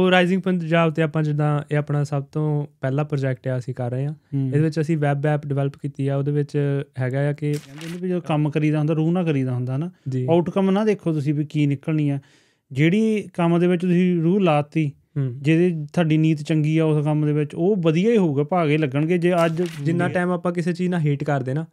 ਉਹ ਰਾਈਜ਼ਿੰਗ ਪੰਜਾਬ ਤੇ ਆਪਾਂ ਜਿੱਦਾਂ ਇਹ ਆਪਣਾ ਸਭ ਤੋਂ ਪਹਿਲਾ ਪ੍ਰੋਜੈਕਟ ਆ ਅਸੀਂ ਕਰ ਰਹੇ ਆ ਇਹਦੇ ਵਿੱਚ ਅਸੀਂ ਵੈਬ ਐਪ ਡਿਵੈਲਪ ਕੀਤੀ ਆ ਉਹਦੇ ਵਿੱਚ ਹੈਗਾ ਆ ਕਿ ਕਹਿੰਦੇ ਨੇ ਵੀ ਜਦੋਂ ਕੰਮ ਕਰੀਦਾ ਹੁੰਦਾ ਰੂਹ ਨਾ ਕਰੀਦਾ ਹੁੰਦਾ ਨਾ ਆਊਟਕਮ ਨਾ ਦੇਖੋ ਤੁਸੀਂ ਵੀ ਕੀ ਨਿਕਲਣੀ ਆ ਜਿਹੜੀ ਕੰਮ ਦੇ ਵਿੱਚ ਤੁਸੀਂ ਰੂਹ ਲਾਤੀ ਜਿਹਦੇ ਤੁਹਾਡੀ ਨੀਤ ਚੰਗੀ ਆ ਉਸ ਕੰਮ ਦੇ ਵਿੱਚ ਉਹ ਵਧੀਆ ਹੀ ਹੋਊਗਾ ਭਾਗੇ ਲੱਗਣਗੇ ਜੇ ਅੱਜ ਜਿੰਨਾ ਟਾਈਮ ਆਪਾਂ ਕਿਸੇ ਚੀਜ਼ ਨਾਲ ਹੇਟ ਕਰਦੇ ਨਾ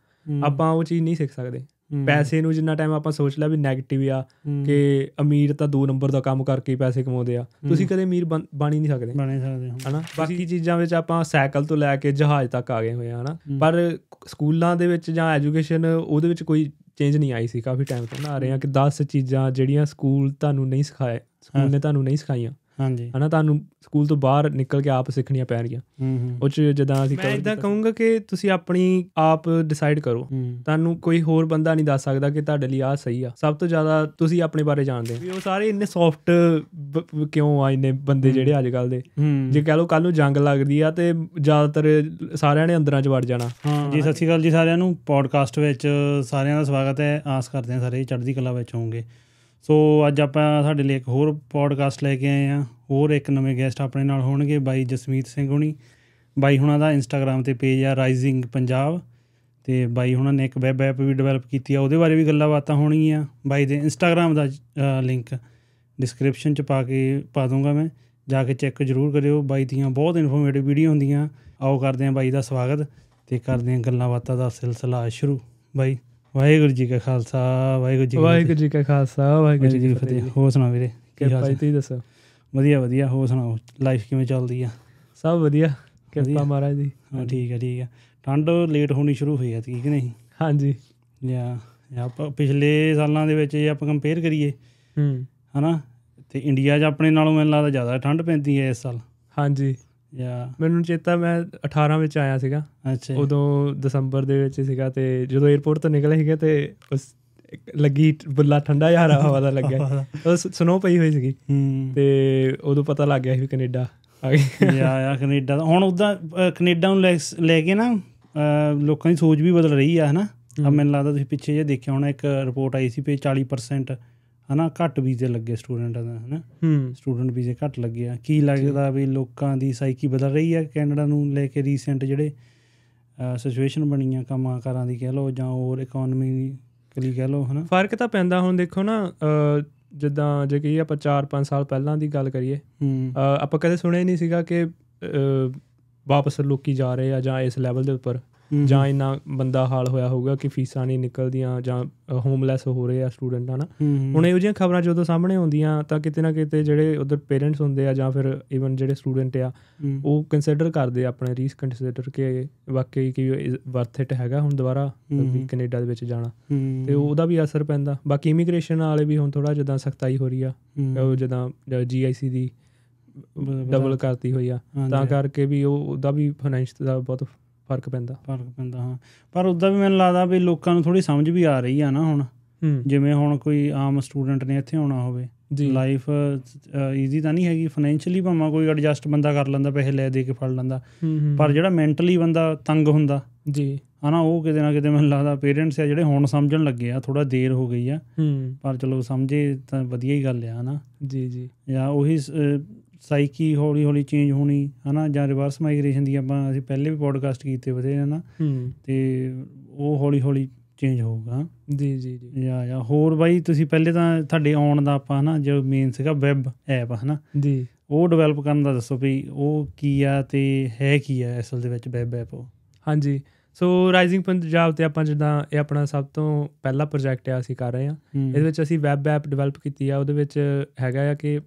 ਆਪਾਂ ਉਹ ਚੀਜ਼ ਨਹੀਂ ਸਿੱਖ ਸਕਦੇ ਪੈਸੇ ਨੂੰ ਜਿੰਨਾ ਟਾਈਮ ਆਪਾਂ ਸੋਚ ਲਿਆ ਵੀ 네ਗੇਟਿਵ ਆ ਕਿ ਅਮੀਰ ਤਾਂ ਦੋ ਨੰਬਰ ਦਾ ਕੰਮ ਕਰਕੇ ਪੈਸੇ ਕਮਾਉਂਦੇ ਆ ਤੁਸੀਂ ਕਦੇ ਅਮੀਰ ਬਣ ਨਹੀਂ ਸਕਦੇ ਬਣੇ ਨਹੀਂ ਸਕਦੇ ਹਨਾ ਬਾਕੀ ਚੀਜ਼ਾਂ ਵਿੱਚ ਆਪਾਂ ਸਾਈਕਲ ਤੋਂ ਲੈ ਕੇ ਜਹਾਜ਼ ਤੱਕ ਆ ਗਏ ਹੋਏ ਆ ਹਨਾ ਪਰ ਸਕੂਲਾਂ ਦੇ ਵਿੱਚ ਜਾਂ ਐਜੂਕੇਸ਼ਨ ਉਹਦੇ ਵਿੱਚ ਕੋਈ ਚੇਂਜ ਨਹੀਂ ਆਈ ਸੀ ਕਾਫੀ ਟਾਈਮ ਤੋਂ ਨਾ ਆ ਰਹੇ ਆ ਕਿ 10 ਚੀਜ਼ਾਂ ਜਿਹੜੀਆਂ ਸਕੂਲ ਤੁਹਾਨੂੰ ਨਹੀਂ ਸਿਖਾਏ ਸਕੂਲ ਨੇ ਤੁਹਾਨੂੰ ਨਹੀਂ ਸਿਖਾਈਆਂ ਹਾਂਜੀ ਹਨਾ ਤੁਹਾਨੂੰ ਸਕੂਲ ਤੋਂ ਬਾਹਰ ਨਿਕਲ ਕੇ ਆਪ ਸਿੱਖਣੀਆਂ ਪੈਣਗੀਆਂ ਉਹ ਚ ਜਦਾਂ ਅਸੀਂ ਮੈਂ ਇਦਾਂ ਕਹੂੰਗਾ ਕਿ ਤੁਸੀਂ ਆਪਣੀ ਆਪ ਡਿਸਾਈਡ ਕਰੋ ਤੁਹਾਨੂੰ ਕੋਈ ਹੋਰ ਬੰਦਾ ਨਹੀਂ ਦੱਸ ਸਕਦਾ ਕਿ ਤੁਹਾਡੇ ਲਈ ਆ ਸਹੀ ਆ ਸਭ ਤੋਂ ਜ਼ਿਆਦਾ ਤੁਸੀਂ ਆਪਣੇ ਬਾਰੇ ਜਾਣਦੇ ਹੋ ਉਹ ਸਾਰੇ ਇੰਨੇ ਸੌਫਟ ਕਿਉਂ ਆ ਇੰਨੇ ਬੰਦੇ ਜਿਹੜੇ ਅੱਜ ਕੱਲ ਦੇ ਜੇ ਕਹ ਲਓ ਕੱਲ ਨੂੰ ਜੰਗ ਲੱਗਦੀ ਆ ਤੇ ਜ਼ਿਆਦਾਤਰ ਸਾਰਿਆਂ ਨੇ ਅੰਦਰਾਂ ਚ ਵੜ ਜਾਣਾ ਜੀ ਸਤਿ ਸ਼੍ਰੀ ਅਕਾਲ ਜੀ ਸਾਰਿਆਂ ਨੂੰ ਪੋਡਕਾਸਟ ਵਿੱਚ ਸਾਰਿਆਂ ਦਾ ਸਵਾਗਤ ਹੈ ਆਸ ਕਰਦੇ ਹਾਂ ਸਾਰੇ ਚੜ੍ਹਦੀ ਕਲਾ ਵਿੱਚ ਹੋਵੋਗੇ ਸੋ ਅੱਜ ਆਪਾਂ ਸਾਡੇ ਲਈ ਇੱਕ ਹੋਰ ਪੋਡਕਾਸਟ ਲੈ ਕੇ ਆਏ ਆ ਹੋਰ ਇੱਕ ਨਵੇਂ ਗੈਸਟ ਆਪਣੇ ਨਾਲ ਹੋਣਗੇ ਬਾਈ ਜਸਮੀਤ ਸਿੰਘ ਹੁਣੀ ਬਾਈ ਹੁਣਾਂ ਦਾ ਇੰਸਟਾਗ੍ਰam ਤੇ ਪੇਜ ਆ ਰਾਈਜ਼ਿੰਗ ਪੰਜਾਬ ਤੇ ਬਾਈ ਹੁਣਾਂ ਨੇ ਇੱਕ ਵੈਬ ਐਪ ਵੀ ਡਿਵੈਲਪ ਕੀਤੀ ਆ ਉਹਦੇ ਬਾਰੇ ਵੀ ਗੱਲਾਂ ਬਾਤਾਂ ਹੋਣਗੀਆਂ ਬਾਈ ਦੇ ਇੰਸਟਾਗ੍ਰam ਦਾ ਲਿੰਕ ਡਿਸਕ੍ਰਿਪਸ਼ਨ ਚ ਪਾ ਕੇ ਪਾ ਦੂੰਗਾ ਮੈਂ ਜਾ ਕੇ ਚੈੱਕ ਜ਼ਰੂਰ ਕਰਿਓ ਬਾਈ ਦੀਆਂ ਬਹੁਤ ਇਨਫੋਰਮੇਟਿਵ ਵੀਡੀਓ ਹੁੰਦੀਆਂ ਆਓ ਕਰਦੇ ਆਂ ਬਾਈ ਦਾ ਸਵਾਗਤ ਤੇ ਕਰਦੇ ਆਂ ਗੱਲਾਂ ਬਾਤਾਂ ਦਾ ਸਿਲਸਿਲਾ ਸ਼ੁਰੂ ਬਾਈ ਵਾਹਿਗੁਰੂ ਜੀ ਕਾ ਖਾਲਸਾ ਵਾਹਿਗੁਰੂ ਜੀ ਵਾਹਿਗੁਰੂ ਜੀ ਕਾ ਖਾਲਸਾ ਵਾਹਿਗੁਰੂ ਜੀ ਕੀ ਫਤਿਹ ਹੋ ਸੁਣਾ ਵੀਰੇ ਕੀ ਹਾਲ ਹੈ ਤੁਸੀਂ ਦੱਸੋ ਵਧੀਆ ਵਧੀਆ ਹੋ ਸੁਣਾਓ ਲਾਈਫ ਕਿਵੇਂ ਚੱਲਦੀ ਆ ਸਭ ਵਧੀਆ ਕਿਰਪਾ ਮਹਾਰਾਜ ਦੀ ਹਾਂ ਠੀਕ ਹੈ ਠੀਕ ਹੈ ਠੰਡ ਲੇਟ ਹੋਣੀ ਸ਼ੁਰੂ ਹੋਈ ਹੈ ਠੀਕ ਨਹੀਂ ਹਾਂਜੀ ਯਾ ਆਪਾਂ ਪਿਛਲੇ ਸਾਲਾਂ ਦੇ ਵਿੱਚ ਜੇ ਆਪਾਂ ਕੰਪੇਅਰ ਕਰੀਏ ਹੂੰ ਹਨਾ ਤੇ ਇੰਡੀਆ 'ਚ ਆਪਣੇ ਨਾਲੋਂ ਮੈਨੂੰ ਲੱਗਦਾ ਜ਼ਿਆਦਾ ਠੰਡ ਪੈਂਦੀ ਹੈ ਇਸ ਸਾਲ ਹਾਂਜੀ ਯਾ ਮੈਨੂੰ ਚੇਤਾ ਮੈਂ 18 ਵਿੱਚ ਆਇਆ ਸੀਗਾ ਅੱਛਾ ਉਦੋਂ ਦਸੰਬਰ ਦੇ ਵਿੱਚ ਸੀਗਾ ਤੇ ਜਦੋਂ 에어ਪੋਰਟ ਤੋਂ ਨਿਕਲੇ ਸੀਗੇ ਤੇ ਉਸ ਲੱਗੀ ਬੁੱਲਾ ਠੰਡਾ ਯਾਰ ਹਵਾ ਦਾ ਲੱਗਿਆ ਉਸ ਸਨੋ ਪਈ ਹੋਈ ਸੀਗੀ ਤੇ ਉਦੋਂ ਪਤਾ ਲੱਗ ਗਿਆ ਸੀ ਕੈਨੇਡਾ ਆ ਗਿਆ ਯਾ ਯਾ ਕੈਨੇਡਾ ਹੁਣ ਉਦਾਂ ਕੈਨੇਡਾ ਨੂੰ ਲੈ ਕੇ ਨਾ ਲੋਕਾਂ ਦੀ ਸੋਚ ਵੀ ਬਦਲ ਰਹੀ ਆ ਹਨਾ ਮੈਨੂੰ ਲੱਗਦਾ ਤੁਸੀਂ ਪਿੱਛੇ ਜੇ ਦੇਖਿਆ ਹੋਣਾ ਇੱਕ ਰਿਪੋਰਟ ਆਈ ਸੀ ਪੇ 40% ਹਨਾ ਘੱਟ ਵੀਜ਼ੇ ਲੱਗੇ ਸਟੂਡੈਂਟਾਂ ਦਾ ਹਨਾ ਹੂੰ ਸਟੂਡੈਂਟ ਵੀਜ਼ੇ ਘੱਟ ਲੱਗੇ ਆ ਕੀ ਲੱਗਦਾ ਵੀ ਲੋਕਾਂ ਦੀ ਸਾਈਕੀ ਬਦਲ ਰਹੀ ਆ ਕੈਨੇਡਾ ਨੂੰ ਲੈ ਕੇ ਰੀਸੈਂਟ ਜਿਹੜੇ ਸਿਚੁਏਸ਼ਨ ਬਣੀਆਂ ਕਮਾਂਕਾਰਾਂ ਦੀ ਕਹਿ ਲਓ ਜਾਂ ਹੋਰ ਇਕਨੋਮੀ ਕਲੀ ਕਹਿ ਲਓ ਹਨਾ ਫਰਕ ਤਾਂ ਪੈਂਦਾ ਹੁਣ ਦੇਖੋ ਨਾ ਜਿੱਦਾਂ ਜੇ ਕਹੀਏ ਆਪਾਂ 4-5 ਸਾਲ ਪਹਿਲਾਂ ਦੀ ਗੱਲ ਕਰੀਏ ਹੂੰ ਆਪਾਂ ਕਦੇ ਸੁਣਿਆ ਨਹੀਂ ਸੀਗਾ ਕਿ ਵਾਪਸ ਲੋਕੀ ਜਾ ਰਹੇ ਆ ਜਾਂ ਇਸ ਲੈਵਲ ਦੇ ਉੱਪਰ ਜਾਂ ਇਨਾ ਬੰਦਾ ਹਾਲ ਹੋਇਆ ਹੋਊਗਾ ਕਿ ਫੀਸਾਂ ਨਹੀਂ ਨਿਕਲਦੀਆਂ ਜਾਂ ਹੋਮਲੈਸ ਹੋ ਰਹੇ ਆ ਸਟੂਡੈਂਟ ਨਾ ਹੁਣ ਇਹੋ ਜਿਹੀਆਂ ਖਬਰਾਂ ਜਦੋਂ ਸਾਹਮਣੇ ਆਉਂਦੀਆਂ ਤਾਂ ਕਿਤੇ ਨਾ ਕਿਤੇ ਜਿਹੜੇ ਉਧਰ ਪੇਰੈਂਟਸ ਹੁੰਦੇ ਆ ਜਾਂ ਫਿਰ ਇਵਨ ਜਿਹੜੇ ਸਟੂਡੈਂਟ ਆ ਉਹ ਕੰਸੀਡਰ ਕਰਦੇ ਆ ਆਪਣੇ ਰੀਸ ਕੰਸੀਡਰ ਕਿ ਵਾਕਈ ਕਿ ਵਰਥ ਇਟ ਹੈਗਾ ਹੁਣ ਦੁਬਾਰਾ ਵੀ ਕੈਨੇਡਾ ਦੇ ਵਿੱਚ ਜਾਣਾ ਤੇ ਉਹਦਾ ਵੀ ਅਸਰ ਪੈਂਦਾ ਬਾਕੀ ਇਮੀਗ੍ਰੇਸ਼ਨ ਵਾਲੇ ਵੀ ਹੁਣ ਥੋੜਾ ਜਿਦਾਂ ਸਖਤਾਈ ਹੋ ਰਹੀ ਆ ਉਹ ਜਦਾਂ ਜੀਆਈਸੀ ਦੀ ਡਬਲ ਕਰਤੀ ਹੋਈ ਆ ਤਾਂ ਕਰਕੇ ਵੀ ਉਹ ਉਹਦਾ ਵੀ ਫਾਈਨੈਂਸ ਦਾ ਬਹੁਤ ਫਰਕ ਪੈਂਦਾ ਫਰਕ ਪੈਂਦਾ ਹਾਂ ਪਰ ਉਦਾਂ ਵੀ ਮੈਨੂੰ ਲੱਗਦਾ ਵੀ ਲੋਕਾਂ ਨੂੰ ਥੋੜੀ ਸਮਝ ਵੀ ਆ ਰਹੀ ਆ ਨਾ ਹੁਣ ਜਿਵੇਂ ਹੁਣ ਕੋਈ ਆਮ ਸਟੂਡੈਂਟ ਨੇ ਇੱਥੇ ਆਉਣਾ ਹੋਵੇ ਲਾਈਫ ਈਜ਼ੀ ਤਾਂ ਨਹੀਂ ਹੈਗੀ ਫਾਈਨੈਂਸ਼ੀਅਲੀ ਭਾਵੇਂ ਕੋਈ ਐਡਜਸਟ ਬੰਦਾ ਕਰ ਲੈਂਦਾ ਪੈਸੇ ਲੈ ਦੇ ਕੇ ਫੜ ਲੈਂਦਾ ਪਰ ਜਿਹੜਾ ਮੈਂਟਲੀ ਬੰਦਾ ਤੰਗ ਹੁੰਦਾ ਜੀ ਹਨਾ ਉਹ ਕਿਤੇ ਨਾ ਕਿਤੇ ਮੈਨੂੰ ਲੱਗਦਾ ਪੇਰੈਂਟਸ ਆ ਜਿਹੜੇ ਹੁਣ ਸਮਝਣ ਲੱਗੇ ਆ ਥੋੜਾ ਦੇਰ ਹੋ ਗਈ ਆ ਪਰ ਚਲੋ ਸਮਝੇ ਤਾਂ ਵਧੀਆ ਹੀ ਗੱਲ ਆ ਹਨਾ ਜੀ ਜੀ ਜਾਂ ਉਹੀ ਸਾਈਕੀ ਹੌਲੀ ਹੌਲੀ ਚੇਂਜ ਹੋਣੀ ਹਨਾ ਜਾਂ ਰਿਵਰਸ ਮਾਈਗ੍ਰੇਸ਼ਨ ਦੀ ਆਪਾਂ ਅਸੀਂ ਪਹਿਲੇ ਵੀ ਪੋਡਕਾਸਟ ਕੀਤੇ ਬਥੇ ਹਨਾ ਤੇ ਉਹ ਹੌਲੀ ਹੌਲੀ ਚੇਂਜ ਹੋਊਗਾ ਜੀ ਜੀ ਜੀ ਯਾ ਯਾ ਹੋਰ ਬਾਈ ਤੁਸੀਂ ਪਹਿਲੇ ਤਾਂ ਤੁਹਾਡੇ ਆਉਣ ਦਾ ਆਪਾਂ ਹਨਾ ਜੋ ਮੇਨ ਸੀਗਾ ਵੈਬ ਐਪ ਹਨਾ ਜੀ ਉਹ ਡਿਵੈਲਪ ਕਰਨ ਦਾ ਦੱਸੋ ਵੀ ਉਹ ਕੀ ਆ ਤੇ ਹੈ ਕੀ ਆ ਅਸਲ ਦੇ ਵਿੱਚ ਵੈਬ ਐਪ ਉਹ ਹਾਂਜੀ ਸੋ ਰਾਈਜ਼ਿੰਗ ਪੰਜਾਬ ਤੇ ਆਪਾਂ ਜਿੱਦਾਂ ਇਹ ਆਪਣਾ ਸਭ ਤੋਂ ਪਹਿਲਾ ਪ੍ਰੋਜੈਕਟ ਆ ਅਸੀਂ ਕਰ ਰਹੇ ਆ ਇਹਦੇ ਵਿੱਚ ਅਸੀਂ ਵੈਬ ਐਪ ਡਿਵੈਲਪ ਕੀਤੀ ਆ ਉਹਦੇ ਵਿੱਚ ਹੈਗਾ ਆ ਕਿ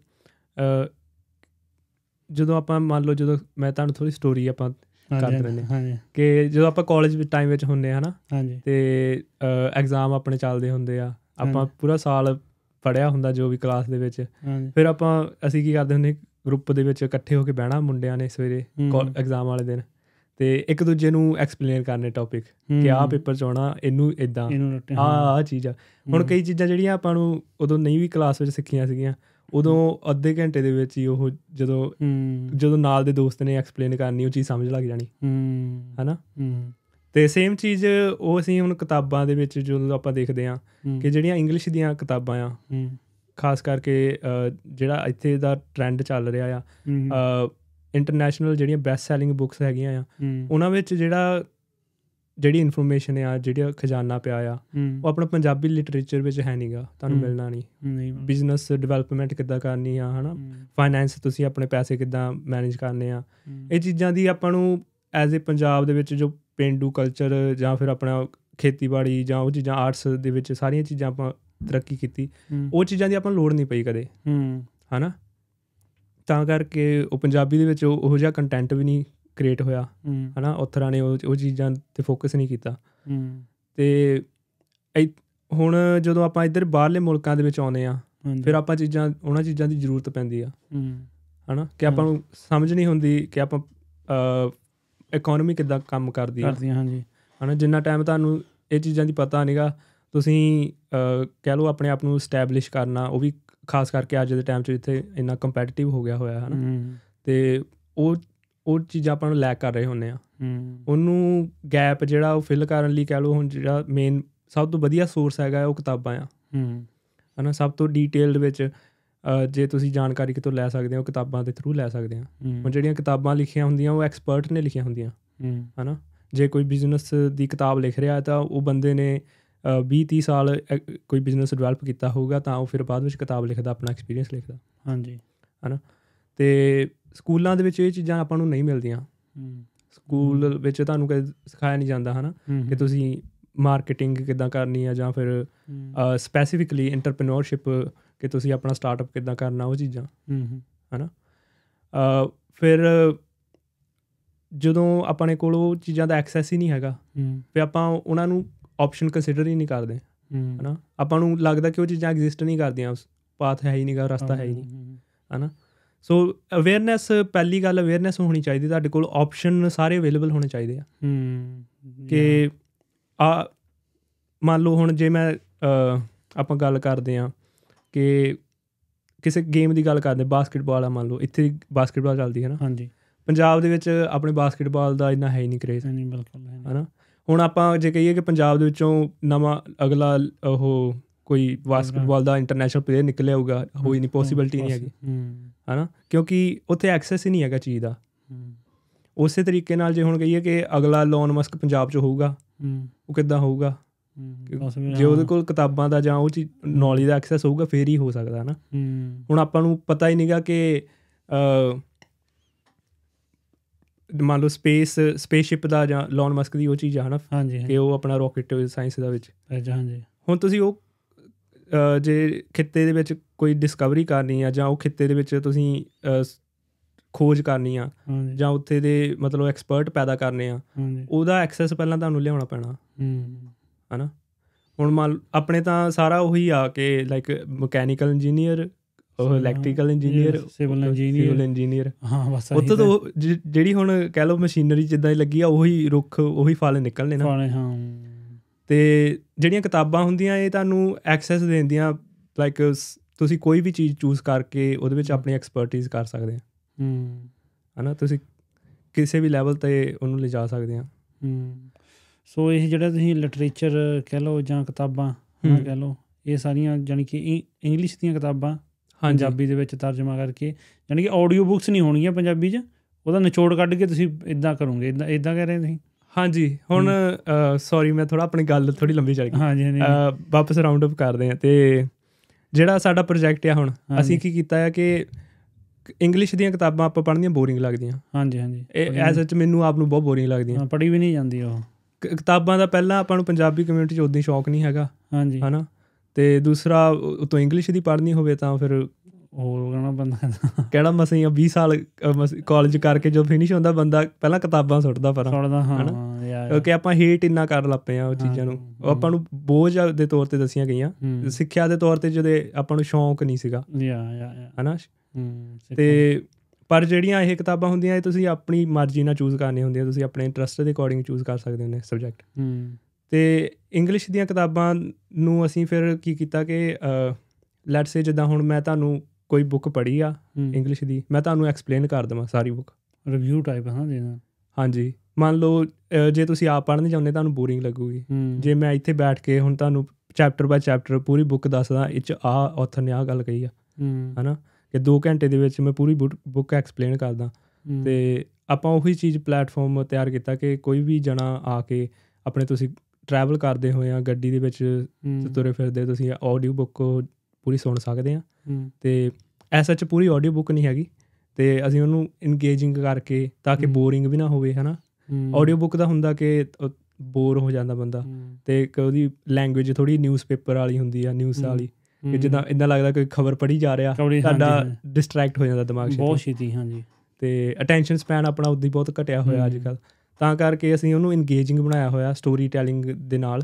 ਜਦੋਂ ਆਪਾਂ ਮੰਨ ਲਓ ਜਦੋਂ ਮੈਂ ਤੁਹਾਨੂੰ ਥੋੜੀ ਸਟੋਰੀ ਆਪਾਂ ਕਰ ਰਹੇ ਹਾਂ ਕਿ ਜਦੋਂ ਆਪਾਂ ਕਾਲਜ ਵਿੱਚ ਟਾਈਮ ਵਿੱਚ ਹੁੰਦੇ ਆ ਹਨਾ ਤੇ ਐਗਜ਼ਾਮ ਆਪਣੇ ਚੱਲਦੇ ਹੁੰਦੇ ਆ ਆਪਾਂ ਪੂਰਾ ਸਾਲ ਪੜਿਆ ਹੁੰਦਾ ਜੋ ਵੀ ਕਲਾਸ ਦੇ ਵਿੱਚ ਫਿਰ ਆਪਾਂ ਅਸੀਂ ਕੀ ਕਰਦੇ ਹੁੰਦੇ ਗਰੁੱਪ ਦੇ ਵਿੱਚ ਇਕੱਠੇ ਹੋ ਕੇ ਬਹਿਣਾ ਮੁੰਡਿਆਂ ਨੇ ਸਵੇਰੇ ਐਗਜ਼ਾਮ ਵਾਲੇ ਦਿਨ ਤੇ ਇੱਕ ਦੂਜੇ ਨੂੰ ਐਕਸਪਲੇਨ ਕਰਨੇ ਟੌਪਿਕ ਕਿ ਆਹ ਪੇਪਰ ਚਾਉਣਾ ਇਹਨੂੰ ਇਦਾਂ ਆ ਆ ਚੀਜ਼ ਆ ਹੁਣ ਕਈ ਚੀਜ਼ਾਂ ਜਿਹੜੀਆਂ ਆਪਾਂ ਨੂੰ ਉਦੋਂ ਨਹੀਂ ਵੀ ਕਲਾਸ ਵਿੱਚ ਸਿੱਖੀਆਂ ਸੀਗੀਆਂ ਉਦੋਂ ਅੱਧੇ ਘੰਟੇ ਦੇ ਵਿੱਚ ਹੀ ਉਹ ਜਦੋਂ ਜਦੋਂ ਨਾਲ ਦੇ ਦੋਸਤ ਨੇ ਐਕਸਪਲੇਨ ਕਰਨੀ ਉਹ ਚੀਜ਼ ਸਮਝ ਲੱਗ ਜਾਣੀ ਹਨਾ ਤੇ ਸੇਮ ਚੀਜ਼ ਉਹ ਅਸੀਂ ਹੁਣ ਕਿਤਾਬਾਂ ਦੇ ਵਿੱਚ ਜਦੋਂ ਆਪਾਂ ਦੇਖਦੇ ਆ ਕਿ ਜਿਹੜੀਆਂ ਇੰਗਲਿਸ਼ ਦੀਆਂ ਕਿਤਾਬਾਂ ਆ ਖਾਸ ਕਰਕੇ ਜਿਹੜਾ ਇੱਥੇ ਦਾ ਟ੍ਰੈਂਡ ਚੱਲ ਰਿਹਾ ਆ ਇੰਟਰਨੈਸ਼ਨਲ ਜਿਹੜੀਆਂ ਬੈਸਟ ਸੈਲਿੰਗ ਬੁੱਕਸ ਹੈਗੀਆਂ ਆ ਉਹਨਾਂ ਵਿੱਚ ਜਿਹੜਾ ਜਿਹੜੀ ਇਨਫੋਰਮੇਸ਼ਨ ਆ ਜਿਹੜਾ ਖਜ਼ਾਨਾ ਪਿਆ ਆ ਉਹ ਆਪਣਾ ਪੰਜਾਬੀ ਲਿਟਰੇਚਰ ਵਿੱਚ ਹੈ ਨਹੀਂਗਾ ਤੁਹਾਨੂੰ ਮਿਲਣਾ ਨਹੀਂ ਬਿਜ਼ਨਸ ਡਿਵੈਲਪਮੈਂਟ ਕਿੱਦਾਂ ਕਰਨੀ ਆ ਹਨਾ ਫਾਈਨੈਂਸ ਤੁਸੀਂ ਆਪਣੇ ਪੈਸੇ ਕਿੱਦਾਂ ਮੈਨੇਜ ਕਰਨੇ ਆ ਇਹ ਚੀਜ਼ਾਂ ਦੀ ਆਪਾਂ ਨੂੰ ਐਜ਼ ਅ ਪੰਜਾਬ ਦੇ ਵਿੱਚ ਜੋ ਪਿੰਡੂ ਕਲਚਰ ਜਾਂ ਫਿਰ ਆਪਣਾ ਖੇਤੀਬਾੜੀ ਜਾਂ ਉਹ ਚੀਜ਼ਾਂ ਆਰਟਸ ਦੇ ਵਿੱਚ ਸਾਰੀਆਂ ਚੀਜ਼ਾਂ ਆਪਾਂ ਤਰੱਕੀ ਕੀਤੀ ਉਹ ਚੀਜ਼ਾਂ ਦੀ ਆਪਾਂ ਲੋੜ ਨਹੀਂ ਪਈ ਕਦੇ ਹਨਾ ਤਾਂ ਕਰਕੇ ਉਹ ਪੰਜਾਬੀ ਦੇ ਵਿੱਚ ਉਹੋ ਜਿਹਾ ਕੰਟੈਂਟ ਵੀ ਨਹੀਂ ਕ੍ਰੀਏਟ ਹੋਇਆ ਹਨਾ ਔਥਰਾਂ ਨੇ ਉਹ ਚੀਜ਼ਾਂ ਤੇ ਫੋਕਸ ਨਹੀਂ ਕੀਤਾ ਤੇ ਹੁਣ ਜਦੋਂ ਆਪਾਂ ਇੱਧਰ ਬਾਹਰਲੇ ਮੁਲਕਾਂ ਦੇ ਵਿੱਚ ਆਉਨੇ ਆ ਫਿਰ ਆਪਾਂ ਚੀਜ਼ਾਂ ਉਹਨਾਂ ਚੀਜ਼ਾਂ ਦੀ ਜ਼ਰੂਰਤ ਪੈਂਦੀ ਆ ਹਨਾ ਕਿ ਆਪਾਂ ਨੂੰ ਸਮਝ ਨਹੀਂ ਹੁੰਦੀ ਕਿ ਆਪਾਂ ਇਕਨੋਮੀ ਕਿੱਦਾਂ ਕੰਮ ਕਰਦੀ ਆ ਕਰਦੀਆਂ ਹਾਂਜੀ ਹਨਾ ਜਿੰਨਾ ਟਾਈਮ ਤੁਹਾਨੂੰ ਇਹ ਚੀਜ਼ਾਂ ਦੀ ਪਤਾ ਨਹੀਂਗਾ ਤੁਸੀਂ ਕਹਿ ਲਓ ਆਪਣੇ ਆਪ ਨੂੰ ਸਟੈਬਲਿਸ਼ ਕਰਨਾ ਉਹ ਵੀ ਖਾਸ ਕਰਕੇ ਅੱਜ ਦੇ ਟਾਈਮ 'ਚ ਜਿੱਥੇ ਇੰਨਾ ਕੰਪੀਟੀਟਿਵ ਹੋ ਗਿਆ ਹੋਇਆ ਹਨਾ ਤੇ ਉਹ ਉਹ ਚੀਜ਼ ਆਪਾਂ ਨੂੰ ਲੈਕ ਕਰ ਰਹੇ ਹੁੰਨੇ ਆ ਉਹਨੂੰ ਗੈਪ ਜਿਹੜਾ ਉਹ ਫਿਲ ਕਰਨ ਲਈ ਕਹ ਲੋ ਹੁਣ ਜਿਹੜਾ ਮੇਨ ਸਭ ਤੋਂ ਵਧੀਆ ਸੋਰਸ ਹੈਗਾ ਉਹ ਕਿਤਾਬਾਂ ਆ ਹਾਂ ਹਨਾ ਸਭ ਤੋਂ ਡੀਟੇਲਡ ਵਿੱਚ ਜੇ ਤੁਸੀਂ ਜਾਣਕਾਰੀ ਕਿਤੋਂ ਲੈ ਸਕਦੇ ਹੋ ਕਿਤਾਬਾਂ ਦੇ ਥਰੂ ਲੈ ਸਕਦੇ ਆ ਹੁਣ ਜਿਹੜੀਆਂ ਕਿਤਾਬਾਂ ਲਿਖੀਆਂ ਹੁੰਦੀਆਂ ਉਹ ਐਕਸਪਰਟ ਨੇ ਲਿਖੀਆਂ ਹੁੰਦੀਆਂ ਹਨਾ ਜੇ ਕੋਈ ਬਿਜ਼ਨਸ ਦੀ ਕਿਤਾਬ ਲਿਖ ਰਿਹਾ ਤਾਂ ਉਹ ਬੰਦੇ ਨੇ 20-30 ਸਾਲ ਕੋਈ ਬਿਜ਼ਨਸ ਡਿਵੈਲਪ ਕੀਤਾ ਹੋਊਗਾ ਤਾਂ ਉਹ ਫਿਰ ਬਾਅਦ ਵਿੱਚ ਕਿਤਾਬ ਲਿਖਦਾ ਆਪਣਾ ਐਕਸਪੀਰੀਅੰਸ ਲਿਖਦਾ ਹਾਂਜੀ ਹਨਾ ਤੇ ਸਕੂਲਾਂ ਦੇ ਵਿੱਚ ਇਹ ਚੀਜ਼ਾਂ ਆਪਾਂ ਨੂੰ ਨਹੀਂ ਮਿਲਦੀਆਂ ਸਕੂਲ ਵਿੱਚ ਤੁਹਾਨੂੰ ਕਦੇ ਸਿਖਾਇਆ ਨਹੀਂ ਜਾਂਦਾ ਹਨਾ ਕਿ ਤੁਸੀਂ ਮਾਰਕੀਟਿੰਗ ਕਿੱਦਾਂ ਕਰਨੀ ਆ ਜਾਂ ਫਿਰ ਸਪੈਸੀਫਿਕਲੀ ਐਂਟਰਪ੍ਰੀਨਰਸ਼ਿਪ ਕਿ ਤੁਸੀਂ ਆਪਣਾ ਸਟਾਰਟਅਪ ਕਿੱਦਾਂ ਕਰਨਾ ਉਹ ਚੀਜ਼ਾਂ ਹਨਾ ਫਿਰ ਜਦੋਂ ਆਪਣੇ ਕੋਲ ਉਹ ਚੀਜ਼ਾਂ ਦਾ ਐਕਸੈਸ ਹੀ ਨਹੀਂ ਹੈਗਾ ਫਿਰ ਆਪਾਂ ਉਹਨਾਂ ਨੂੰ ਆਪਸ਼ਨ ਕੰਸੀਡਰ ਹੀ ਨਹੀਂ ਕਰਦੇ ਹਨਾ ਆਪਾਂ ਨੂੰ ਲੱਗਦਾ ਕਿ ਉਹ ਚੀਜ਼ਾਂ ਐਗਜ਼ਿਸਟ ਨਹੀਂ ਕਰਦੀਆਂ ਪਾਥ ਹੈ ਹੀ ਨਹੀਂਗਾ ਰਸਤਾ ਹੈ ਹੀ ਨਹੀਂ ਹਨਾ ਸੋ ਅਵੇਅਰਨੈਸ ਪਹਿਲੀ ਗੱਲ ਅਵੇਅਰਨੈਸ ਹੋਣੀ ਚਾਹੀਦੀ ਤੁਹਾਡੇ ਕੋਲ ਆਪਸ਼ਨ ਸਾਰੇ ਅਵੇਲੇਬਲ ਹੋਣੇ ਚਾਹੀਦੇ ਆ ਹੂੰ ਕਿ ਆ ਮੰਨ ਲਓ ਹੁਣ ਜੇ ਮੈਂ ਆਪਾਂ ਗੱਲ ਕਰਦੇ ਆ ਕਿ ਕਿਸੇ ਗੇਮ ਦੀ ਗੱਲ ਕਰਦੇ ਬਾਸਕਟਬਾਲ ਆ ਮੰਨ ਲਓ ਇੱਥੇ ਬਾਸਕਟਬਾਲ ਚੱਲਦੀ ਹੈ ਨਾ ਹਾਂਜੀ ਪੰਜਾਬ ਦੇ ਵਿੱਚ ਆਪਣੇ ਬਾਸਕਟਬਾਲ ਦਾ ਇੰਨਾ ਹੈ ਹੀ ਨਹੀਂ ਕਰੇਜ਼ ਨਹੀਂ ਬਿਲਕੁਲ ਹੈ ਨਾ ਹੁਣ ਆਪਾਂ ਜੇ ਕਹੀਏ ਕਿ ਪੰਜਾਬ ਦੇ ਵਿੱਚੋਂ ਨਵਾਂ ਅਗਲਾ ਉਹ ਕੋਈ ਬਾਸਕਟਬਾਲ ਦਾ ਇੰਟਰਨੈਸ਼ਨਲ ਪਲੇਅਰ ਨਿਕਲੇ ਆਊਗਾ ਹੋਈ ਨਹੀਂ ਪੋਸਿਬਿਲਟੀ ਨਹੀਂ ਹੈਗੀ ਹਨਾ ਕਿਉਂਕਿ ਉੱਥੇ ਐਕਸੈਸ ਹੀ ਨਹੀਂ ਹੈਗਾ ਚੀਜ਼ ਦਾ ਉਸੇ ਤਰੀਕੇ ਨਾਲ ਜੇ ਹੁਣ ਕਹੀਏ ਕਿ ਅਗਲਾ ਲੋਨ ਮਸਕ ਪੰਜਾਬ 'ਚ ਹੋਊਗਾ ਉਹ ਕਿੱਦਾਂ ਹੋਊਗਾ ਜੇ ਉਹਦੇ ਕੋਲ ਕਿਤਾਬਾਂ ਦਾ ਜਾਂ ਉਹ ਚੀਜ਼ ਨੌਲੇਜ ਦਾ ਐਕਸੈਸ ਹੋਊਗਾ ਫੇਰ ਹੀ ਹੋ ਸਕਦਾ ਹਨਾ ਹੁਣ ਆਪਾਂ ਨੂੰ ਪਤਾ ਹੀ ਨਹੀਂਗਾ ਕਿ ਮੰਨ ਲਓ ਸਪੇਸ ਸਪੇਸਸ਼ਿਪ ਦਾ ਜਾਂ ਲੋਨ ਮਸਕ ਦੀ ਉਹ ਚੀਜ਼ ਹਨਾ ਕਿ ਉਹ ਆਪਣਾ ਰਾਕਟ ਸਾਇੰਸ ਦਾ ਵਿੱਚ ਹਾਂਜੀ ਹੁਣ ਤੁਸੀਂ ਉਹ ਜੇ ਖਿੱਤੇ ਦੇ ਵਿੱਚ ਕੋਈ ਡਿਸਕਵਰੀ ਕਰਨੀ ਆ ਜਾਂ ਉਹ ਖਿੱਤੇ ਦੇ ਵਿੱਚ ਤੁਸੀਂ ਖੋਜ ਕਰਨੀ ਆ ਜਾਂ ਉੱਥੇ ਦੇ ਮਤਲਬ ਐਕਸਪਰਟ ਪੈਦਾ ਕਰਨੇ ਆ ਉਹਦਾ ਐਕਸੈਸ ਪਹਿਲਾਂ ਤੁਹਾਨੂੰ ਲਿਆਉਣਾ ਪੈਣਾ ਹਨਾ ਹੁਣ ਮੰਨ ਆਪਣੇ ਤਾਂ ਸਾਰਾ ਉਹੀ ਆ ਕਿ ਲਾਈਕ ਮਕੈਨੀਕਲ ਇੰਜੀਨੀਅਰ ਉਹ electrical engineer civil engineer civil engineer ਹਾਂ ਬਸ ਉੱਥੇ ਤੋਂ ਜਿਹੜੀ ਹੁਣ ਕਹਿ ਲਓ ਮਸ਼ੀਨਰੀ ਜਿੱਦਾਂ ਹੀ ਲੱਗੀ ਆ ਉਹੀ ਰੁੱਖ ਉਹੀ ਫਲ ਨਿਕਲਨੇ ਨਾ ਫਲ ਹਾਂ ਤੇ ਜਿਹੜੀਆਂ ਕਿਤਾਬਾਂ ਹੁੰਦੀਆਂ ਇਹ ਤੁਹਾਨੂੰ ਐਕਸੈਸ ਦਿੰਦੀਆਂ ਲਾਈਕ ਤੁਸੀਂ ਕੋਈ ਵੀ ਚੀਜ਼ ਚੂਜ਼ ਕਰਕੇ ਉਹਦੇ ਵਿੱਚ ਆਪਣੀ ਐਕਸਪਰਟਿਜ਼ ਕਰ ਸਕਦੇ ਆ ਹਮ ਹਨਾ ਤੁਸੀਂ ਕਿਸੇ ਵੀ ਲੈਵਲ ਤੇ ਉਹਨੂੰ ਲੈ ਜਾ ਸਕਦੇ ਆ ਹਮ ਸੋ ਇਹ ਜਿਹੜਾ ਤੁਸੀਂ ਲਿਟਰੇਚਰ ਕਹਿ ਲਓ ਜਾਂ ਕਿਤਾਬਾਂ ਹਨਾ ਕਹਿ ਲਓ ਇਹ ਸਾਰੀਆਂ ਜਾਨੀ ਕਿ ਇੰਗਲਿਸ਼ ਦੀਆਂ ਕਿਤਾਬਾਂ ਪੰਜਾਬੀ ਦੇ ਵਿੱਚ ਤਰਜਮਾ ਕਰਕੇ ਜਾਨੀ ਕਿ ਆਡੀਓ ਬੁక్స్ ਨਹੀਂ ਹੋਣਗੀਆਂ ਪੰਜਾਬੀ 'ਚ ਉਹਦਾ ਨਿਚੋੜ ਕੱਢ ਕੇ ਤੁਸੀਂ ਇਦਾਂ ਕਰੋਗੇ ਇਦਾਂ ਇਦਾਂ ਕਹਿ ਰਹੇ ਤੁਸੀਂ ਹਾਂਜੀ ਹੁਣ ਸੌਰੀ ਮੈਂ ਥੋੜਾ ਆਪਣੀ ਗੱਲ ਥੋੜੀ ਲੰਬੀ ਚੱਲ ਗਈ ਹਾਂਜੀ ਹਾਂਜੀ ਵਾਪਸ ਰਾਉਂਡ ਅਪ ਕਰਦੇ ਆ ਤੇ ਜਿਹੜਾ ਸਾਡਾ ਪ੍ਰੋਜੈਕਟ ਆ ਹੁਣ ਅਸੀਂ ਕੀ ਕੀਤਾ ਆ ਕਿ ਇੰਗਲਿਸ਼ ਦੀਆਂ ਕਿਤਾਬਾਂ ਆਪਾਂ ਪੜ੍ਹਨੀਆਂ ਬੋਰਿੰਗ ਲੱਗਦੀਆਂ ਹਾਂਜੀ ਹਾਂਜੀ ਇਹ ਐਸ ਐਚ ਮੈਨੂੰ ਆਪ ਨੂੰ ਬਹੁਤ ਬੋਰਿੰਗ ਲੱਗਦੀਆਂ ਹਾਂ ਪੜ੍ਹੀ ਵੀ ਨਹੀਂ ਜਾਂਦੀ ਉਹ ਕਿਤਾਬਾਂ ਦਾ ਪਹਿਲਾਂ ਆਪਾਂ ਨੂੰ ਪੰਜਾਬੀ ਕਮਿਊਨਿਟੀ 'ਚ ਉਦੋਂ ਸ਼ੌਕ ਨਹੀਂ ਹੈਗਾ ਹਾਂਜੀ ਹਨਾ ਤੇ ਦੂਸਰਾ ਉਤੋਂ ਇੰਗਲਿਸ਼ ਦੀ ਪੜ੍ਹਨੀ ਹੋਵੇ ਤਾਂ ਫਿਰ ਹੋਰ ਕਹਣਾ ਬੰਦਾ ਕਿਹੜਾ ਮਸੀਂ 20 ਸਾਲ ਕਾਲਜ ਕਰਕੇ ਜੋ ਫਿਨਿਸ਼ ਹੁੰਦਾ ਬੰਦਾ ਪਹਿਲਾਂ ਕਿਤਾਬਾਂ ਸੁੱਟਦਾ ਪਰ ਸੁੱਟਦਾ ਹਾਂ ਕਿਉਂਕਿ ਆਪਾਂ ਹੀਟ ਇੰਨਾ ਕਰ ਲੱਪੇ ਆ ਉਹ ਚੀਜ਼ਾਂ ਨੂੰ ਉਹ ਆਪਾਂ ਨੂੰ ਬੋਝ ਦੇ ਤੌਰ ਤੇ ਦਸੀਆਂ ਗਈਆਂ ਸਿੱਖਿਆ ਦੇ ਤੌਰ ਤੇ ਜਿਹਦੇ ਆਪਾਂ ਨੂੰ ਸ਼ੌਂਕ ਨਹੀਂ ਸੀਗਾ ਯਾ ਯਾ ਹਨਾ ਤੇ ਪਰ ਜਿਹੜੀਆਂ ਇਹ ਕਿਤਾਬਾਂ ਹੁੰਦੀਆਂ ਇਹ ਤੁਸੀਂ ਆਪਣੀ ਮਰਜ਼ੀ ਨਾਲ ਚੂਜ਼ ਹੁੰਦੀ ਹੁੰਦੀਆਂ ਤੁਸੀਂ ਆਪਣੇ ਇੰਟਰਸਟ ਦੇ ਅਕੋਰਡਿੰਗ ਚੂਜ਼ ਕਰ ਸਕਦੇ ਹੋ ਨੇ ਸਬਜੈਕਟ ਤੇ ਇੰਗਲਿਸ਼ ਦੀਆਂ ਕਿਤਾਬਾਂ ਨੂੰ ਅਸੀਂ ਫਿਰ ਕੀ ਕੀਤਾ ਕਿ ਲੈਟਸ ਸੇ ਜਿੱਦਾਂ ਹੁਣ ਮੈਂ ਤੁਹਾਨੂੰ ਕੋਈ ਬੁੱਕ ਪੜ੍ਹੀ ਆ ਇੰਗਲਿਸ਼ ਦੀ ਮੈਂ ਤੁਹਾਨੂੰ ਐਕਸਪਲੇਨ ਕਰ ਦਵਾਂ ਸਾਰੀ ਬੁੱਕ ਰਿਵਿਊ ਟਾਈਪ ਹਾਂ ਦੇਣਾ ਹਾਂਜੀ ਮੰਨ ਲਓ ਜੇ ਤੁਸੀਂ ਆਪ ਪੜ੍ਹਨੀ ਚਾਹੁੰਦੇ ਤੁਹਾਨੂੰ ਬੋਰਿੰਗ ਲੱਗੂਗੀ ਜੇ ਮੈਂ ਇੱਥੇ ਬੈਠ ਕੇ ਹੁਣ ਤੁਹਾਨੂੰ ਚੈਪਟਰ ਬਾਈ ਚੈਪਟਰ ਪੂਰੀ ਬੁੱਕ ਦੱਸਦਾ ਇਹ ਚ ਆ ਆਥਰ ਨੇ ਆ ਗੱਲ ਕਹੀ ਆ ਹਨਾ ਕਿ 2 ਘੰਟੇ ਦੇ ਵਿੱਚ ਮੈਂ ਪੂਰੀ ਬੁੱਕ ਐਕਸਪਲੇਨ ਕਰਦਾ ਤੇ ਆਪਾਂ ਉਹੀ ਚੀਜ਼ ਪਲੇਟਫਾਰਮ ਤਿਆਰ ਕੀਤਾ ਕਿ ਕੋਈ ਵੀ ਜਣਾ ਆ ਕੇ ਆਪਣੇ ਤੁਸੀਂ ਟਰੈਵਲ ਕਰਦੇ ਹੋਏ ਆ ਗੱਡੀ ਦੇ ਵਿੱਚ ਤੁਰੇ ਫਿਰਦੇ ਤੁਸੀਂ ਆਡੀਓ ਬੁੱਕ ਪੂਰੀ ਸੁਣ ਸਕਦੇ ਆ ਤੇ ਐਸਾ ਚ ਪੂਰੀ ਆਡੀਓ ਬੁੱਕ ਨਹੀਂ ਹੈਗੀ ਤੇ ਅਸੀਂ ਉਹਨੂੰ ਇੰਗੇਜਿੰਗ ਕਰਕੇ ਤਾਂ ਕਿ ਬੋਰਿੰਗ ਵੀ ਨਾ ਹੋਵੇ ਹਨਾ ਆਡੀਓ ਬੁੱਕ ਦਾ ਹੁੰਦਾ ਕਿ ਬੋਰ ਹੋ ਜਾਂਦਾ ਬੰਦਾ ਤੇ ਉਹਦੀ ਲੈਂਗੁਏਜ ਥੋੜੀ ਨਿਊਜ਼ਪੇਪਰ ਵਾਲੀ ਹੁੰਦੀ ਆ ਨਿਊਜ਼ ਵਾਲੀ ਕਿ ਜਿੱਦਾਂ ਇਦਾਂ ਲੱਗਦਾ ਕੋਈ ਖਬਰ ਪੜੀ ਜਾ ਰਿਹਾ ਤੁਹਾਡਾ ਡਿਸਟਰੈਕਟ ਹੋ ਜਾਂਦਾ ਦਿਮਾਗ ਬਹੁਤ ਛੇਤੀ ਹਾਂਜੀ ਤੇ ਅਟੈਂਸ਼ਨ ਸਪੈਨ ਆਪਣਾ ਉਦੀ ਬਹੁਤ ਘਟਿਆ ਹੋਇਆ ਅੱਜ ਕੱਲ ਤਾਂ ਕਰਕੇ ਅਸੀਂ ਉਹਨੂੰ ਇੰਗੇਜਿੰਗ ਬਣਾਇਆ ਹੋਇਆ ਸਟੋਰੀ ਟੈਲਿੰਗ ਦੇ ਨਾਲ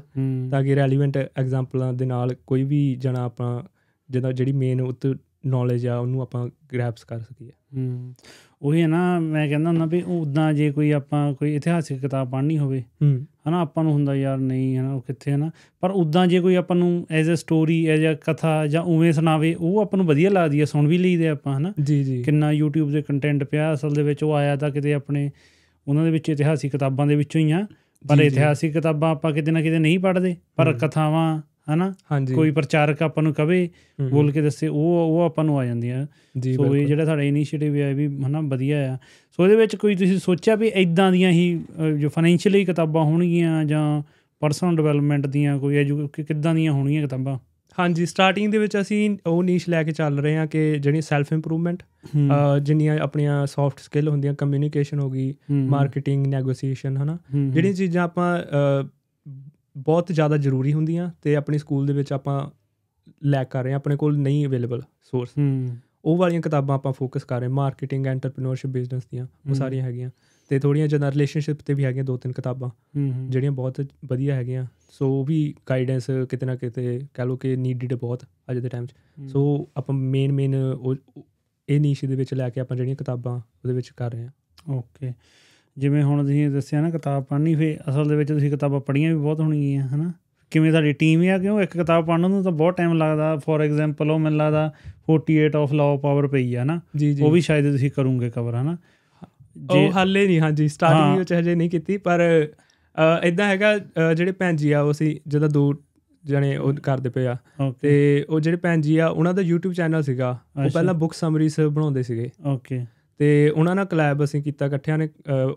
ਤਾਂ ਕਿ ਰੈਲੀਵੈਂਟ ਐਗਜ਼ਾਮਪਲਾਂ ਦੇ ਨਾਲ ਕੋਈ ਵੀ ਜਣਾ ਆਪਣਾ ਜਿਹਦਾ ਜਿਹੜੀ ਮੇਨ ਉੱਤ ਨੌਲੇਜ ਆ ਉਹਨੂੰ ਆਪਾਂ ਗ੍ਰੈਪਸ ਕਰ ਸਕੀਏ ਹੂੰ ਉਹੀ ਹੈ ਨਾ ਮੈਂ ਕਹਿੰਦਾ ਹੁੰਦਾ ਵੀ ਉਦਾਂ ਜੇ ਕੋਈ ਆਪਾਂ ਕੋਈ ਇਤਿਹਾਸਿਕ ਕਿਤਾਬ ਪੜ੍ਹਨੀ ਹੋਵੇ ਹੂੰ ਹਨਾ ਆਪਾਂ ਨੂੰ ਹੁੰਦਾ ਯਾਰ ਨਹੀਂ ਹਨਾ ਉਹ ਕਿੱਥੇ ਹਨਾ ਪਰ ਉਦਾਂ ਜੇ ਕੋਈ ਆਪਾਂ ਨੂੰ as a story as a ਕਥਾ ਜਾਂ ਉਵੇਂ ਸੁਣਾਵੇ ਉਹ ਆਪਾਂ ਨੂੰ ਵਧੀਆ ਲੱਗਦੀ ਹੈ ਸੁਣ ਵੀ ਲਈਦੇ ਆਪਾਂ ਹਨਾ ਜੀ ਜੀ ਕਿੰਨਾ YouTube ਦੇ ਕੰਟੈਂਟ ਪਿਆ ਅਸਲ ਦੇ ਵਿੱਚ ਉਹ ਆਇਆ ਤਾਂ ਕਿਤੇ ਆਪਣੇ ਉਹਨਾਂ ਦੇ ਵਿੱਚ ਇਤਿਹਾਸਿਕ ਕਿਤਾਬਾਂ ਦੇ ਵਿੱਚੋਂ ਹੀ ਆ ਪਰ ਇਤਿਹਾਸਿਕ ਕਿਤਾਬਾਂ ਆਪਾਂ ਕਿਤੇ ਨਾ ਕਿਤੇ ਨਹੀਂ ਪੜ੍ਹਦੇ ਪਰ ਕਥਾਵਾਂ ਹਨਾ ਕੋਈ ਪ੍ਰਚਾਰਕ ਆਪਾਂ ਨੂੰ ਕਵੇ ਬੋਲ ਕੇ ਦੱਸੇ ਉਹ ਉਹ ਆਪਾਂ ਨੂੰ ਆ ਜਾਂਦੀਆਂ ਸੋ ਇਹ ਜਿਹੜਾ ਸਾਡਾ ਇਨੀਸ਼ੀਏਟਿਵ ਹੈ ਵੀ ਹਨਾ ਵਧੀਆ ਆ ਸੋ ਇਹਦੇ ਵਿੱਚ ਕੋਈ ਤੁਸੀਂ ਸੋਚਿਆ ਵੀ ਇਦਾਂ ਦੀਆਂ ਹੀ ਜੋ ਫਾਈਨੈਂਸ਼ੀਅਲੀ ਕਿਤਾਬਾਂ ਹੋਣਗੀਆਂ ਜਾਂ ਪਰਸਨਲ ਡਿਵੈਲਪਮੈਂਟ ਦੀਆਂ ਕੋਈ ਕਿੱਦਾਂ ਦੀਆਂ ਹੋਣਗੀਆਂ ਕਿਤਾਬਾਂ ਹਾਂਜੀ ਸਟਾਰਟਿੰਗ ਦੇ ਵਿੱਚ ਅਸੀਂ ਉਹ ਨੀਸ਼ ਲੈ ਕੇ ਚੱਲ ਰਹੇ ਹਾਂ ਕਿ ਜਿਹੜੀ ਸੈਲਫ ਇੰਪਰੂਵਮੈਂਟ ਜਿੰਨੀਆਂ ਆਪਣੀਆਂ ਸੌਫਟ ਸਕਿੱਲ ਹੁੰਦੀਆਂ ਕਮਿਊਨੀਕੇਸ਼ਨ ਹੋ ਗਈ ਮਾਰਕੀਟਿੰਗ ਨੈਗੋਸੀਏਸ਼ਨ ਹਨਾ ਜਿਹੜੀਆਂ ਚੀਜ਼ਾਂ ਆਪਾਂ ਬਹੁਤ ਜ਼ਿਆਦਾ ਜ਼ਰੂਰੀ ਹੁੰਦੀਆਂ ਤੇ ਆਪਣੇ ਸਕੂਲ ਦੇ ਵਿੱਚ ਆਪਾਂ ਲੈਕ ਕਰ ਰਹੇ ਆ ਆਪਣੇ ਕੋਲ ਨਹੀਂ ਅਵੇਲੇਬਲ ਸੋਰਸ ਉਹ ਵਾਲੀਆਂ ਕਿਤਾਬਾਂ ਆਪਾਂ ਫੋਕਸ ਕਰ ਰਹੇ ਮਾਰਕੀਟਿੰਗ ਐਂਟਰਪ੍ਰੀਨਰਸ਼ਿਪ ਬਿਜ਼ਨਸ ਦੀਆਂ ਉਹ ਸਾਰੀਆਂ ਹੈਗੀਆਂ ਤੇ ਥੋੜੀਆਂ ਜਨਰਲ ਰਿਲੇਸ਼ਨਸ਼ਿਪ ਤੇ ਵੀ ਹੈਗੀਆਂ ਦੋ ਤਿੰਨ ਕਿਤਾਬਾਂ ਜਿਹੜੀਆਂ ਬਹੁਤ ਵਧੀਆ ਹੈਗੀਆਂ ਸੋ ਉਹ ਵੀ ਗਾਈਡੈਂਸ ਕਿਤੇ ਨਾ ਕਿਤੇ ਕਹ ਲੋ ਕਿ ਨੀਡਡ ਬਹੁਤ ਅੱਜ ਦੇ ਟਾਈਮ 'ਚ ਸੋ ਆਪਾਂ ਮੇਨ ਮੇਨ ਇਹ ਨੀਸ਼ ਦੇ ਵਿੱਚ ਲੈ ਕੇ ਆਪਾਂ ਜਿਹੜੀਆਂ ਕਿਤਾਬਾਂ ਉਹਦੇ ਵਿੱਚ ਕਰ ਰਹੇ ਆ ਓਕੇ ਜਿਵੇਂ ਹੁਣ ਤੁਸੀਂ ਦੱਸਿਆ ਨਾ ਕਿਤਾਬ ਪੜ੍ਹਨੀ ਫੇ ਅਸਲ ਦੇ ਵਿੱਚ ਤੁਸੀਂ ਕਿਤਾਬਾਂ ਪੜ੍ਹੀਆਂ ਵੀ ਬਹੁਤ ਹੋਣਗੀਆਂ ਹਨਾ ਕਿਵੇਂ ਤੁਹਾਡੀ ਟੀਮ ਆ ਕਿਉਂ ਇੱਕ ਕਿਤਾਬ ਪੜ੍ਹਨ ਨੂੰ ਤਾਂ ਬਹੁਤ ਟਾਈਮ ਲੱਗਦਾ ਫੋਰ ਐਗਜ਼ਾਮਪਲ ਉਹ ਮੈਨੂੰ ਲੱਗਦਾ 48 ਆਫ ਲਾਅ ਪਾਵਰ ਪਈ ਆ ਨਾ ਉਹ ਵੀ ਸ਼ਾਇਦ ਤੁਸੀਂ ਕਰੋਗੇ ਕਵਰ ਹਨਾ ਉਹ ਹਾਲੇ ਨਹੀਂ ਹਾਂਜੀ ਸਟਾਰਟਿੰਗ ਵਿੱਚ ਹਜੇ ਨਹੀਂ ਕੀਤੀ ਪਰ ਇਦਾਂ ਹੈਗਾ ਜਿਹੜੇ ਭੈਣ ਜੀ ਆ ਉਹ ਸੀ ਜਿਹਦਾ ਦੋ ਜਣੇ ਉਹ ਕਰਦੇ ਪਏ ਆ ਤੇ ਉਹ ਜਿਹੜੇ ਭੈਣ ਜੀ ਆ ਉਹਨਾਂ ਦਾ YouTube ਚੈਨਲ ਸੀਗਾ ਉਹ ਪਹਿਲਾਂ ਬੁੱਕ ਸਮਰੀਸ ਬਣਾਉਂਦੇ ਸੀਗੇ ਓਕੇ ਤੇ ਉਹਨਾਂ ਨਾਲ ਕਲੈਬ ਅਸੀਂ ਕੀਤਾ ਇਕੱਠਿਆਂ ਨੇ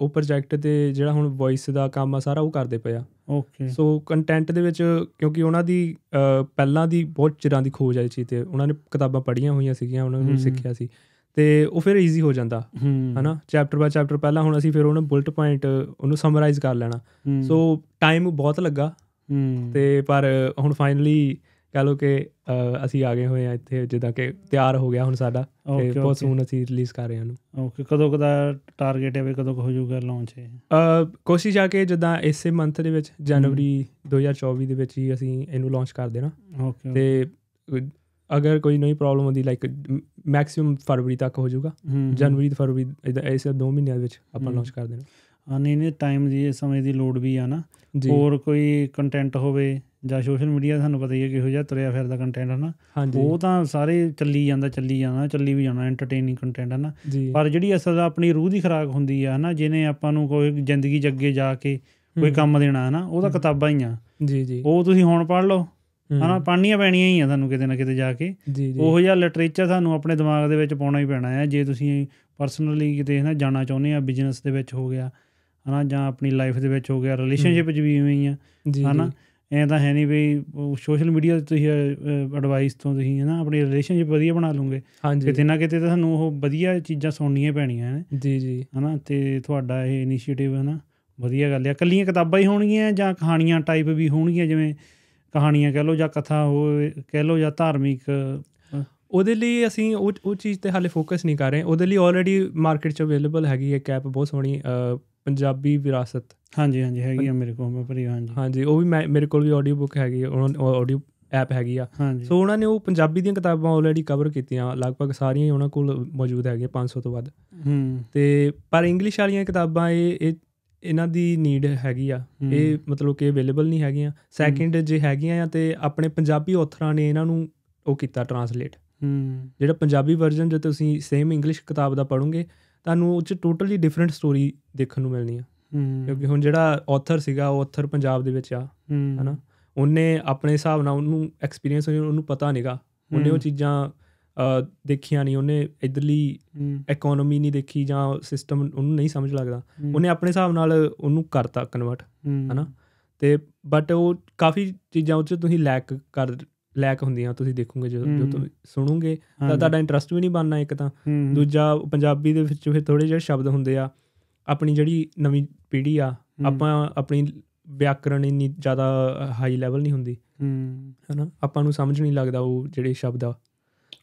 ਉਹ ਪ੍ਰੋਜੈਕਟ ਤੇ ਜਿਹੜਾ ਹੁਣ ਵੌਇਸ ਦਾ ਕੰਮ ਆ ਸਾਰਾ ਉਹ ਕਰਦੇ ਪਏ ਆ ਓਕੇ ਸੋ ਕੰਟੈਂਟ ਦੇ ਵਿੱਚ ਕਿਉਂਕਿ ਉਹਨਾਂ ਦੀ ਪਹਿਲਾਂ ਦੀ ਬਹੁਤ ਚਿਰਾਂ ਦੀ ਖੋਜ ਆਈ ਸੀ ਤੇ ਉਹਨਾਂ ਨੇ ਕਿਤਾਬਾਂ ਪੜ੍ਹੀਆਂ ਹੋਈਆਂ ਸੀਗੀਆਂ ਉਹਨਾਂ ਨੂੰ ਸਿੱਖਿਆ ਸੀ ਤੇ ਉਹ ਫਿਰ ਈਜ਼ੀ ਹੋ ਜਾਂਦਾ ਹਨਾ ਚੈਪਟਰ ਬਾਈ ਚੈਪਟਰ ਪਹਿਲਾਂ ਹੁਣ ਅਸੀਂ ਫਿਰ ਉਹਨਾਂ ਬੁਲਟ ਪੁਆਇੰਟ ਉਹਨੂੰ ਸਮਰਾਈਜ਼ ਕਰ ਲੈਣਾ ਸੋ ਟਾਈਮ ਬਹੁਤ ਲੱਗਾ ਤੇ ਪਰ ਹੁਣ ਫਾਈਨਲੀ ਕਹ ਲੋ ਕਿ ਅਸੀਂ ਆ ਗਏ ਹੋਏ ਆ ਇੱਥੇ ਜਿੱਦਾਂ ਕਿ ਤਿਆਰ ਹੋ ਗਿਆ ਹੁਣ ਸਾਡਾ ਤੇ ਬਹੁਤ ਸੂਨ ਅਸੀਂ ਰਿਲੀਜ਼ ਕਰ ਰਹੇ ਹਾਂ ਨੂੰ ਓਕੇ ਕਦੋਂ ਕਦਾ ਟਾਰਗੇਟ ਹੈ ਵੀ ਕਦੋਂ ਹੋ ਜਾਊਗਾ ਲਾਂਚ ਇਹ ਕੋਸ਼ਿਸ਼ ਆ ਕੇ ਜਿੱਦਾਂ ਇਸੇ ਮੰਥ ਦੇ ਵਿੱਚ ਜਨਵਰੀ 2024 ਦੇ ਵਿੱਚ ਹੀ ਅਸੀਂ ਇਹਨੂੰ ਲਾਂਚ ਕਰ ਦੇਣਾ ਓਕੇ ਤੇ ਅਗਰ ਕੋਈ ਨਵੀਂ ਪ੍ਰੋਬਲਮ ਹੁੰਦੀ ਲਾਈਕ ਮੈਕਸਿਮਮ ਫਰਵਰੀ ਤੱਕ ਹੋ ਜਾਊਗਾ ਜਨਵਰੀ ਤੇ ਫਰਵਰੀ ਇਸ ਦੋ ਮਹੀਨਿਆਂ ਦੇ ਵਿੱਚ ਆਪਾਂ ਲਾਂਚ ਕਰ ਦੇਣਾ ਹਾਂ ਨਹੀਂ ਨਹੀਂ ਟਾਈਮ ਦੀ ਸਮੇਂ ਦੀ ਲੋਡ ਵੀ ਆ ਨਾ ਹੋਰ ਕੋਈ ਕੰਟੈਂਟ ਹੋਵੇ ਜਾਂ ਸੋਸ਼ਲ ਮੀਡੀਆ ਸਾਨੂੰ ਪਤਾ ਹੀ ਹੈ ਕਿਹੋ ਜਿਹਾ ਤੁਰਿਆ ਫਿਰਦਾ ਕੰਟੈਂਟ ਹਨਾ ਉਹ ਤਾਂ ਸਾਰੇ ਚੱਲੀ ਜਾਂਦਾ ਚੱਲੀ ਜਾਂਦਾ ਚੱਲੀ ਵੀ ਜਾਣਾ ਐਂਟਰਟੇਨਿੰਗ ਕੰਟੈਂਟ ਹਨਾ ਪਰ ਜਿਹੜੀ ਅਸਲ ਆਪਣੀ ਰੂਹ ਦੀ ਖਰਾਕ ਹੁੰਦੀ ਆ ਹਨਾ ਜਿਹਨੇ ਆਪਾਂ ਨੂੰ ਕੋਈ ਜ਼ਿੰਦਗੀ 'ਚ ਅੱਗੇ ਜਾ ਕੇ ਕੋਈ ਕੰਮ ਦੇਣਾ ਹਨਾ ਉਹ ਤਾਂ ਕਿਤਾਬਾਂ ਹੀ ਆ ਜੀ ਜੀ ਉਹ ਤੁਸੀਂ ਹੁਣ ਪੜ੍ਹ ਲਓ ਹਨਾ ਪੜ੍ਹਨੀਆਂ ਪੈਣੀਆਂ ਹੀ ਆ ਤੁਹਾਨੂੰ ਕਿਤੇ ਨਾ ਕਿਤੇ ਜਾ ਕੇ ਉਹ ਜਿਹਾ ਲਿਟਰੇਚਰ ਤੁਹਾਨੂੰ ਆਪਣੇ ਦਿਮਾਗ ਦੇ ਵਿੱਚ ਪਾਉਣਾ ਹੀ ਪੈਣਾ ਹੈ ਜੇ ਤੁਸੀਂ ਪਰਸਨਲੀ ਕਿਤੇ ਹਨਾ ਜਾਣਾ ਚਾਹੁੰਦੇ ਆ ਬਿਜ਼ਨਸ ਦੇ ਵਿੱਚ ਹੋ ਗਿਆ ਹਨਾ ਜਾਂ ਆਪਣੀ ਲਾਈਫ ਦੇ ਵਿੱਚ ਹੋ ਗਿਆ ਰਿਲੇਸ਼ਨਸ਼ਿਪ 'ਚ ਵੀ ਹੋਈਆਂ ਆ ਹਨਾ ਐਂ ਤਾਂ ਹੈ ਨਹੀਂ ਵੀ ਸੋਸ਼ਲ ਮੀਡੀਆ ਤੇ ਤੁਸੀਂ ਐਡਵਾਈਸ ਤੋਂ ਤੁਸੀਂ ਹੈ ਨਾ ਆਪਣੀ ਰਿਲੇਸ਼ਨਸ਼ਿਪ ਵਧੀਆ ਬਣਾ ਲਓਗੇ ਕਿਤੇ ਨਾ ਕਿਤੇ ਤਾਂ ਸਾਨੂੰ ਉਹ ਵਧੀਆ ਚੀਜ਼ਾਂ ਸੁਣਨੀਆਂ ਪੈਣੀਆਂ ਨੇ ਜੀ ਜੀ ਹੈ ਨਾ ਤੇ ਤੁਹਾਡਾ ਇਹ ਇਨੀਸ਼ੀਏਟਿਵ ਹੈ ਨਾ ਵਧੀਆ ਗੱਲ ਹੈ ਕੱਲੀਆਂ ਕਿਤਾਬਾਂ ਹੀ ਹੋਣਗੀਆਂ ਜਾਂ ਕਹਾਣੀਆਂ ਟਾਈਪ ਵੀ ਹੋਣਗੀਆਂ ਜਿਵੇਂ ਕਹਾਣੀਆਂ ਕਹਿ ਲਓ ਜਾਂ ਕਥਾ ਹੋਵੇ ਕਹਿ ਲਓ ਜਾਂ ਧਾਰਮਿਕ ਉਹਦੇ ਲਈ ਅਸੀਂ ਉਹ ਉਹ ਚੀਜ਼ ਤੇ ਹਾਲੇ ਫੋਕਸ ਨਹੀਂ ਕਰ ਰਹੇ ਉਹਦੇ ਲਈ ਆਲਰੇਡੀ ਮਾਰਕੀਟ 'ਚ ਅਵੇਲੇਬਲ ਹੈਗੀ ਹੈ ਕੈਪ ਬਹੁਤ ਸੋਹਣੀ ਪੰਜਾਬੀ ਵਿਰਾਸਤ ਹਾਂਜੀ ਹਾਂਜੀ ਹੈਗੀ ਆ ਮੇਰੇ ਕੋਲ ਮੈਂ ਭਰੀ ਹਾਂਜੀ ਹਾਂਜੀ ਉਹ ਵੀ ਮੇਰੇ ਕੋਲ ਵੀ ਆਡੀਓ ਬੁੱਕ ਹੈਗੀ ਆ ਉਹਨਾਂ ਆਡੀਓ ਐਪ ਹੈਗੀ ਆ ਸੋ ਉਹਨਾਂ ਨੇ ਉਹ ਪੰਜਾਬੀ ਦੀਆਂ ਕਿਤਾਬਾਂ ਆਲਰੇਡੀ ਕਵਰ ਕੀਤੀਆਂ ਲਗਭਗ ਸਾਰੀਆਂ ਹੀ ਉਹਨਾਂ ਕੋਲ ਮੌਜੂਦ ਹੈਗੀਆਂ 500 ਤੋਂ ਵੱਧ ਹੂੰ ਤੇ ਪਰ ਇੰਗਲਿਸ਼ ਵਾਲੀਆਂ ਕਿਤਾਬਾਂ ਇਹ ਇਹ ਇਹਨਾਂ ਦੀ ਨੀਡ ਹੈਗੀ ਆ ਇਹ ਮਤਲਬ ਕਿ ਅਵੇਲੇਬਲ ਨਹੀਂ ਹੈਗੀਆਂ ਸੈਕਿੰਡ ਜੇ ਹੈਗੀਆਂ ਆ ਤੇ ਆਪਣੇ ਪੰਜਾਬੀ ਆਥਰਾਂ ਨੇ ਇਹਨਾਂ ਨੂੰ ਉਹ ਕੀਤਾ ਟਰਾਂਸਲੇਟ ਹੂੰ ਜਿਹੜਾ ਪੰਜਾਬੀ ਵਰਜ਼ਨ ਜੇ ਤੁਸੀਂ ਸੇਮ ਇੰਗਲਿਸ਼ ਕਿਤਾਬ ਦਾ ਪੜੋਗੇ ਤੁਹਾਨੂੰ ਉਹ ਚ ਟੋਟਲੀ ਡਿਫਰੈਂਟ ਸਟੋਰੀ ਦੇਖਣ ਨੂੰ ਮਿਲਣੀ ਆ ਕਿਉਂਕਿ ਹੁਣ ਜਿਹੜਾ ਆਥਰ ਸੀਗਾ ਉਹ ਆਥਰ ਪੰਜਾਬ ਦੇ ਵਿੱਚ ਆ ਹਨਾ ਉਹਨੇ ਆਪਣੇ ਹਿਸਾਬ ਨਾਲ ਉਹਨੂੰ ਐਕਸਪੀਰੀਅੰਸ ਉਹਨੂੰ ਪਤਾ ਨਹੀਂਗਾ ਉਹਨੇ ਉਹ ਚੀਜ਼ਾਂ ਦੇਖੀਆਂ ਨਹੀਂ ਉਹਨੇ ਇਧਰਲੀ ਇਕਨੋਮੀ ਨਹੀਂ ਦੇਖੀ ਜਾਂ ਸਿਸਟਮ ਉਹਨੂੰ ਨਹੀਂ ਸਮਝ ਲੱਗਦਾ ਉਹਨੇ ਆਪਣੇ ਹਿਸਾਬ ਨਾਲ ਉਹਨੂੰ ਕਰਤਾ ਕਨਵਰਟ ਹਨਾ ਤੇ ਬਟ ਉਹ ਕਾਫੀ ਚੀਜ਼ਾਂ ਉੱਚ ਤੁਸੀਂ ਲੈਕ ਕਰ ਲੈਕ ਹੁੰਦੀਆਂ ਤੁਸੀਂ ਦੇਖੋਗੇ ਜੋ ਜੋ ਤੁਸੀਂ ਸੁਣੋਗੇ ਤਾਂ ਤੁਹਾਡਾ ਇੰਟਰਸਟ ਵੀ ਨਹੀਂ ਬਣਨਾ ਇੱਕ ਤਾਂ ਦੂਜਾ ਪੰਜਾਬੀ ਦੇ ਵਿੱਚ ਫਿਰ ਥੋੜੇ ਜਿਹੇ ਸ਼ਬਦ ਹੁੰਦੇ ਆ ਆਪਣੀ ਜਿਹੜੀ ਨਵੀਂ ਪੀੜ੍ਹੀ ਆ ਆਪਾਂ ਆਪਣੀ ਵਿਆਕਰਣ ਇੰਨੀ ਜ਼ਿਆਦਾ ਹਾਈ ਲੈਵਲ ਨਹੀਂ ਹੁੰਦੀ ਹੈਨਾ ਆਪਾਂ ਨੂੰ ਸਮਝ ਨਹੀਂ ਲੱਗਦਾ ਉਹ ਜਿਹੜੇ ਸ਼ਬਦ ਆ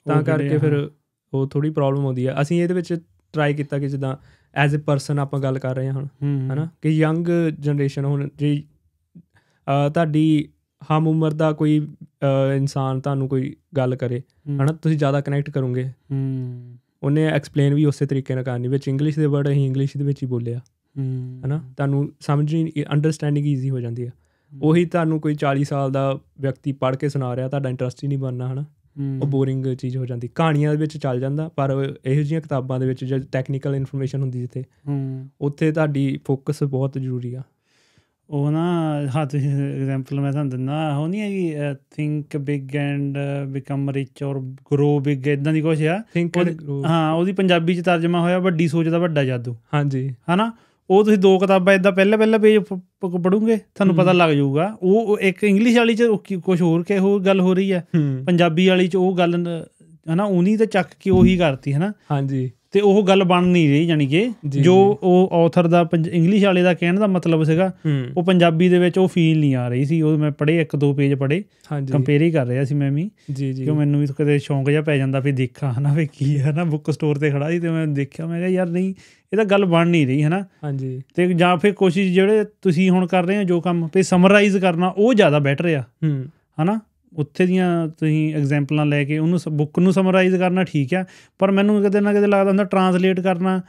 ਤਾਂ ਕਰਕੇ ਫਿਰ ਉਹ ਥੋੜੀ ਪ੍ਰੋਬਲਮ ਆਉਂਦੀ ਆ ਅਸੀਂ ਇਹਦੇ ਵਿੱਚ ਟਰਾਈ ਕੀਤਾ ਕਿ ਜਿੱਦਾਂ ਐਜ਼ ਅ ਪਰਸਨ ਆਪਾਂ ਗੱਲ ਕਰ ਰਹੇ ਹਾਂ ਹੁਣ ਹੈਨਾ ਕਿ ਯੰਗ ਜਨਰੇਸ਼ਨ ਹੁਣ ਜੀ ਤੁਹਾਡੀ ਹਮ ਉਮਰ ਦਾ ਕੋਈ ਇਨਸਾਨ ਤੁਹਾਨੂੰ ਕੋਈ ਗੱਲ ਕਰੇ ਹਨਾ ਤੁਸੀਂ ਜ਼ਿਆਦਾ ਕਨੈਕਟ ਕਰੋਗੇ ਹੂੰ ਉਹਨੇ ਐਕਸਪਲੇਨ ਵੀ ਉਸੇ ਤਰੀਕੇ ਨਾਲ ਕਰਨੀ ਵਿੱਚ ਇੰਗਲਿਸ਼ ਦੇ ਵਰਡ ਅਸੀਂ ਇੰਗਲਿਸ਼ ਦੇ ਵਿੱਚ ਹੀ ਬੋਲਿਆ ਹਨਾ ਤੁਹਾਨੂੰ ਸਮਝ ਅੰਡਰਸਟੈਂਡਿੰਗ ਈਜ਼ੀ ਹੋ ਜਾਂਦੀ ਆ ਉਹੀ ਤੁਹਾਨੂੰ ਕੋਈ 40 ਸਾਲ ਦਾ ਵਿਅਕਤੀ ਪੜ੍ਹ ਕੇ ਸੁਣਾ ਰਿਹਾ ਤੁਹਾਡਾ ਇੰਟਰਸਟ ਹੀ ਨਹੀਂ ਬਣਨਾ ਹਨਾ ਉਹ ਬੋਰਿੰਗ ਚੀਜ਼ ਹੋ ਜਾਂਦੀ ਕਹਾਣੀਆਂ ਦੇ ਵਿੱਚ ਚੱਲ ਜਾਂਦਾ ਪਰ ਇਹੋ ਜਿਹੀਆਂ ਕਿਤਾਬਾਂ ਦੇ ਵਿੱਚ ਜੇ ਟੈਕਨੀਕਲ ਇਨਫੋਰਮੇਸ਼ਨ ਹੁੰਦੀ ਜਿੱਥੇ ਉੱਥੇ ਤੁਹਾਡੀ ਫੋਕਸ ਬਹੁਤ ਜ਼ਰੂਰੀ ਆ ਉਹ ਨਾ ਹਾਂ ਤੁਸੀਂ ਐਗਜ਼ਾਮਪਲ ਮੈਂ ਤੁਹਾਨੂੰ ਦਿੰਦਾ ਉਹ ਨਹੀਂ ਹੈਗੀ think big and become rich or grow big ਇਦਾਂ ਦੀ ਕੁਝ ਆ ਹਾਂ ਉਹਦੀ ਪੰਜਾਬੀ ਚ ਤਰਜਮਾ ਹੋਇਆ ਵੱਡੀ ਸੋਚ ਦਾ ਵੱਡਾ ਜਾਦੂ ਹਾਂਜੀ ਹਨਾ ਉਹ ਤੁਸੀਂ ਦੋ ਕਿਤਾਬਾਂ ਇਦਾਂ ਪਹਿਲੇ ਪਹਿਲੇ ਪੇਜ ਪੜੂਗੇ ਤੁਹਾਨੂੰ ਪਤਾ ਲੱਗ ਜਾਊਗਾ ਉਹ ਇੱਕ ਇੰਗਲਿਸ਼ ਵਾਲੀ ਚ ਕੁਝ ਹੋਰ ਕੇ ਹੋਰ ਗੱਲ ਹੋ ਰਹੀ ਹੈ ਪੰਜਾਬੀ ਵਾਲੀ ਚ ਉਹ ਗੱਲ ਹਨਾ ਉਨੀ ਤਾਂ ਚੱਕ ਕੇ ਉਹੀ ਕਰਤੀ ਹਨਾ ਹਾਂਜੀ ਤੇ ਉਹ ਗੱਲ ਬਣ ਨਹੀਂ ਰਹੀ ਜਾਨੀ ਕਿ ਜੋ ਉਹ ਆਥਰ ਦਾ ਇੰਗਲਿਸ਼ ਵਾਲੇ ਦਾ ਕਹਿਣ ਦਾ ਮਤਲਬ ਸੀਗਾ ਉਹ ਪੰਜਾਬੀ ਦੇ ਵਿੱਚ ਉਹ ਫੀਲ ਨਹੀਂ ਆ ਰਹੀ ਸੀ ਉਹ ਮੈਂ ਪੜੇ ਇੱਕ ਦੋ ਪੇਜ ਪੜੇ ਕੰਪੇਅਰ ਹੀ ਕਰ ਰਿਹਾ ਸੀ ਮੈਂ ਵੀ ਕਿਉਂ ਮੈਨੂੰ ਵੀ ਕਦੇ ਸ਼ੌਂਕ ਜਿਹਾ ਪੈ ਜਾਂਦਾ ਵੀ ਦੇਖਾਂ ਹਨਾ ਵੀ ਕੀ ਹੈ ਨਾ ਬੁੱਕ ਸਟੋਰ ਤੇ ਖੜਾ ਸੀ ਤੇ ਮੈਂ ਦੇਖਿਆ ਮੈਂ ਕਿਹਾ ਯਾਰ ਨਹੀਂ ਇਹ ਤਾਂ ਗੱਲ ਬਣ ਨਹੀਂ ਰਹੀ ਹਨਾ ਹਾਂਜੀ ਤੇ ਜਾਂ ਫਿਰ ਕੋਸ਼ਿਸ਼ ਜਿਹੜੇ ਤੁਸੀਂ ਹੁਣ ਕਰ ਰਹੇ ਹੋ ਜੋ ਕੰਮ ਤੇ ਸਮਰਾਈਜ਼ ਕਰਨਾ ਉਹ ਜ਼ਿਆਦਾ ਬੈਟਰ ਆ ਹਨਾ ਉੱਥੇ ਦੀਆਂ ਤੁਸੀਂ ਐਗਜ਼ਾਮਪਲਾਂ ਲੈ ਕੇ ਉਹਨੂੰ ਬੁੱਕ ਨੂੰ ਸਮਰਾਈਜ਼ ਕਰਨਾ ਠੀਕ ਆ ਪਰ ਮੈਨੂੰ ਕਦੇ ਨਾ ਕਦੇ ਲੱਗਦਾ ਹੁੰਦਾ ਟਰਾਂਸਲੇਟ ਕਰਨਾ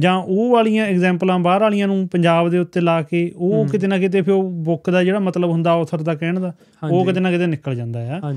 ਜਾਂ ਉਹ ਵਾਲੀਆਂ ਐਗਜ਼ਾਮਪਲਾਂ ਬਾਹਰ ਵਾਲੀਆਂ ਨੂੰ ਪੰਜਾਬ ਦੇ ਉੱਤੇ ਲਾ ਕੇ ਉਹ ਕਿਤੇ ਨਾ ਕਿਤੇ ਫਿਰ ਉਹ ਬੁੱਕ ਦਾ ਜਿਹੜਾ ਮਤਲਬ ਹੁੰਦਾ ਆਥਰ ਦਾ ਕਹਿਣ ਦਾ ਉਹ ਕਿਤੇ ਨਾ ਕਿਤੇ ਨਿਕਲ ਜਾਂਦਾ ਆ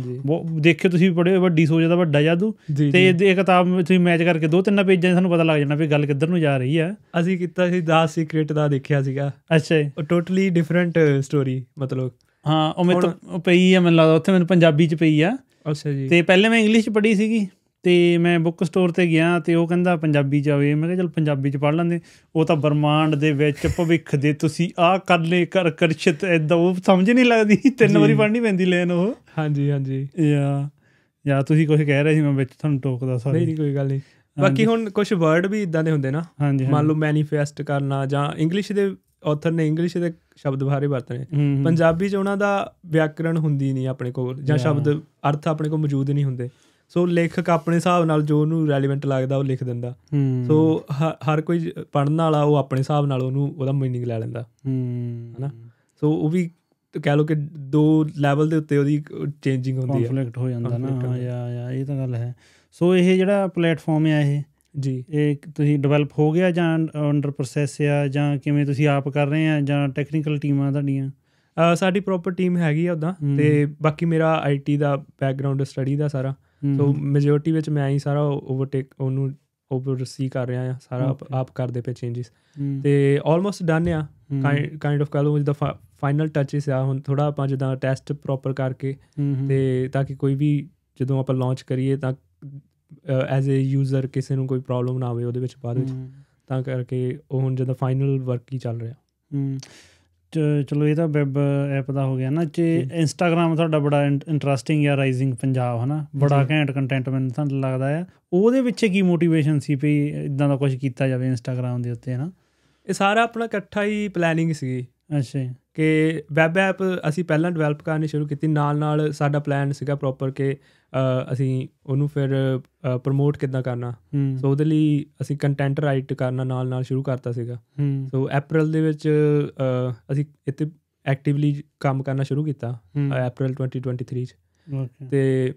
ਦੇਖਿਓ ਤੁਸੀਂ ਬੜੇ ਵੱਡੀ ਸੋਚ ਦਾ ਵੱਡਾ ਜਾਦੂ ਤੇ ਇਹ ਕਿਤਾਬ ਤੁਸੀਂ ਮੈਚ ਕਰਕੇ ਦੋ ਤਿੰਨ ਪੇਜਾਂ ਸਾਨੂੰ ਪਤਾ ਲੱਗ ਜਾਣਾ ਵੀ ਗੱਲ ਕਿੱਧਰ ਨੂੰ ਜਾ ਰਹੀ ਆ ਅਸੀਂ ਕੀਤਾ ਸੀ ਦਾ ਸੀਕ੍ਰੀਟ ਦਾ ਦੇਖਿਆ ਸੀਗਾ ਅੱਛਾ ਉਹ ਟੋਟਲੀ ਡਿਫਰੈਂਟ ਸਟੋਰੀ ਮਤਲਬ ਹਾਂ ਉਹ ਮੇਰੇ ਤੋਂ ਪਈ ਆ ਮੈਨੂੰ ਲੱਗਦਾ ਉੱਥੇ ਮੈਨੂੰ ਪੰਜਾਬੀ ਚ ਪਈ ਆ ਅੱਛਾ ਜੀ ਤੇ ਪਹਿਲੇ ਮੈਂ ਇੰਗਲਿਸ਼ ਚ ਪੜ੍ਹੀ ਸੀਗੀ ਤੇ ਮੈਂ ਬੁੱਕ ਸਟੋਰ ਤੇ ਗਿਆ ਤੇ ਉਹ ਕਹਿੰਦਾ ਪੰਜਾਬੀ ਚ ਆਵੇ ਮੈਂ ਕਿਹਾ ਚਲ ਪੰਜਾਬੀ ਚ ਪੜ੍ਹ ਲੈਂਦੇ ਉਹ ਤਾਂ ਬ੍ਰਹਮਾਂਡ ਦੇ ਵਿੱਚ ਭਵਿੱਖ ਦੇ ਤੁਸੀਂ ਆ ਕਰ ਲੈ ਕਰ ਕਰਛਿਤ ਐਦਾਂ ਉਹ ਸਮਝ ਨਹੀਂ ਲੱਗਦੀ ਤਿੰਨ ਵਾਰੀ ਪੜ੍ਹਨੀ ਪੈਂਦੀ ਲੈਨ ਉਹ ਹਾਂਜੀ ਹਾਂਜੀ ਯਾ ਯਾ ਤੁਸੀਂ ਕੁਝ ਕਹਿ ਰਹੇ ਸੀ ਮੈਂ ਵਿੱਚ ਤੁਹਾਨੂੰ ਟੋਕਦਾ ਸਾਰੀ ਨਹੀਂ ਕੋਈ ਗੱਲ ਨਹੀਂ ਬਾਕੀ ਹੁਣ ਕੁਝ ਵਰਡ ਵੀ ਇਦਾਂ ਦੇ ਹੁੰਦੇ ਨਾ ਮੰਨ ਲਓ ਮੈਨੀਫੈਸਟ ਕਰਨਾ ਜਾਂ ਇੰਗਲਿਸ਼ ਦੇ ਆਥਰ ਨੇ ਇੰਗਲਿਸ਼ ਦੇ ਸ਼ਬਦ ਬਾਰੇ ਵਰਤਨੇ ਪੰਜਾਬੀ 'ਚ ਉਹਨਾਂ ਦਾ ਵਿਆਕਰਣ ਹੁੰਦੀ ਨਹੀਂ ਆਪਣੇ ਕੋਲ ਜਾਂ ਸ਼ਬਦ ਅਰਥ ਆਪਣੇ ਕੋਲ ਮੌਜੂਦ ਨਹੀਂ ਹੁੰਦੇ ਸੋ ਲੇਖਕ ਆਪਣੇ ਹਿਸਾਬ ਨਾਲ ਜੋ ਉਹਨੂੰ ਰੈਲੇਵੈਂਟ ਲੱਗਦਾ ਉਹ ਲਿਖ ਦਿੰਦਾ ਸੋ ਹਰ ਕੋਈ ਪੜਨ ਵਾਲਾ ਉਹ ਆਪਣੇ ਹਿਸਾਬ ਨਾਲ ਉਹਨੂੰ ਉਹਦਾ ਮੀਨਿੰਗ ਲੈ ਲੈਂਦਾ ਹਨਾ ਸੋ ਉਹ ਵੀ ਕਹਿ ਲੋ ਕਿ ਦੋ ਲੈਵਲ ਦੇ ਉੱਤੇ ਉਹਦੀ ਚੇਂਜਿੰਗ ਹੁੰਦੀ ਹੈ ਕਨਫਲਿਕਟ ਹੋ ਜਾਂਦਾ ਨਾ ਯਾ ਯਾ ਇਹ ਤਾਂ ਗੱਲ ਹੈ ਸੋ ਇਹ ਜਿਹੜਾ ਪਲੇਟਫਾਰਮ ਹੈ ਇਹ ਜੀ ਇਹ ਤੁਸੀਂ ਡਿਵੈਲਪ ਹੋ ਗਿਆ ਜਾਂ ਅੰਡਰ ਪ੍ਰੋਸੈਸ ਆ ਜਾਂ ਕਿਵੇਂ ਤੁਸੀਂ ਆਪ ਕਰ ਰਹੇ ਆ ਜਾਂ ਟੈਕਨੀਕਲ ਟੀਮਾਂ ਤੁਹਾਡੀਆਂ ਸਾਡੀ ਪ੍ਰੋਪਰ ਟੀਮ ਹੈਗੀ ਆ ਉਦਾਂ ਤੇ ਬਾਕੀ ਮੇਰਾ ਆਈਟੀ ਦਾ ਬੈਕਗ੍ਰਾਉਂਡ ਸਟੱਡੀ ਦਾ ਸਾਰਾ ਸੋ ਮੈਜੋਰਟੀ ਵਿੱਚ ਮੈਂ ਹੀ ਸਾਰਾ ਓਵਰਟੇਕ ਉਹਨੂੰ ਓਵਰਸੀ ਕਰ ਰਿਹਾ ਆ ਸਾਰਾ ਆਪ ਕਰਦੇ ਪਏ ਚੇਂਜਸ ਤੇ ਆਲਮੋਸਟ ਡਨ ਆ ਕਾਈਂਡ ਆਫ ਕਾਲੋ ਦਾ ਫਾਈਨਲ ਟੱਚਸ ਆ ਹੁਣ ਥੋੜਾ ਆਪਾਂ ਜਦਾਂ ਟੈਸਟ ਪ੍ਰੋਪਰ ਕਰਕੇ ਤੇ ਤਾਂ ਕਿ ਕੋਈ ਵੀ ਜਦੋਂ ਆਪਾਂ ਲਾਂਚ ਕਰੀਏ ਤਾਂ ਐਜ਼ ਅ ਯੂਜ਼ਰ ਕਿਸੇ ਨੂੰ ਕੋਈ ਪ੍ਰੋਬਲਮ ਨਾ ਆਵੇ ਉਹਦੇ ਵਿੱਚ ਬਾਅਦ ਵਿੱਚ ਤਾਂ ਕਰਕੇ ਉਹ ਹੁਣ ਜਦੋਂ ਫਾਈਨਲ ਵਰਕ ਹੀ ਚੱਲ ਰਿਹਾ ਹੂੰ ਚਲੋ ਇਹ ਤਾਂ ਵੈਬ ਐਪ ਦਾ ਹੋ ਗਿਆ ਨਾ ਜੇ ਇੰਸਟਾਗ੍ਰam ਤੁਹਾਡਾ ਬੜਾ ਇੰਟਰਸਟਿੰਗ ਯਾ ਰਾਈਜ਼ਿੰਗ ਪੰਜਾਬ ਹਨਾ ਬੜਾ ਘੈਂਟ ਕੰਟੈਂਟ ਮੈਨੂੰ ਤਾਂ ਲੱਗਦਾ ਆ ਉਹਦੇ ਵਿੱਚ ਕੀ ਮੋਟੀਵੇਸ਼ਨ ਸੀ ਵੀ ਇਦਾਂ ਦਾ ਕੁਝ ਕੀਤਾ ਜਾਵੇ ਇੰਸਟਾਗ੍ਰam ਦੇ ਉੱਤੇ ਹਨਾ ਇਹ ਸਾਰਾ ਆਪਣਾ ਇਕੱਠਾ ਹੀ ਪਲੈਨਿੰਗ ਸੀਗੀ ਅੱਛਾ ਕਿ ਵੈਬ ਐਪ ਅਸੀਂ ਪਹਿਲਾਂ ਡਿਵੈਲਪ ਕਰਨੀ ਸ਼ੁਰੂ ਕੀਤੀ ਨਾਲ ਨਾਲ ਸਾਡਾ ਪਲਾਨ ਸੀਗਾ ਪ੍ਰੋਪਰ ਕਿ ਅਸੀਂ ਉਹਨੂੰ ਫਿਰ ਪ੍ਰਮੋਟ ਕਿੱਦਾਂ ਕਰਨਾ ਸੋ ਉਹਦੇ ਲਈ ਅਸੀਂ ਕੰਟੈਂਟ ਰਾਈਟ ਕਰਨਾ ਨਾਲ ਨਾਲ ਸ਼ੁਰੂ ਕਰਤਾ ਸੀਗਾ ਸੋ ਅਪ੍ਰੈਲ ਦੇ ਵਿੱਚ ਅਸੀਂ ਇੱਥੇ ਐਕਟਿਵਲੀ ਕੰਮ ਕਰਨਾ ਸ਼ੁਰੂ ਕੀਤਾ ਅਪ੍ਰੈਲ 2023 ਚ ਤੇ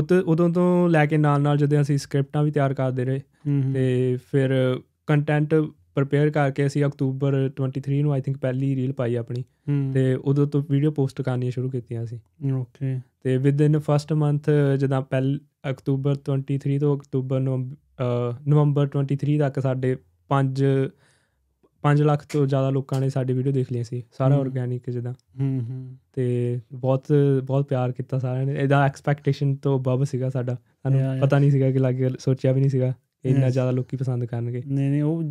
ਉਦੋਂ ਤੋਂ ਲੈ ਕੇ ਨਾਲ ਨਾਲ ਜਦੋਂ ਅਸੀਂ ਸਕ੍ਰਿਪਟਾਂ ਵੀ ਤਿਆਰ ਕਰਦੇ ਰਹੇ ਤੇ ਫਿਰ ਕੰਟੈਂਟ ਪ੍ਰਪੇਅਰ ਕਰਕੇ ਅਸੀਂ ਅਕਤੂਬਰ 23 ਨੂੰ ਆਈ ਥਿੰਕ ਪਹਿਲੀ ਰੀਲ ਪਾਈ ਆਪਣੀ ਤੇ ਉਦੋਂ ਤੋਂ ਵੀਡੀਓ ਪੋਸਟ ਕਰਨੀਆਂ ਸ਼ੁਰੂ ਕੀਤੀਆਂ ਸੀ ਓਕੇ ਤੇ ਵਿਦ ਇਨ ਫਰਸਟ ਮੰਥ ਜਦੋਂ ਪਹਿਲ ਅਕਤੂਬਰ 23 ਤੋਂ ਅਕਤੂਬਰ ਨਵੰਬਰ 23 ਤੱਕ ਸਾਡੇ 5 5 ਲੱਖ ਤੋਂ ਜ਼ਿਆਦਾ ਲੋਕਾਂ ਨੇ ਸਾਡੀ ਵੀਡੀਓ ਦੇਖ ਲਈ ਸੀ ਸਾਰਾ ਆਰਗੈਨਿਕ ਜਿਦਾ ਹੂੰ ਹੂੰ ਤੇ ਬਹੁਤ ਬਹੁਤ ਪਿਆਰ ਕੀਤਾ ਸਾਰਿਆਂ ਨੇ ਇਹਦਾ ਐਕਸਪੈਕਟੇਸ਼ਨ ਤੋਂ ਬਬ ਸੀਗਾ ਸਾਡਾ ਸਾਨੂੰ ਪਤਾ ਨਹੀਂ ਸੀਗਾ ਕਿ ਲੱਗੇ ਸੋਚਿਆ ਵੀ ਨਹੀਂ ਸੀਗਾ ਇੰਨਾ ਜ਼ਿਆਦਾ ਲੋਕੀ ਪਸੰਦ ਕਰਨਗੇ ਨਹੀਂ ਨਹੀਂ ਉਹ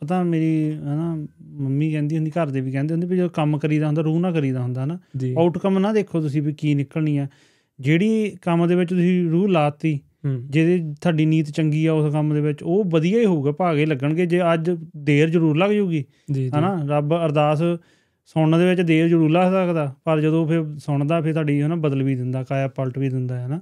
ਪਤਾ ਮੇਰੀ ਹਨਾ ਮੰਮੀ ਕਹਿੰਦੀ ਹੁੰਦੀ ਘਰ ਦੇ ਵੀ ਕਹਿੰਦੇ ਹੁੰਦੇ ਵੀ ਜਦੋਂ ਕੰਮ ਕਰੀਦਾ ਹੁੰਦਾ ਰੂਹ ਨਾ ਕਰੀਦਾ ਹੁੰਦਾ ਹਨਾ ਆਊਟਕਮ ਨਾ ਦੇਖੋ ਤੁਸੀਂ ਵੀ ਕੀ ਨਿਕਲਣੀ ਆ ਜਿਹੜੀ ਕੰਮ ਦੇ ਵਿੱਚ ਤੁਸੀਂ ਰੂਹ ਲਾਤੀ ਜਿਹਦੇ ਤੁਹਾਡੀ ਨੀਤ ਚੰਗੀ ਆ ਉਸ ਕੰਮ ਦੇ ਵਿੱਚ ਉਹ ਵਧੀਆ ਹੀ ਹੋਊਗਾ ਭਾਗੇ ਲੱਗਣਗੇ ਜੇ ਅੱਜ ਦੇਰ ਜ਼ਰੂਰ ਲੱਗ ਜੂਗੀ ਹਨਾ ਰੱਬ ਅਰਦਾਸ ਸੁਣਨ ਦੇ ਵਿੱਚ ਦੇਰ ਜ਼ਰੂਰ ਲੱਗ ਸਕਦਾ ਪਰ ਜਦੋਂ ਫਿਰ ਸੁਣਦਾ ਫਿਰ ਤੁਹਾਡੀ ਹਨਾ ਬਦਲ ਵੀ ਦਿੰਦਾ ਕਾਇਆ ਪਲਟ ਵੀ ਦਿੰਦਾ ਹੈ ਨਾ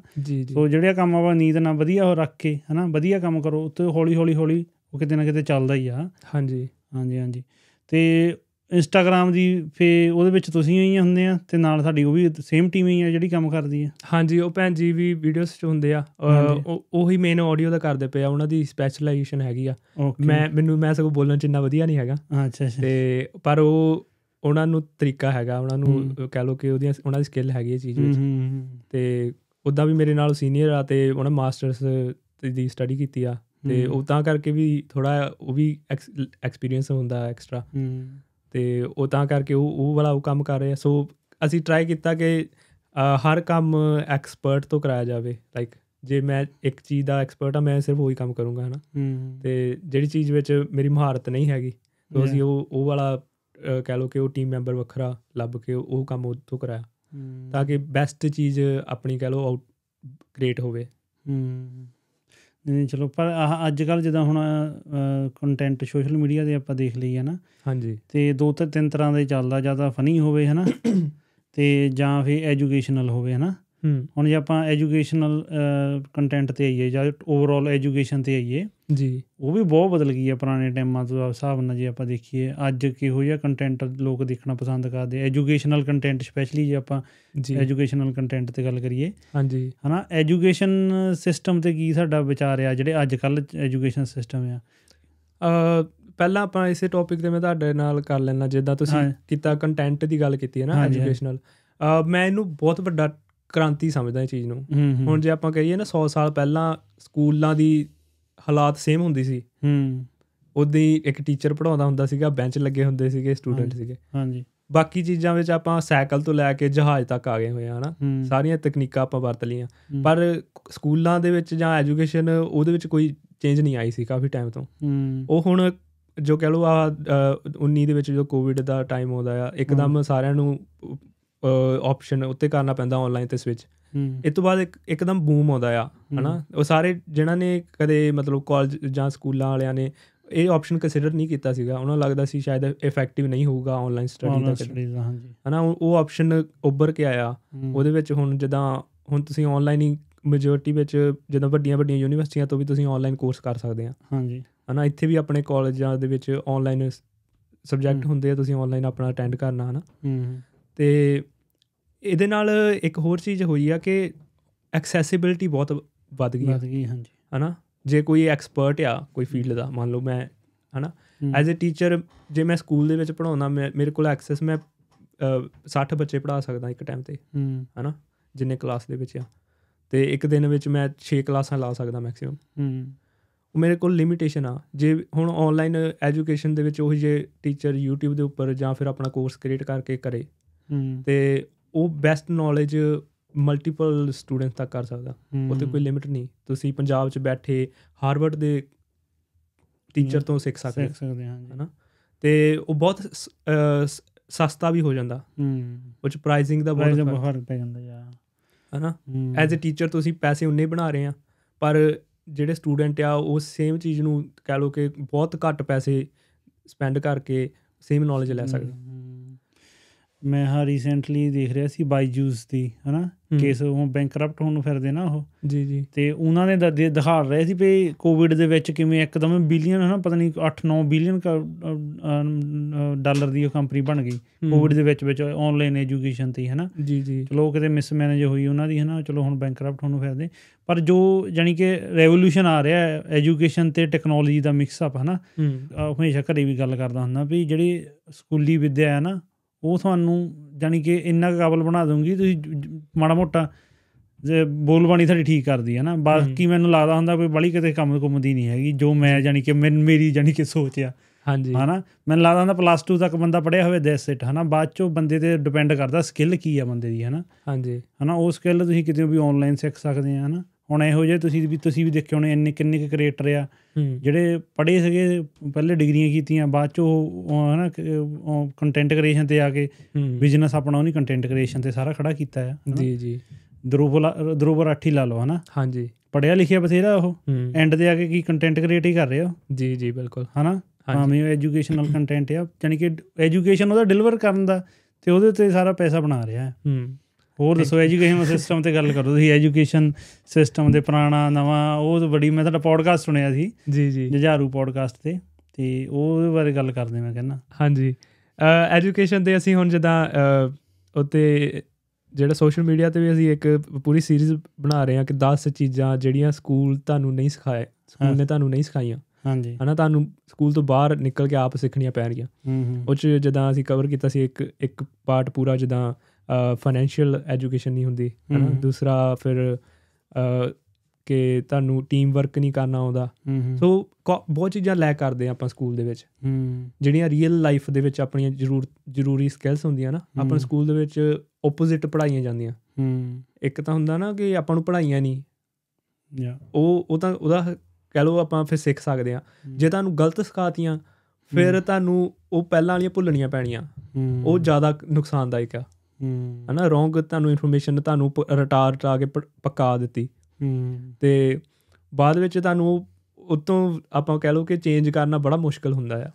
ਸੋ ਜਿਹੜੇ ਕੰਮ ਆਪਾਂ ਨੀਂਦ ਨਾਲ ਵਧੀਆ ਹੋ ਰੱਖ ਕੇ ਹਨਾ ਵਧੀਆ ਕੰਮ ਕਰੋ ਉੱਤੇ ਹੌਲੀ ਹੌਲੀ ਹੌਲੀ ਉਹ ਕਿਤੇ ਨਾ ਕਿਤੇ ਚੱਲਦਾ ਹੀ ਆ ਹਾਂਜੀ ਹਾਂਜੀ ਹਾਂਜੀ ਤੇ ਇੰਸਟਾਗ੍ਰam ਦੀ ਫੇ ਉਹਦੇ ਵਿੱਚ ਤੁਸੀਂ ਹੀ ਹੁੰਦੇ ਆ ਤੇ ਨਾਲ ਸਾਡੀ ਉਹ ਵੀ ਸੇਮ ਟੀਮ ਹੀ ਆ ਜਿਹੜੀ ਕੰਮ ਕਰਦੀ ਆ ਹਾਂਜੀ ਉਹ ਭੈਣ ਜੀ ਵੀ ਵੀਡੀਓਸ ਚ ਹੁੰਦੇ ਆ ਉਹ ਉਹੀ ਮੇਨ ਆਡੀਓ ਦਾ ਕਰਦੇ ਪਏ ਆ ਉਹਨਾਂ ਦੀ ਸਪੈਸ਼ਲਾਈਜੇਸ਼ਨ ਹੈਗੀ ਆ ਮੈਂ ਮੈਨੂੰ ਮੈਂ ਸਗੋਂ ਬੋਲਣ ਚ ਇੰਨਾ ਵਧੀਆ ਨਹੀਂ ਹੈਗਾ ਅੱਛਾ ਅੱਛਾ ਤੇ ਪਰ ਉਹ ਉਹਨਾਂ ਨੂੰ ਤਰੀਕਾ ਹੈਗਾ ਉਹਨਾਂ ਨੂੰ ਕਹਿ ਲੋ ਕਿ ਉਹਦੀਆਂ ਉਹਨਾਂ ਦੀ ਸਕਿੱਲ ਹੈਗੀ ਇਹ ਚੀਜ਼ ਵਿੱਚ ਤੇ ਉਦਾਂ ਵੀ ਮੇਰੇ ਨਾਲ ਸੀਨੀਅਰ ਆ ਤੇ ਉਹਨਾਂ ਮਾਸਟਰਸ ਦੀ ਸਟੱਡੀ ਕੀਤੀ ਆ ਤੇ ਉਹ ਤਾਂ ਕਰਕੇ ਵੀ ਥੋੜਾ ਉਹ ਵੀ ਐਕਸਪੀਰੀਅੰਸ ਹੁੰਦਾ ਐਕਸਟਰਾ ਤੇ ਉਹ ਤਾਂ ਕਰਕੇ ਉਹ ਉਹ ਵਾਲਾ ਉਹ ਕੰਮ ਕਰ ਰਿਹਾ ਸੋ ਅਸੀਂ ਟਰਾਈ ਕੀਤਾ ਕਿ ਹਰ ਕੰਮ ਐਕਸਪਰਟ ਤੋਂ ਕਰਾਇਆ ਜਾਵੇ ਲਾਈਕ ਜੇ ਮੈਂ ਇੱਕ ਚੀਜ਼ ਦਾ ਐਕਸਪਰਟ ਆ ਮੈਂ ਸਿਰਫ ਉਹੀ ਕੰਮ ਕਰੂੰਗਾ ਹਨਾ ਤੇ ਜਿਹੜੀ ਚੀਜ਼ ਵਿੱਚ ਮੇਰੀ ਮਹਾਰਤ ਨਹੀਂ ਹੈਗੀ ਤੋ ਅਸੀਂ ਉਹ ਉਹ ਵਾਲਾ ਕਹਿ ਲੋ ਕਿ ਉਹ ਟੀਮ ਮੈਂਬਰ ਵੱਖਰਾ ਲੱਭ ਕੇ ਉਹ ਕੰਮ ਉਦੋਂ ਕਰਾਇਆ ਤਾਂ ਕਿ ਬੈਸਟ ਚੀਜ਼ ਆਪਣੀ ਕਹਿ ਲੋ ਆਊਟ ਕ੍ਰੀਏਟ ਹੋਵੇ ਹੂੰ ਨਹੀਂ ਚਲੋ ਪਰ ਅੱਜ ਕੱਲ ਜਿੱਦਾਂ ਹੁਣ ਕੰਟੈਂਟ ਸੋਸ਼ਲ ਮੀਡੀਆ ਦੇ ਆਪਾਂ ਦੇਖ ਲਈ ਹੈ ਨਾ ਹਾਂਜੀ ਤੇ ਦੋ ਤੇ ਤਿੰਨ ਤਰ੍ਹਾਂ ਦੇ ਚੱਲਦਾ ਜਿਆਦਾ ਫਨੀ ਹੋਵੇ ਹੈ ਨਾ ਤੇ ਜਾਂ ਫਿਰ ਐਜੂਕੇਸ਼ਨਲ ਹੋਵੇ ਹੈ ਨਾ ਹੁਣ ਜੇ ਆਪਾਂ ਐਜੂਕੇਸ਼ਨਲ ਕੰਟੈਂਟ ਤੇ ਆਈਏ ਜਾਂ ਓਵਰਆਲ ਐਜੂਕੇਸ਼ਨ ਤੇ ਆਈਏ ਜੀ ਉਹ ਵੀ ਬਹੁਤ ਬਦਲ ਗਈ ਹੈ ਪੁਰਾਣੇ ਟਾਈਮਾਂ ਤੋਂ ਹਿਸਾਬ ਨਾਲ ਜੇ ਆਪਾਂ ਦੇਖੀਏ ਅੱਜ ਕਿਹੋ ਜਿਹਾ ਕੰਟੈਂਟ ਲੋਕ ਦੇਖਣਾ ਪਸੰਦ ਕਰਦੇ ਐਜੂਕੇਸ਼ਨਲ ਕੰਟੈਂਟ ਸਪੈਸ਼ਲੀ ਜੇ ਆਪਾਂ ਜੀ ਐਜੂਕੇਸ਼ਨਲ ਕੰਟੈਂਟ ਤੇ ਗੱਲ ਕਰੀਏ ਹਾਂਜੀ ਹਨਾ ਐਜੂਕੇਸ਼ਨ ਸਿਸਟਮ ਤੇ ਕੀ ਸਾਡਾ ਵਿਚਾਰ ਆ ਜਿਹੜੇ ਅੱਜ ਕੱਲ ਐਜੂਕੇਸ਼ਨ ਸਿਸਟਮ ਆ ਅ ਪਹਿਲਾਂ ਆਪਾਂ ਇਸੇ ਟੌਪਿਕ ਤੇ ਮੈਂ ਤੁਹਾਡੇ ਨਾਲ ਕਰ ਲੈਣਾ ਜਿੱਦਾਂ ਤੁਸੀਂ ਕੀਤਾ ਕੰਟੈਂਟ ਦੀ ਗੱਲ ਕੀਤੀ ਹੈ ਨਾ ਐਜੂਕੇਸ਼ਨਲ ਮੈਂ ਇਹਨੂੰ ਬਹੁਤ ਵੱਡਾ ਕ੍ਰਾਂਤੀ ਸਮਝਦਾ ਇਹ ਚੀਜ਼ ਨੂੰ ਹੁਣ ਜੇ ਆਪਾਂ ਕਹੀਏ ਨਾ 100 ਸਾਲ ਪਹਿਲਾਂ ਸਕੂਲਾਂ ਦੀ ਹਾਲਾਤ ਸੇਮ ਹੁੰਦੀ ਸੀ ਹੂੰ ਉਦੋਂ ਇੱਕ ਟੀਚਰ ਪੜਾਉਂਦਾ ਹੁੰਦਾ ਸੀਗਾ ਬੈਂਚ ਲੱਗੇ ਹੁੰਦੇ ਸੀਗੇ ਸਟੂਡੈਂਟ ਸੀਗੇ ਹਾਂਜੀ ਬਾਕੀ ਚੀਜ਼ਾਂ ਵਿੱਚ ਆਪਾਂ ਸਾਈਕਲ ਤੋਂ ਲੈ ਕੇ ਜਹਾਜ਼ ਤੱਕ ਆ ਗਏ ਹੋਏ ਆ ਹਨਾ ਸਾਰੀਆਂ ਤਕਨੀਕਾਂ ਆਪਾਂ ਵਰਤ ਲਈਆਂ ਪਰ ਸਕੂਲਾਂ ਦੇ ਵਿੱਚ ਜਾਂ ਐਜੂਕੇਸ਼ਨ ਉਹਦੇ ਵਿੱਚ ਕੋਈ ਚੇਂਜ ਨਹੀਂ ਆਈ ਸੀ ਕਾਫੀ ਟਾਈਮ ਤੋਂ ਉਹ ਹੁਣ ਜੋ ਕਹ ਲੋ ਆ 19 ਦੇ ਵਿੱਚ ਜੋ ਕੋਵਿਡ ਦਾ ਟਾਈਮ ਆਉਂਦਾ ਆ ਇੱਕਦਮ ਸਾਰਿਆਂ ਨੂੰ ਆਪਸ਼ਨ ਉੱਤੇ ਕਰਨਾ ਪੈਂਦਾ ਆਨਲਾਈਨ ਤੇ ਸਵਿਚ ਇਸ ਤੋਂ ਬਾਅਦ ਇੱਕ ਇੱਕਦਮ ਬੂਮ ਆਉਂਦਾ ਆ ਹਨਾ ਉਹ ਸਾਰੇ ਜਿਨ੍ਹਾਂ ਨੇ ਕਦੇ ਮਤਲਬ ਕਾਲਜ ਜਾਂ ਸਕੂਲਾਂ ਵਾਲਿਆਂ ਨੇ ਇਹ ਆਪਸ਼ਨ ਕੰਸੀਡਰ ਨਹੀਂ ਕੀਤਾ ਸੀਗਾ ਉਹਨਾਂ ਲੱਗਦਾ ਸੀ ਸ਼ਾਇਦ ਇਫੈਕਟਿਵ ਨਹੀਂ ਹੋਊਗਾ ਆਨਲਾਈਨ ਸਟੱਡੀ ਦਾ ਹਨਾ ਉਹ ਆਪਸ਼ਨ ਉੱਭਰ ਕੇ ਆਇਆ ਉਹਦੇ ਵਿੱਚ ਹੁਣ ਜਦਾਂ ਹੁਣ ਤੁਸੀਂ ਆਨਲਾਈਨ ਹੀ ਮੈਜੋਰਟੀ ਵਿੱਚ ਜਦੋਂ ਵੱਡੀਆਂ ਵੱਡੀਆਂ ਯੂਨੀਵਰਸਿਟੀਆਂ ਤੋਂ ਵੀ ਤੁਸੀਂ ਆਨਲਾਈਨ ਕੋਰਸ ਕਰ ਸਕਦੇ ਆ ਹਾਂਜੀ ਹਨਾ ਇੱਥੇ ਵੀ ਆਪਣੇ ਕਾਲਜਾਂ ਦੇ ਵਿੱਚ ਆਨਲਾਈਨ ਸਬਜੈਕਟ ਹੁੰਦੇ ਆ ਤੁਸੀਂ ਆਨਲਾਈਨ ਆਪਣਾ ਅਟੈਂਡ ਕਰਨਾ ਹਨਾ ਤੇ ਇਹਦੇ ਨਾਲ ਇੱਕ ਹੋਰ ਚੀਜ਼ ਹੋਈ ਆ ਕਿ ਐਕਸੈਸਿਬਿਲਟੀ ਬਹੁਤ ਵੱਧ ਗਈ ਵੱਧ ਗਈ ਹਾਂਜੀ ਹਨਾ ਜੇ ਕੋਈ ਐਕਸਪਰਟ ਆ ਕੋਈ ਫੀਲਡ ਦਾ ਮੰਨ ਲਓ ਮੈਂ ਹਨਾ ਐਜ਼ ਅ ਟੀਚਰ ਜੇ ਮੈਂ ਸਕੂਲ ਦੇ ਵਿੱਚ ਪੜਾਉਣਾ ਮੇਰੇ ਕੋਲ ਐਕਸੈਸ ਮੈਂ 60 ਬੱਚੇ ਪੜਾ ਸਕਦਾ ਇੱਕ ਟਾਈਮ ਤੇ ਹਨਾ ਜਿੰਨੇ ਕਲਾਸ ਦੇ ਵਿੱਚ ਆ ਤੇ ਇੱਕ ਦਿਨ ਵਿੱਚ ਮੈਂ 6 ਕਲਾਸਾਂ ਲਾ ਸਕਦਾ ਮੈਕਸਿਮਮ ਹੂੰ ਮੇਰੇ ਕੋਲ ਲਿਮਿਟੇਸ਼ਨ ਆ ਜੇ ਹੁਣ ਆਨਲਾਈਨ ਐਜੂਕੇਸ਼ਨ ਦੇ ਵਿੱਚ ਉਹ ਜੇ ਟੀਚਰ YouTube ਦੇ ਉੱਪਰ ਜਾਂ ਫਿਰ ਆਪਣਾ ਕੋਰਸ ਕ੍ਰੀਏਟ ਕਰਕੇ ਕਰੇ ਤੇ ਉਹ ਬੈਸਟ ਨੌਲੇਜ ਮਲਟੀਪਲ ਸਟੂਡੈਂਟਸ ਤੱਕ ਕਰ ਸਕਦਾ ਉੱਥੇ ਕੋਈ ਲਿਮਿਟ ਨਹੀਂ ਤੁਸੀਂ ਪੰਜਾਬ 'ਚ ਬੈਠੇ ਹਾਰਵਰਡ ਦੇ ਟੀਚਰ ਤੋਂ ਸਿੱਖ ਸਕਦੇ ਸਿੱਖ ਸਕਦੇ ਹਾਂ ਹਨਾ ਤੇ ਉਹ ਬਹੁਤ ਸਸਤਾ ਵੀ ਹੋ ਜਾਂਦਾ ਹੂੰ ਉਹ ਚ ਪ੍ਰਾਈਸਿੰਗ ਦਾ ਬਹੁਤ ਬਹੁਤ ਪੈ ਜਾਂਦਾ ਯਾਰ ਹਨਾ ਐਜ਼ ਅ ਟੀਚਰ ਤੁਸੀਂ ਪੈਸੇ ਉਨੇ ਬਣਾ ਰਹੇ ਆ ਪਰ ਜਿਹੜੇ ਸਟੂਡੈਂਟ ਆ ਉਹ ਸੇਮ ਚੀਜ਼ ਨੂੰ ਕਹਿ ਲੋ ਕਿ ਬਹੁਤ ਘੱਟ ਪੈਸੇ ਸਪੈਂਡ ਕਰਕੇ ਸੇਮ ਨੌਲੇਜ ਲੈ ਸਕਦੇ ਮੈਂ ਹਾਂ ਰੀਸੈਂਟਲੀ ਦੇਖ ਰਿਹਾ ਸੀ ਬਾਈਜੂਸ ਦੀ ਹਨਾ ਕੇਸ ਉਹ ਬੈਂਕਰਪਟ ਹੋਣ ਨੂੰ ਫਿਰਦੇ ਨਾ ਉਹ ਜੀ ਜੀ ਤੇ ਉਹਨਾਂ ਨੇ ਦਿਖਾ ਰਹੇ ਸੀ ਵੀ ਕੋਵਿਡ ਦੇ ਵਿੱਚ ਕਿਵੇਂ ਇੱਕਦਮ ਬਿਲੀਅਨ ਹਨਾ ਪਤਾ ਨਹੀਂ 8-9 ਬਿਲੀਅਨ ਡਾਲਰ ਦੀ ਉਹ ਕੰਪਨੀ ਬਣ ਗਈ ਕੋਵਿਡ ਦੇ ਵਿੱਚ ਵਿੱਚ ਆਨਲਾਈਨ ਐਜੂਕੇਸ਼ਨ ਤੇ ਹਨਾ ਜੀ ਜੀ ਚਲੋ ਕਿਤੇ ਮਿਸਮੈਨੇਜ ਹੋਈ ਉਹਨਾਂ ਦੀ ਹਨਾ ਚਲੋ ਹੁਣ ਬੈਂਕਰਪਟ ਹੋਣ ਨੂੰ ਫਿਰਦੇ ਪਰ ਜੋ ਜਾਨੀ ਕਿ ਰੈਵੋਲੂਸ਼ਨ ਆ ਰਿਹਾ ਹੈ ਐਜੂਕੇਸ਼ਨ ਤੇ ਟੈਕਨੋਲੋਜੀ ਦਾ ਮਿਕਸ ਅਪ ਹਨਾ ਹਮੇਸ਼ਾ ਘਰੇ ਵੀ ਗੱਲ ਕਰਦਾ ਹੁੰਦਾ ਵੀ ਜਿਹੜੀ ਸਕੂਲੀ ਵਿੱਦਿਆ ਹੈ ਨਾ ਉਹ ਤੁਹਾਨੂੰ ਜਾਨੀ ਕਿ ਇੰਨਾ ਕਾਬਲ ਬਣਾ ਦੂੰਗੀ ਤੁਸੀਂ ਮਾੜਾ ਮੋਟਾ ਜੇ ਬੋਲ ਬਾਣੀ ਤੁਹਾਡੀ ਠੀਕ ਕਰਦੀ ਹੈ ਨਾ ਬਾਕੀ ਮੈਨੂੰ ਲੱਗਦਾ ਹੁੰਦਾ ਕੋਈ ਬੜੀ ਕਿਤੇ ਕੰਮ ਕੁਮਦੀ ਨਹੀਂ ਹੈਗੀ ਜੋ ਮੈਂ ਜਾਨੀ ਕਿ ਮੇਰੀ ਜਾਨੀ ਕਿ ਸੋਚ ਆ ਹਾਂਜੀ ਹਨਾ ਮੈਨੂੰ ਲੱਗਦਾ ਹੁੰਦਾ ਪਲੱਸ 2 ਤੱਕ ਬੰਦਾ ਪੜਿਆ ਹੋਵੇ ਦੇ ਇਟ ਹਨਾ ਬਾਅਦ ਚੋਂ ਬੰਦੇ ਤੇ ਡਿਪੈਂਡ ਕਰਦਾ ਸਕਿੱਲ ਕੀ ਆ ਬੰਦੇ ਦੀ ਹਨਾ ਹਾਂਜੀ ਹਨਾ ਉਹ ਸਕਿੱਲ ਤੁਸੀਂ ਕਿਤੇ ਵੀ ਆਨਲਾਈਨ ਸਿੱਖ ਸਕਦੇ ਆ ਹਨਾ ਹੁਣ ਇਹੋ ਜੇ ਤੁਸੀਂ ਵੀ ਤੁਸੀਂ ਵੀ ਦੇਖਿਓ ਨੇ ਇੰਨੇ ਕਿੰਨੇ ਕਿ ਕ੍ਰੀਏਟਰ ਆ ਜਿਹੜੇ ਪੜ੍ਹੇ ਸੀਗੇ ਪਹਿਲੇ ਡਿਗਰੀਆਂ ਕੀਤੀਆਂ ਬਾਅਦ ਚ ਉਹ ਹਨਾ ਕੰਟੈਂਟ ਕ੍ਰੀਏਸ਼ਨ ਤੇ ਆ ਕੇ ਬਿਜ਼ਨਸ ਆਪਣਾ ਨਹੀਂ ਕੰਟੈਂਟ ਕ੍ਰੀਏਸ਼ਨ ਤੇ ਸਾਰਾ ਖੜਾ ਕੀਤਾ ਹੈ ਜੀ ਜੀ ਦਰੂਬਲਾ ਦਰੂਬਰ ਰਾਠੀ ਲਾ ਲਓ ਹਨਾ ਹਾਂਜੀ ਪੜਿਆ ਲਿਖਿਆ ਬਥੇਰਾ ਉਹ ਐਂਡ ਤੇ ਆ ਕੇ ਕੀ ਕੰਟੈਂਟ ਕ੍ਰੀਏਟ ਹੀ ਕਰ ਰਹੇ ਹੋ ਜੀ ਜੀ ਬਿਲਕੁਲ ਹਨਾ ਆਮੀ ਐਜੂਕੇਸ਼ਨਲ ਕੰਟੈਂਟ ਆ ਯਾਨੀ ਕਿ ਐਜੂਕੇਸ਼ਨ ਉਹਦਾ ਡਿਲੀਵਰ ਕਰਨ ਦਾ ਤੇ ਉਹਦੇ ਤੇ ਸਾਰਾ ਪੈਸਾ ਬਣਾ ਰਿਹਾ ਹੈ ਹੂੰ ਹੋਰ ਦੱਸੋ ਐਜੂਕੇਸ਼ਨ ਸਿਸਟਮ ਤੇ ਗੱਲ ਕਰੋ ਤੁਸੀਂ ਐਜੂਕੇਸ਼ਨ ਸਿਸਟਮ ਦੇ ਪੁਰਾਣਾ ਨਵਾਂ ਉਹ ਬੜੀ ਮੈਂ ਤੁਹਾਡਾ ਪੋਡਕਾਸਟ ਸੁਣਿਆ ਸੀ ਜੀ ਜੀ ਜਹਾਰੂ ਪੋਡਕਾਸਟ ਤੇ ਤੇ ਉਹਦੇ ਬਾਰੇ ਗੱਲ ਕਰਦੇ ਮੈਂ ਕਹਿੰਦਾ ਹਾਂਜੀ ਐਜੂਕੇਸ਼ਨ ਦੇ ਅਸੀਂ ਹੁਣ ਜਦਾਂ ਉੱਤੇ ਜਿਹੜਾ ਸੋਸ਼ਲ ਮੀਡੀਆ ਤੇ ਵੀ ਅਸੀਂ ਇੱਕ ਪੂਰੀ ਸੀਰੀਜ਼ ਬਣਾ ਰਹੇ ਹਾਂ ਕਿ 10 ਚੀਜ਼ਾਂ ਜਿਹੜੀਆਂ ਸਕੂਲ ਤੁਹਾਨੂੰ ਨਹੀਂ ਸਿਖਾਏ ਸਕੂਲ ਨੇ ਤੁਹਾਨੂੰ ਨਹੀਂ ਸਿਖਾਈਆਂ ਹਾਂਜੀ ਹਨਾ ਤੁਹਾਨੂੰ ਸਕੂਲ ਤੋਂ ਬਾਹਰ ਨਿਕਲ ਕੇ ਆਪ ਸਿੱਖਣੀਆਂ ਪੈਣਗੀਆਂ ਹੂੰ ਉਹ ਚ ਜਦਾਂ ਅਸੀਂ ਕਵਰ ਕੀਤਾ ਸੀ ਇੱਕ ਇੱਕ ਪਾਰਟ ਪੂਰਾ ਜਦਾਂ ਫਾਈਨੈਂਸ਼ੀਅਲ ਐਜੂਕੇਸ਼ਨ ਨਹੀਂ ਹੁੰਦੀ ਹੈ ਨਾ ਦੂਸਰਾ ਫਿਰ ਕਿ ਤੁਹਾਨੂੰ ਟੀਮ ਵਰਕ ਨਹੀਂ ਕਰਨਾ ਆਉਂਦਾ ਸੋ ਬਹੁਤ ਚੀਜ਼ਾਂ ਲੈ ਕਰਦੇ ਆਪਾਂ ਸਕੂਲ ਦੇ ਵਿੱਚ ਜਿਹੜੀਆਂ ਰੀਅਲ ਲਾਈਫ ਦੇ ਵਿੱਚ ਆਪਣੀਆਂ ਜ਼ਰੂਰ ਜ਼ਰੂਰੀ ਸਕਿੱਲਸ ਹੁੰਦੀਆਂ ਨਾ ਆਪਾਂ ਸਕੂਲ ਦੇ ਵਿੱਚ ਆਪੋਜ਼ਿਟ ਪੜਾਈਆਂ ਜਾਂਦੀਆਂ ਇੱਕ ਤਾਂ ਹੁੰਦਾ ਨਾ ਕਿ ਆਪਾਂ ਨੂੰ ਪੜਾਈਆਂ ਨਹੀਂ ਯਾ ਉਹ ਉਹ ਤਾਂ ਉਹਦਾ ਕਹਿ ਲਓ ਆਪਾਂ ਫਿਰ ਸਿੱਖ ਸਕਦੇ ਆ ਜੇ ਤੁਹਾਨੂੰ ਗਲਤ ਸਿਖਾਤੀਆਂ ਫਿਰ ਤੁਹਾਨੂੰ ਉਹ ਪਹਿਲਾਂ ਵਾਲੀਆਂ ਭੁੱਲਣੀਆਂ ਪੈਣੀਆਂ ਉਹ ਜ਼ਿਆਦਾ ਨੁਕਸਾਨਦਾਇਕ ਆ ਹਨਾ ਰੋਂਗ ਤੁਹਾਨੂੰ ਇਨਫੋਰਮੇਸ਼ਨ ਤੁਹਾਨੂੰ ਰਟਾ ਰਟਾ ਕੇ ਪਕਾ ਦਿੱਤੀ ਤੇ ਬਾਅਦ ਵਿੱਚ ਤੁਹਾਨੂੰ ਉਤੋਂ ਆਪਾਂ ਕਹਿ ਲਓ ਕਿ ਚੇਂਜ ਕਰਨਾ ਬੜਾ ਮੁਸ਼ਕਲ ਹੁੰਦਾ ਆ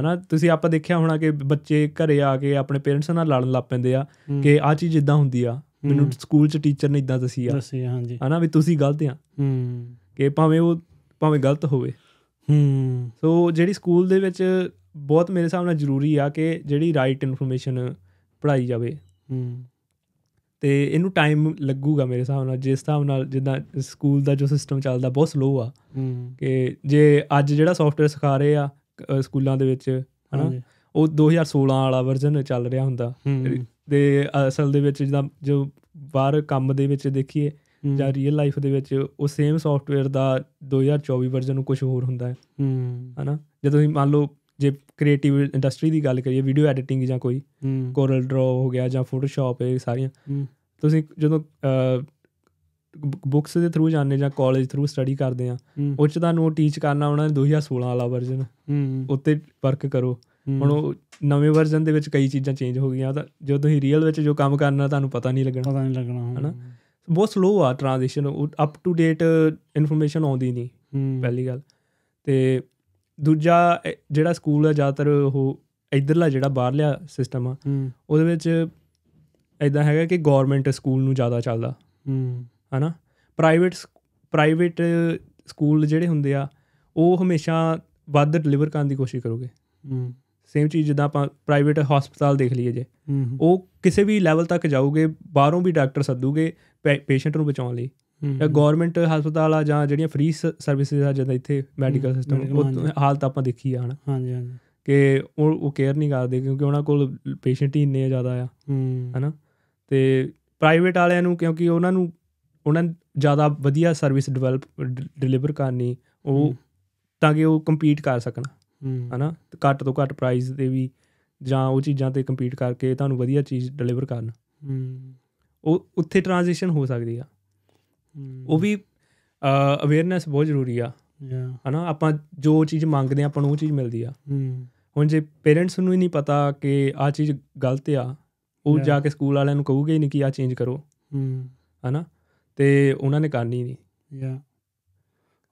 ਹਨਾ ਤੁਸੀਂ ਆਪਾਂ ਦੇਖਿਆ ਹੋਣਾ ਕਿ ਬੱਚੇ ਘਰੇ ਆ ਕੇ ਆਪਣੇ ਪੇਰੈਂਟਸ ਨਾਲ ਲੜਨ ਲੱਗ ਪੈਂਦੇ ਆ ਕਿ ਆ ਚੀਜ਼ ਇਦਾਂ ਹੁੰਦੀ ਆ ਮੈਨੂੰ ਸਕੂਲ ਚ ਟੀਚਰ ਨੇ ਇਦਾਂ ਦੱਸਿਆ ਆ ਹਾਂਜੀ ਹਨਾ ਵੀ ਤੁਸੀਂ ਗਲਤ ਆ ਹੂੰ ਕਿ ਭਾਵੇਂ ਉਹ ਭਾਵੇਂ ਗਲਤ ਹੋਵੇ ਹੂੰ ਸੋ ਜਿਹੜੀ ਸਕੂਲ ਦੇ ਵਿੱਚ ਬਹੁਤ ਮੇਰੇ ਹਿਸਾਬ ਨਾਲ ਜ਼ਰੂਰੀ ਆ ਕਿ ਜਿਹੜੀ ਰਾਈਟ ਇਨਫੋਰਮੇਸ਼ਨ ਪੜਾਈ ਜਾਵੇ ਤੇ ਇਹਨੂੰ ਟਾਈਮ ਲੱਗੂਗਾ ਮੇਰੇ ਹਿਸਾਬ ਨਾਲ ਜਿਸ ਹਿਸਾਬ ਨਾਲ ਜਿੱਦਾਂ ਸਕੂਲ ਦਾ ਜੋ ਸਿਸਟਮ ਚੱਲਦਾ ਬਹੁਤ ਸਲੋ ਆ ਕਿ ਜੇ ਅੱਜ ਜਿਹੜਾ ਸੌਫਟਵੇਅਰ ਸਿਖਾ ਰਹੇ ਆ ਸਕੂਲਾਂ ਦੇ ਵਿੱਚ ਹਨਾ ਉਹ 2016 ਵਾਲਾ ਵਰਜ਼ਨ ਚੱਲ ਰਿਹਾ ਹੁੰਦਾ ਤੇ ਅਸਲ ਦੇ ਵਿੱਚ ਜਿੱਦਾਂ ਜੋ ਬਾਹਰ ਕੰਮ ਦੇ ਵਿੱਚ ਦੇਖੀਏ ਜਾਂ ਰੀਅਲ ਲਾਈਫ ਦੇ ਵਿੱਚ ਉਹ ਸੇਮ ਸੌਫਟਵੇਅਰ ਦਾ 2024 ਵਰਜ਼ਨ ਨੂੰ ਕੁਝ ਹੋਰ ਹੁੰਦਾ ਹੈ ਹਨਾ ਜੇ ਤੁਸੀਂ ਮੰਨ ਲਓ ਜੇ ਕ੍ਰੀਏਟਿਵ ਇੰਡਸਟਰੀ ਦੀ ਗੱਲ ਕਰੀਏ ਵੀਡੀਓ ਐਡੀਟਿੰਗ ਜਾਂ ਕੋਈ ਕੋਰਲ ਡਰਾ ਹੋ ਗਿਆ ਜਾਂ ਫੋਟੋਸ਼ਾਪ ਇਹ ਸਾਰੀਆਂ ਤੁਸੀਂ ਜਦੋਂ ਬੁੱਕਸ ਦੇ ਥਰੂ ਜਾਣਦੇ ਜਾਂ ਕਾਲਜ ਥਰੂ ਸਟੱਡੀ ਕਰਦੇ ਆ ਉਹ ਚ ਤੁਹਾਨੂੰ ਟੀਚ ਕਰਨਾ ਉਹਨਾਂ ਨੇ 2016 ਵਾਲਾ ਵਰਜ਼ਨ ਉੱਤੇ ਵਰਕ ਕਰੋ ਹੁਣ ਉਹ ਨਵੇਂ ਵਰਜ਼ਨ ਦੇ ਵਿੱਚ ਕਈ ਚੀਜ਼ਾਂ ਚੇਂਜ ਹੋ ਗਈਆਂ ਤਾਂ ਜੋ ਤੁਸੀਂ ਰੀਅਲ ਵਿੱਚ ਜੋ ਕੰਮ ਕਰਨਾ ਤੁਹਾਨੂੰ ਪਤਾ ਨਹੀਂ ਲੱਗਣਾ ਪਤਾ ਨਹੀਂ ਲੱਗਣਾ ਹਨਾ ਬਹੁਤ ਸਲੋ ਆ transition up to date information ਆਉਂਦੀ ਨਹੀਂ ਪਹਿਲੀ ਗੱਲ ਤੇ ਦੂਜਾ ਜਿਹੜਾ ਸਕੂਲ ਆ ਜ਼ਿਆਦਾਤਰ ਉਹ ਇਧਰਲਾ ਜਿਹੜਾ ਬਾਹਰਲਾ ਸਿਸਟਮ ਆ ਉਹਦੇ ਵਿੱਚ ਇਦਾਂ ਹੈਗਾ ਕਿ ਗਵਰਨਮੈਂਟ ਸਕੂਲ ਨੂੰ ਜ਼ਿਆਦਾ ਚੱਲਦਾ ਹਮ ਹਨਾ ਪ੍ਰਾਈਵੇਟ ਪ੍ਰਾਈਵੇਟ ਸਕੂਲ ਜਿਹੜੇ ਹੁੰਦੇ ਆ ਉਹ ਹਮੇਸ਼ਾ ਵੱਧ ਡਿਲੀਵਰ ਕਰਨ ਦੀ ਕੋਸ਼ਿਸ਼ ਕਰੋਗੇ ਹਮ ਸੇਮ ਚੀਜ਼ ਜਿੱਦਾਂ ਆਪਾਂ ਪ੍ਰਾਈਵੇਟ ਹਸਪਤਾਲ ਦੇਖ ਲਈਏ ਜੇ ਉਹ ਕਿਸੇ ਵੀ ਲੈਵਲ ਤੱਕ ਜਾਊਗੇ ਬਾਹਰੋਂ ਵੀ ਡਾਕਟਰ ਸੱਦੂਗੇ ਪੇਸ਼ੈਂਟ ਨੂੰ ਬਚਾਉਣ ਲਈ ਜਾਂ ਗਵਰਨਮੈਂਟ ਹਸਪਤਾਲ ਆ ਜਾਂ ਜਿਹੜੀਆਂ ਫ੍ਰੀ ਸਰਵਿਸਿਜ਼ ਆ ਜਾਂਦਾ ਇੱਥੇ ਮੈਡੀਕਲ ਸਿਸਟਮ ਉਹ ਹਾਲਤ ਆਪਾਂ ਦੇਖੀ ਆ ਹਨ ਹਾਂਜੀ ਹਾਂਜੀ ਕਿ ਉਹ ਉਹ ਕੇਅਰ ਨਹੀਂ ਕਰਦੇ ਕਿਉਂਕਿ ਉਹਨਾਂ ਕੋਲ ਪੇਸ਼ੈਂਟ ਹੀ ਇੰਨੇ ਜ਼ਿਆਦਾ ਆ ਹਨਾ ਤੇ ਪ੍ਰਾਈਵੇਟ ਵਾਲਿਆਂ ਨੂੰ ਕਿਉਂਕਿ ਉਹਨਾਂ ਨੂੰ ਉਹਨਾਂ ਜ਼ਿਆਦਾ ਵਧੀਆ ਸਰਵਿਸ ਡਿਵੈਲਪ ਡਿਲੀਵਰ ਕਰਨੀ ਉਹ ਤਾਂ ਕਿ ਉਹ ਕੰਪੀਟ ਕਰ ਸਕਣ ਹਨਾ ਘੱਟ ਤੋਂ ਘੱਟ ਪ੍ਰਾਈਸ ਦੇ ਵੀ ਜਾਂ ਉਹ ਚੀਜ਼ਾਂ ਤੇ ਕੰਪੀਟ ਕਰਕੇ ਤੁਹਾਨੂੰ ਵਧੀਆ ਚੀਜ਼ ਡਿਲੀਵਰ ਕਰਨ ਉਹ ਉੱਥੇ ਟ੍ਰਾਂਜੀਸ਼ਨ ਹੋ ਸਕਦੀ ਆ ਉਹ ਵੀ ਅਵੇਅਰਨੈਸ ਬਹੁਤ ਜ਼ਰੂਰੀ ਆ ਹਨਾ ਆਪਾਂ ਜੋ ਚੀਜ਼ ਮੰਗਦੇ ਆ ਆਪਾਂ ਨੂੰ ਉਹ ਚੀਜ਼ ਮਿਲਦੀ ਆ ਹੁਣ ਜੇ ਪੇਰੈਂਟਸ ਨੂੰ ਹੀ ਨਹੀਂ ਪਤਾ ਕਿ ਆ ਚੀਜ਼ ਗਲਤ ਆ ਉਹ ਜਾ ਕੇ ਸਕੂਲ ਵਾਲਿਆਂ ਨੂੰ ਕਹੂਗੇ ਹੀ ਨਹੀਂ ਕਿ ਆ ਚੇਂਜ ਕਰੋ ਹਨਾ ਤੇ ਉਹਨਾਂ ਨੇ ਕਰਨੀ ਨਹੀਂ ਯਾ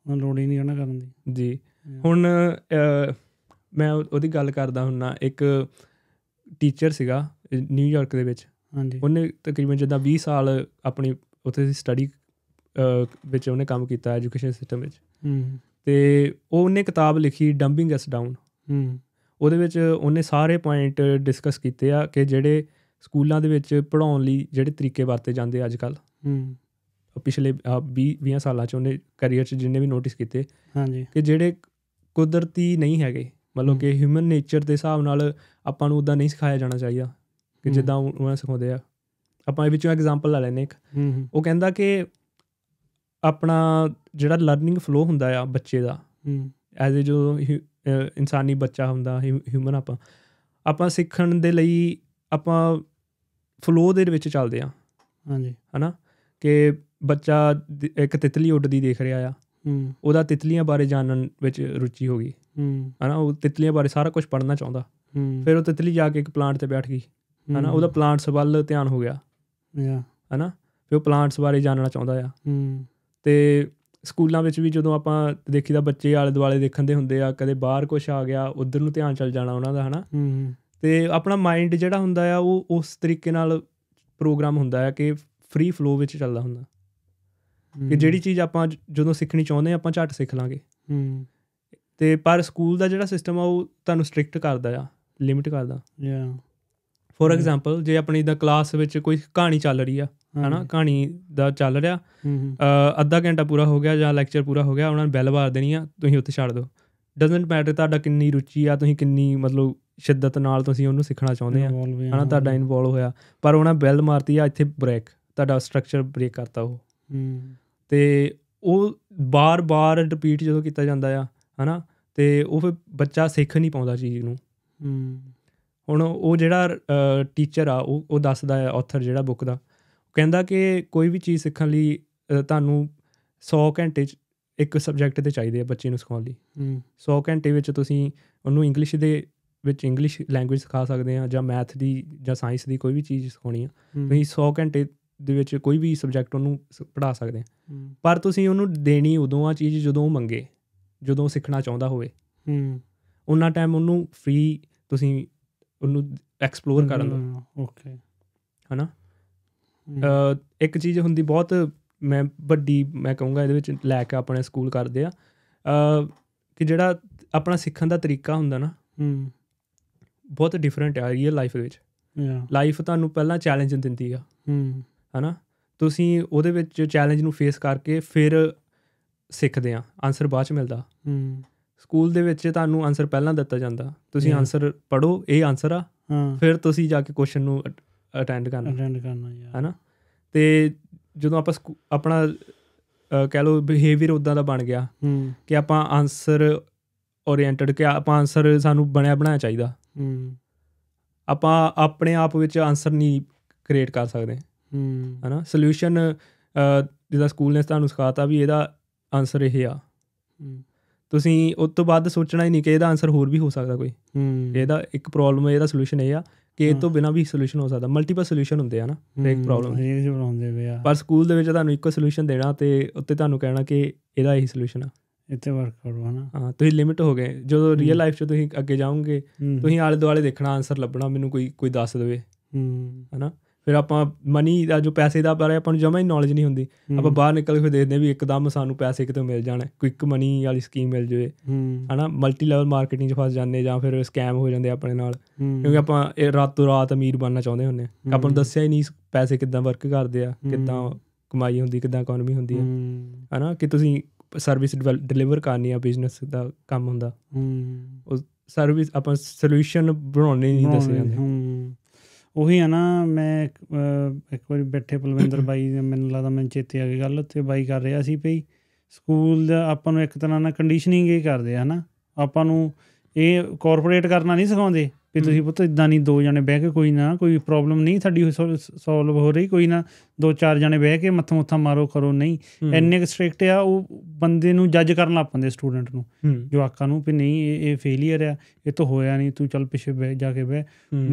ਉਹਨਾਂ ਲੋੜ ਹੀ ਨਹੀਂ ਉਹਨਾਂ ਕਰਨ ਦੀ ਜੀ ਹੁਣ ਮੈਂ ਉਹਦੀ ਗੱਲ ਕਰਦਾ ਹੁੰਨਾ ਇੱਕ ਟੀਚਰ ਸੀਗਾ ਨਿਊਯਾਰਕ ਦੇ ਵਿੱਚ ਹਾਂਜੀ ਉਹਨੇ ਤਕਰੀਬਨ ਜਿੱਦਾਂ 20 ਸਾਲ ਆਪਣੀ ਉੱਥੇ ਸਟੱਡੀ ਵਿੱਚ ਉਹਨੇ ਕੰਮ ਕੀਤਾ ਐਜੂਕੇਸ਼ਨ ਸਿਸਟਮ ਵਿੱਚ ਹੂੰ ਤੇ ਉਹ ਉਹਨੇ ਕਿਤਾਬ ਲਿਖੀ ਡੰਪਿੰਗ ਅਸ ਡਾਊਨ ਹੂੰ ਉਹਦੇ ਵਿੱਚ ਉਹਨੇ ਸਾਰੇ ਪੁਆਇੰਟ ਡਿਸਕਸ ਕੀਤੇ ਆ ਕਿ ਜਿਹੜੇ ਸਕੂਲਾਂ ਦੇ ਵਿੱਚ ਪੜਾਉਣ ਲਈ ਜਿਹੜੇ ਤਰੀਕੇ ਵਰਤੇ ਜਾਂਦੇ ਅੱਜ ਕੱਲ ਹੂੰ ਪਿਛਲੇ 20 20 ਸਾਲਾਂ ਚ ਉਹਨੇ ਕੈਰੀਅਰ ਚ ਜਿੰਨੇ ਵੀ ਨੋਟਿਸ ਕੀਤੇ ਹਾਂਜੀ ਕਿ ਜਿਹੜੇ ਕੁਦਰਤੀ ਨਹੀਂ ਹੈਗੇ ਮਤਲਬ ਕਿ ਹਿਊਮਨ ਨੇਚਰ ਦੇ ਹਿਸਾਬ ਨਾਲ ਆਪਾਂ ਨੂੰ ਉਦਾਂ ਨਹੀਂ ਸਿਖਾਇਆ ਜਾਣਾ ਚਾਹੀਦਾ ਕਿ ਜਿੱਦਾਂ ਉਹਨਾਂ ਸਿਖਾਉਂਦੇ ਆ ਆਪਾਂ ਇਹ ਵਿੱਚੋਂ ਐਗਜ਼ਾਮਪਲ ਲੈ ਲੈਨੇ ਇੱਕ ਉਹ ਕਹਿੰਦਾ ਕਿ ਆਪਣਾ ਜਿਹੜਾ ਲਰਨਿੰਗ ਫਲੋ ਹੁੰਦਾ ਆ ਬੱਚੇ ਦਾ ਐਜ਼ ਜੋ ਇਨਸਾਨੀ ਬੱਚਾ ਹੁੰਦਾ ਹਿਊਮਨ ਆਪਾਂ ਆਪਾਂ ਸਿੱਖਣ ਦੇ ਲਈ ਆਪਾਂ ਫਲੋ ਦੇ ਵਿੱਚ ਚੱਲਦੇ ਆ ਹਾਂਜੀ ਹਨਾ ਕਿ ਬੱਚਾ ਇੱਕ ਤਿਤਲੀ ਉੱਡਦੀ ਦੇਖ ਰਿਹਾ ਆ ਹੂੰ ਉਹਦਾ ਤਿਤਲੀਆਂ ਬਾਰੇ ਜਾਣਨ ਵਿੱਚ ਰੁਚੀ ਹੋ ਗਈ ਹੂੰ ਹਨਾ ਉਹ ਤਿਤਲੀਆਂ ਬਾਰੇ ਸਾਰਾ ਕੁਝ ਪੜ੍ਹਨਾ ਚਾਹੁੰਦਾ ਹੂੰ ਫਿਰ ਉਹ ਤਿਤਲੀ ਜਾ ਕੇ ਇੱਕ ਪਲਾਂਟ ਤੇ ਬੈਠ ਗਈ ਹਨਾ ਉਹਦਾ ਪਲਾਂਟਸ ਵੱਲ ਧਿਆਨ ਹੋ ਗਿਆ ਯਾ ਹਨਾ ਫਿਰ ਉਹ ਪਲਾਂਟਸ ਬਾਰੇ ਜਾਣਨਾ ਚਾਹੁੰਦਾ ਆ ਹੂੰ ਤੇ ਸਕੂਲਾਂ ਵਿੱਚ ਵੀ ਜਦੋਂ ਆਪਾਂ ਦੇਖੀਦਾ ਬੱਚੇ ਆਲੇ ਦੁਆਲੇ ਦੇਖਣ ਦੇ ਹੁੰਦੇ ਆ ਕਦੇ ਬਾਹਰ ਕੁਝ ਆ ਗਿਆ ਉਧਰ ਨੂੰ ਧਿਆਨ ਚਲ ਜਾਣਾ ਉਹਨਾਂ ਦਾ ਹਨਾ ਤੇ ਆਪਣਾ ਮਾਈਂਡ ਜਿਹੜਾ ਹੁੰਦਾ ਆ ਉਹ ਉਸ ਤਰੀਕੇ ਨਾਲ ਪ੍ਰੋਗਰਾਮ ਹੁੰਦਾ ਆ ਕਿ ਫ੍ਰੀ ਫਲੋ ਵਿੱਚ ਚੱਲਦਾ ਹੁੰਦਾ ਕਿ ਜਿਹੜੀ ਚੀਜ਼ ਆਪਾਂ ਜਦੋਂ ਸਿੱਖਣੀ ਚਾਹੁੰਦੇ ਆ ਆਪਾਂ ਝਟ ਸਿੱਖ ਲਾਂਗੇ ਹੂੰ ਤੇ ਪਰ ਸਕੂਲ ਦਾ ਜਿਹੜਾ ਸਿਸਟਮ ਆ ਉਹ ਤੁਹਾਨੂੰ ਸਟ੍ਰਿਕਟ ਕਰਦਾ ਆ ਲਿਮਿਟ ਕਰਦਾ ਯਾ ਫੋਰ ਐਗਜ਼ਾਮਪਲ ਜੇ ਆਪਣੀ ਦਾ ਕਲਾਸ ਵਿੱਚ ਕੋਈ ਕਹਾਣੀ ਚੱਲ ਰਹੀ ਆ ਹਨਾ ਕਹਾਣੀ ਦਾ ਚੱਲ ਰਿਹਾ ਅੱਧਾ ਘੰਟਾ ਪੂਰਾ ਹੋ ਗਿਆ ਜਾਂ ਲੈਕਚਰ ਪੂਰਾ ਹੋ ਗਿਆ ਉਹਨਾਂ ਨੇ ਬੈਲ ਵਾਰ ਦੇਣੀ ਆ ਤੁਸੀਂ ਉੱਥੇ ਛੱਡ ਦਿਓ ਡਸਨਟ ਮੈਟਰ ਤੁਹਾਡਾ ਕਿੰਨੀ ਰੁਚੀ ਆ ਤੁਸੀਂ ਕਿੰਨੀ ਮਤਲਬ ਸ਼ਿੱਦਤ ਨਾਲ ਤੁਸੀਂ ਉਹਨੂੰ ਸਿੱਖਣਾ ਚਾਹੁੰਦੇ ਆ ਹਨਾ ਤੁਹਾਡਾ ਇਨਵੋਲ ਹੋਇਆ ਪਰ ਉਹਨਾਂ ਬੈਲ ਮਾਰਤੀ ਆ ਇੱਥੇ ਬ੍ਰੇਕ ਤੁਹਾਡਾ ਸਟਰਕਚਰ ਬ੍ਰੇਕ ਕਰਤਾ ਉਹ ਤੇ ਉਹ ਬਾਰ-ਬਾਰ ਰਿਪੀਟ ਜਦੋਂ ਕੀਤਾ ਜਾਂਦਾ ਆ ਹਨਾ ਤੇ ਉਹ ਫਿਰ ਬੱਚਾ ਸਿੱਖ ਨਹੀਂ ਪਾਉਂਦਾ ਚੀਜ਼ ਨੂੰ ਹੁਣ ਉਹ ਜਿਹੜਾ ਟੀਚਰ ਆ ਉਹ ਉਹ ਦੱਸਦਾ ਆ ਆਥਰ ਜਿਹੜਾ ਬੁੱਕ ਦਾ ਕਹਿੰਦਾ ਕਿ ਕੋਈ ਵੀ ਚੀਜ਼ ਸਿੱਖਣ ਲਈ ਤੁਹਾਨੂੰ 100 ਘੰਟੇ ਇੱਕ ਸਬਜੈਕਟ ਤੇ ਚਾਹੀਦੇ ਆ ਬੱਚੇ ਨੂੰ ਸਿਖਾਉਣ ਲਈ 100 ਘੰਟੇ ਵਿੱਚ ਤੁਸੀਂ ਉਹਨੂੰ ਇੰਗਲਿਸ਼ ਦੇ ਵਿੱਚ ਇੰਗਲਿਸ਼ ਲੈਂਗੁਏਜ ਸਿਖਾ ਸਕਦੇ ਆ ਜਾਂ ਮੈਥ ਦੀ ਜਾਂ ਸਾਇੰਸ ਦੀ ਕੋਈ ਵੀ ਚੀਜ਼ ਸਿਖਾਉਣੀ ਆ ਤੁਸੀਂ 100 ਘੰਟੇ ਦੇ ਵਿੱਚ ਕੋਈ ਵੀ ਸਬਜੈਕਟ ਉਹਨੂੰ ਪੜ੍ਹਾ ਸਕਦੇ ਆ ਪਰ ਤੁਸੀਂ ਉਹਨੂੰ ਦੇਣੀ ਉਦੋਂ ਆ ਚੀਜ਼ ਜਦੋਂ ਉਹ ਮੰਗੇ ਜਦੋਂ ਸਿੱਖਣਾ ਚਾਹੁੰਦਾ ਹੋਵੇ ਹੂੰ ਉਹਨਾਂ ਟਾਈਮ ਉਹਨੂੰ ਫ੍ਰੀ ਤੁਸੀਂ ਉਹਨੂੰ ਐਕਸਪਲੋਰ ਕਰਨ ਦੋ ਓਕੇ ਹਨਾ ਇੱਕ ਚੀਜ਼ ਹੁੰਦੀ ਬਹੁਤ ਮੈਂ ਵੱਡੀ ਮੈਂ ਕਹੂੰਗਾ ਇਹਦੇ ਵਿੱਚ ਲੈ ਕੇ ਆਪਣੇ ਸਕੂਲ ਕਰਦੇ ਆ ਅ ਕਿ ਜਿਹੜਾ ਆਪਣਾ ਸਿੱਖਣ ਦਾ ਤਰੀਕਾ ਹੁੰਦਾ ਨਾ ਹੂੰ ਬਹੁਤ ਡਿਫਰੈਂਟ ਆ ਰੀਅਲ ਲਾਈਫ ਵਿੱਚ ਯਾ ਲਾਈਫ ਤੁਹਾਨੂੰ ਪਹਿਲਾਂ ਚੈਲੰਜ ਦਿੰਦੀ ਆ ਹੂੰ ਹਨਾ ਤੁਸੀਂ ਉਹਦੇ ਵਿੱਚ ਚੈਲੰਜ ਨੂੰ ਫੇਸ ਕਰਕੇ ਫਿਰ ਸਿੱਖਦੇ ਆ ਆਨਸਰ ਬਾਅਦ ਚ ਮਿਲਦਾ ਹੂੰ ਸਕੂਲ ਦੇ ਵਿੱਚ ਤੁਹਾਨੂੰ ਆਨਸਰ ਪਹਿਲਾਂ ਦਿੱਤਾ ਜਾਂਦਾ ਤੁਸੀਂ ਆਨਸਰ ਪੜੋ ਇਹ ਆਨਸਰ ਆ ਫਿਰ ਤੁਸੀਂ ਜਾ ਕੇ ਕੁਐਸਚਨ ਨੂੰ ਅਟੈਂਡ ਕਰਨਾ ਅਟੈਂਡ ਕਰਨਾ ਯਾਰ ਹੈਨਾ ਤੇ ਜਦੋਂ ਆਪਾਂ ਆਪਣਾ ਕਹਿ ਲੋ ਬਿਹੇਵੀਅਰ ਉਦਾਂ ਦਾ ਬਣ ਗਿਆ ਕਿ ਆਪਾਂ ਆਨਸਰ ਓਰੀਐਂਟਡ ਕਿ ਆਪਾਂ ਆਨਸਰ ਸਾਨੂੰ ਬਣਿਆ ਬਣਾਇਆ ਚਾਹੀਦਾ ਆਪਾਂ ਆਪਣੇ ਆਪ ਵਿੱਚ ਆਨਸਰ ਨਹੀਂ ਕ੍ਰੀਏਟ ਕਰ ਸਕਦੇ ਹੈਨਾ ਸੋਲੂਸ਼ਨ ਜਿਹਦਾ ਸਕੂਲ ਨੇ ਤੁਹਾਨੂੰ ਸਿਖਾਤਾ ਵੀ ਇਹਦਾ ਆਨਸਰ ਇਹ ਆ ਤੁਸੀਂ ਉਸ ਤੋਂ ਬਾਅਦ ਸੋਚਣਾ ਹੀ ਨਹੀਂ ਕਿ ਇਹਦਾ ਆਨਸਰ ਹੋਰ ਵੀ ਹੋ ਸਕਦਾ ਕੋਈ ਇਹਦਾ ਇੱਕ ਪ੍ਰੋਬਲਮ ਹੈ ਇਹਦਾ ਸੋਲੂਸ਼ਨ ਇਹ ਆ ਕਿ ਇਹ ਤੋਂ ਬਿਨਾ ਵੀ ਸੋਲੂਸ਼ਨ ਹੋ ਸਕਦਾ ਮਲਟੀਪਲ ਸੋਲੂਸ਼ਨ ਹੁੰਦੇ ਆ ਨਾ ਇੱਕ ਪ੍ਰੋਬਲਮ ਹਰੇਕ ਚ ਬਣਾਉਂਦੇ ਵੇ ਆ ਪਰ ਸਕੂਲ ਦੇ ਵਿੱਚ ਤੁਹਾਨੂੰ ਇੱਕੋ ਸੋਲੂਸ਼ਨ ਦੇਣਾ ਤੇ ਉੱਤੇ ਤੁਹਾਨੂੰ ਕਹਿਣਾ ਕਿ ਇਹਦਾ ਇਹੀ ਸੋਲੂਸ਼ਨ ਆ ਇੱਥੇ ਵਰਕ ਕਰੋ ਹਨਾ ਹਾਂ ਤੁਸੀਂ ਲਿਮਿਟ ਹੋ ਗਏ ਜਦੋਂ ਰੀਅਲ ਲਾਈਫ 'ਚ ਤੁਸੀਂ ਅੱਗੇ ਜਾਓਗੇ ਤੁਸੀਂ ਆਲੇ ਦੁਆਲੇ ਦੇਖਣਾ ਆਨਸਰ ਲੱਭਣਾ ਮੈਨੂੰ ਕੋਈ ਕੋਈ ਦੱਸ ਦੇਵੇ ਹਨਾ ਫਿਰ ਆਪਾਂ ਮਨੀ ਦਾ ਜੋ ਪੈਸੇ ਦਾ ਬਾਰੇ ਆਪਾਂ ਨੂੰ ਜਮਾ ਹੀ ਨੌਲੇਜ ਨਹੀਂ ਹੁੰਦੀ ਆਪਾਂ ਬਾਹਰ ਨਿਕਲ ਕੇ ਦੇਖਦੇ ਵੀ ਇੱਕਦਮ ਸਾਨੂੰ ਪੈਸੇ ਕਿਤੋਂ ਮਿਲ ਜਾਣੇ ਕੁਇਕ ਮਨੀ ਵਾਲੀ ਸਕੀਮ ਮਿਲ ਜਵੇ ਹਨਾ ਮਲਟੀ ਲੈਵਲ ਮਾਰਕੀਟਿੰਗ 'ਚ ਫਸ ਜਾਂਦੇ ਜਾਂ ਫਿਰ ਸਕੈਮ ਹੋ ਜਾਂਦੇ ਆਪਣੇ ਨਾਲ ਕਿਉਂਕਿ ਆਪਾਂ ਇਹ ਰਾਤੋਂ ਰਾਤ ਅਮੀਰ ਬਣਨਾ ਚਾਹੁੰਦੇ ਹੁੰਨੇ ਆਪਾਂ ਨੂੰ ਦੱਸਿਆ ਹੀ ਨਹੀਂ ਪੈਸੇ ਕਿੱਦਾਂ ਵਰਕ ਕਰਦੇ ਆ ਕਿੱਦਾਂ ਕਮਾਈ ਹੁੰਦੀ ਕਿੱਦਾਂ ਇਕਨੋਮੀ ਹੁੰਦੀ ਆ ਹਨਾ ਕਿ ਤੁਸੀਂ ਸਰਵਿਸ ਡਿਲੀਵਰ ਕਰਨੀ ਆ ਬਿਜ਼ਨਸ ਦਾ ਕੰਮ ਹੁੰਦਾ ਉਹ ਸਰਵਿਸ ਆਪਾਂ ਸੋਲੂਸ਼ਨ ਬਣਾਉਣੇ ਨਹੀਂ ਦੱਸੇ ਜਾਂਦੇ ਉਹੀ ਆ ਨਾ ਮੈਂ ਇੱਕ ਵਾਰੀ ਬੈਠੇ ਪਲਵਿੰਦਰ ਬਾਈ ਮੈਨੂੰ ਲੱਗਦਾ ਮੈਂ ਚੇਤੇ ਆ ਗਈ ਗੱਲ ਤੇ ਬਾਈ ਕਰ ਰਿਹਾ ਸੀ ਭਈ ਸਕੂਲ ਦਾ ਆਪਾਂ ਨੂੰ ਇੱਕ ਤਰ੍ਹਾਂ ਨਾਲ ਕੰਡੀਸ਼ਨਿੰਗ ਹੀ ਕਰਦੇ ਆ ਨਾ ਆਪਾਂ ਨੂੰ ਇਹ ਕਾਰਪੋਰੇਟ ਕਰਨਾ ਨਹੀਂ ਸਿਖਾਉਂਦੇ ਵੀ ਤੁਸੀਂ ਪੁੱਤ ਇਦਾਂ ਨਹੀਂ ਦੋ ਜਣੇ ਬਹਿ ਕੇ ਕੋਈ ਨਾ ਕੋਈ ਪ੍ਰੋਬਲਮ ਨਹੀਂ ਸਾਡੀ ਸੋਲਵ ਹੋ ਰਹੀ ਕੋਈ ਨਾ ਦੋ ਚਾਰ ਜਣੇ ਬਹਿ ਕੇ ਮੱਥਾ ਮੁੱਥਾ ਮਾਰੋ ਕਰੋ ਨਹੀਂ ਐਨੇ ਕਿ ਸਟ੍ਰਿਕਟ ਆ ਉਹ ਬੰਦੇ ਨੂੰ ਜੱਜ ਕਰਨ ਲੱਗ ਪੰਦੇ ਸਟੂਡੈਂਟ ਨੂੰ ਜਵਾਕਾਂ ਨੂੰ ਵੀ ਨਹੀਂ ਇਹ ਇਹ ਫੇਲਿਅਰ ਆ ਇਹ ਤਾਂ ਹੋਇਆ ਨਹੀਂ ਤੂੰ ਚੱਲ ਪਿੱਛੇ ਬਹਿ ਜਾ ਕੇ ਬਹਿ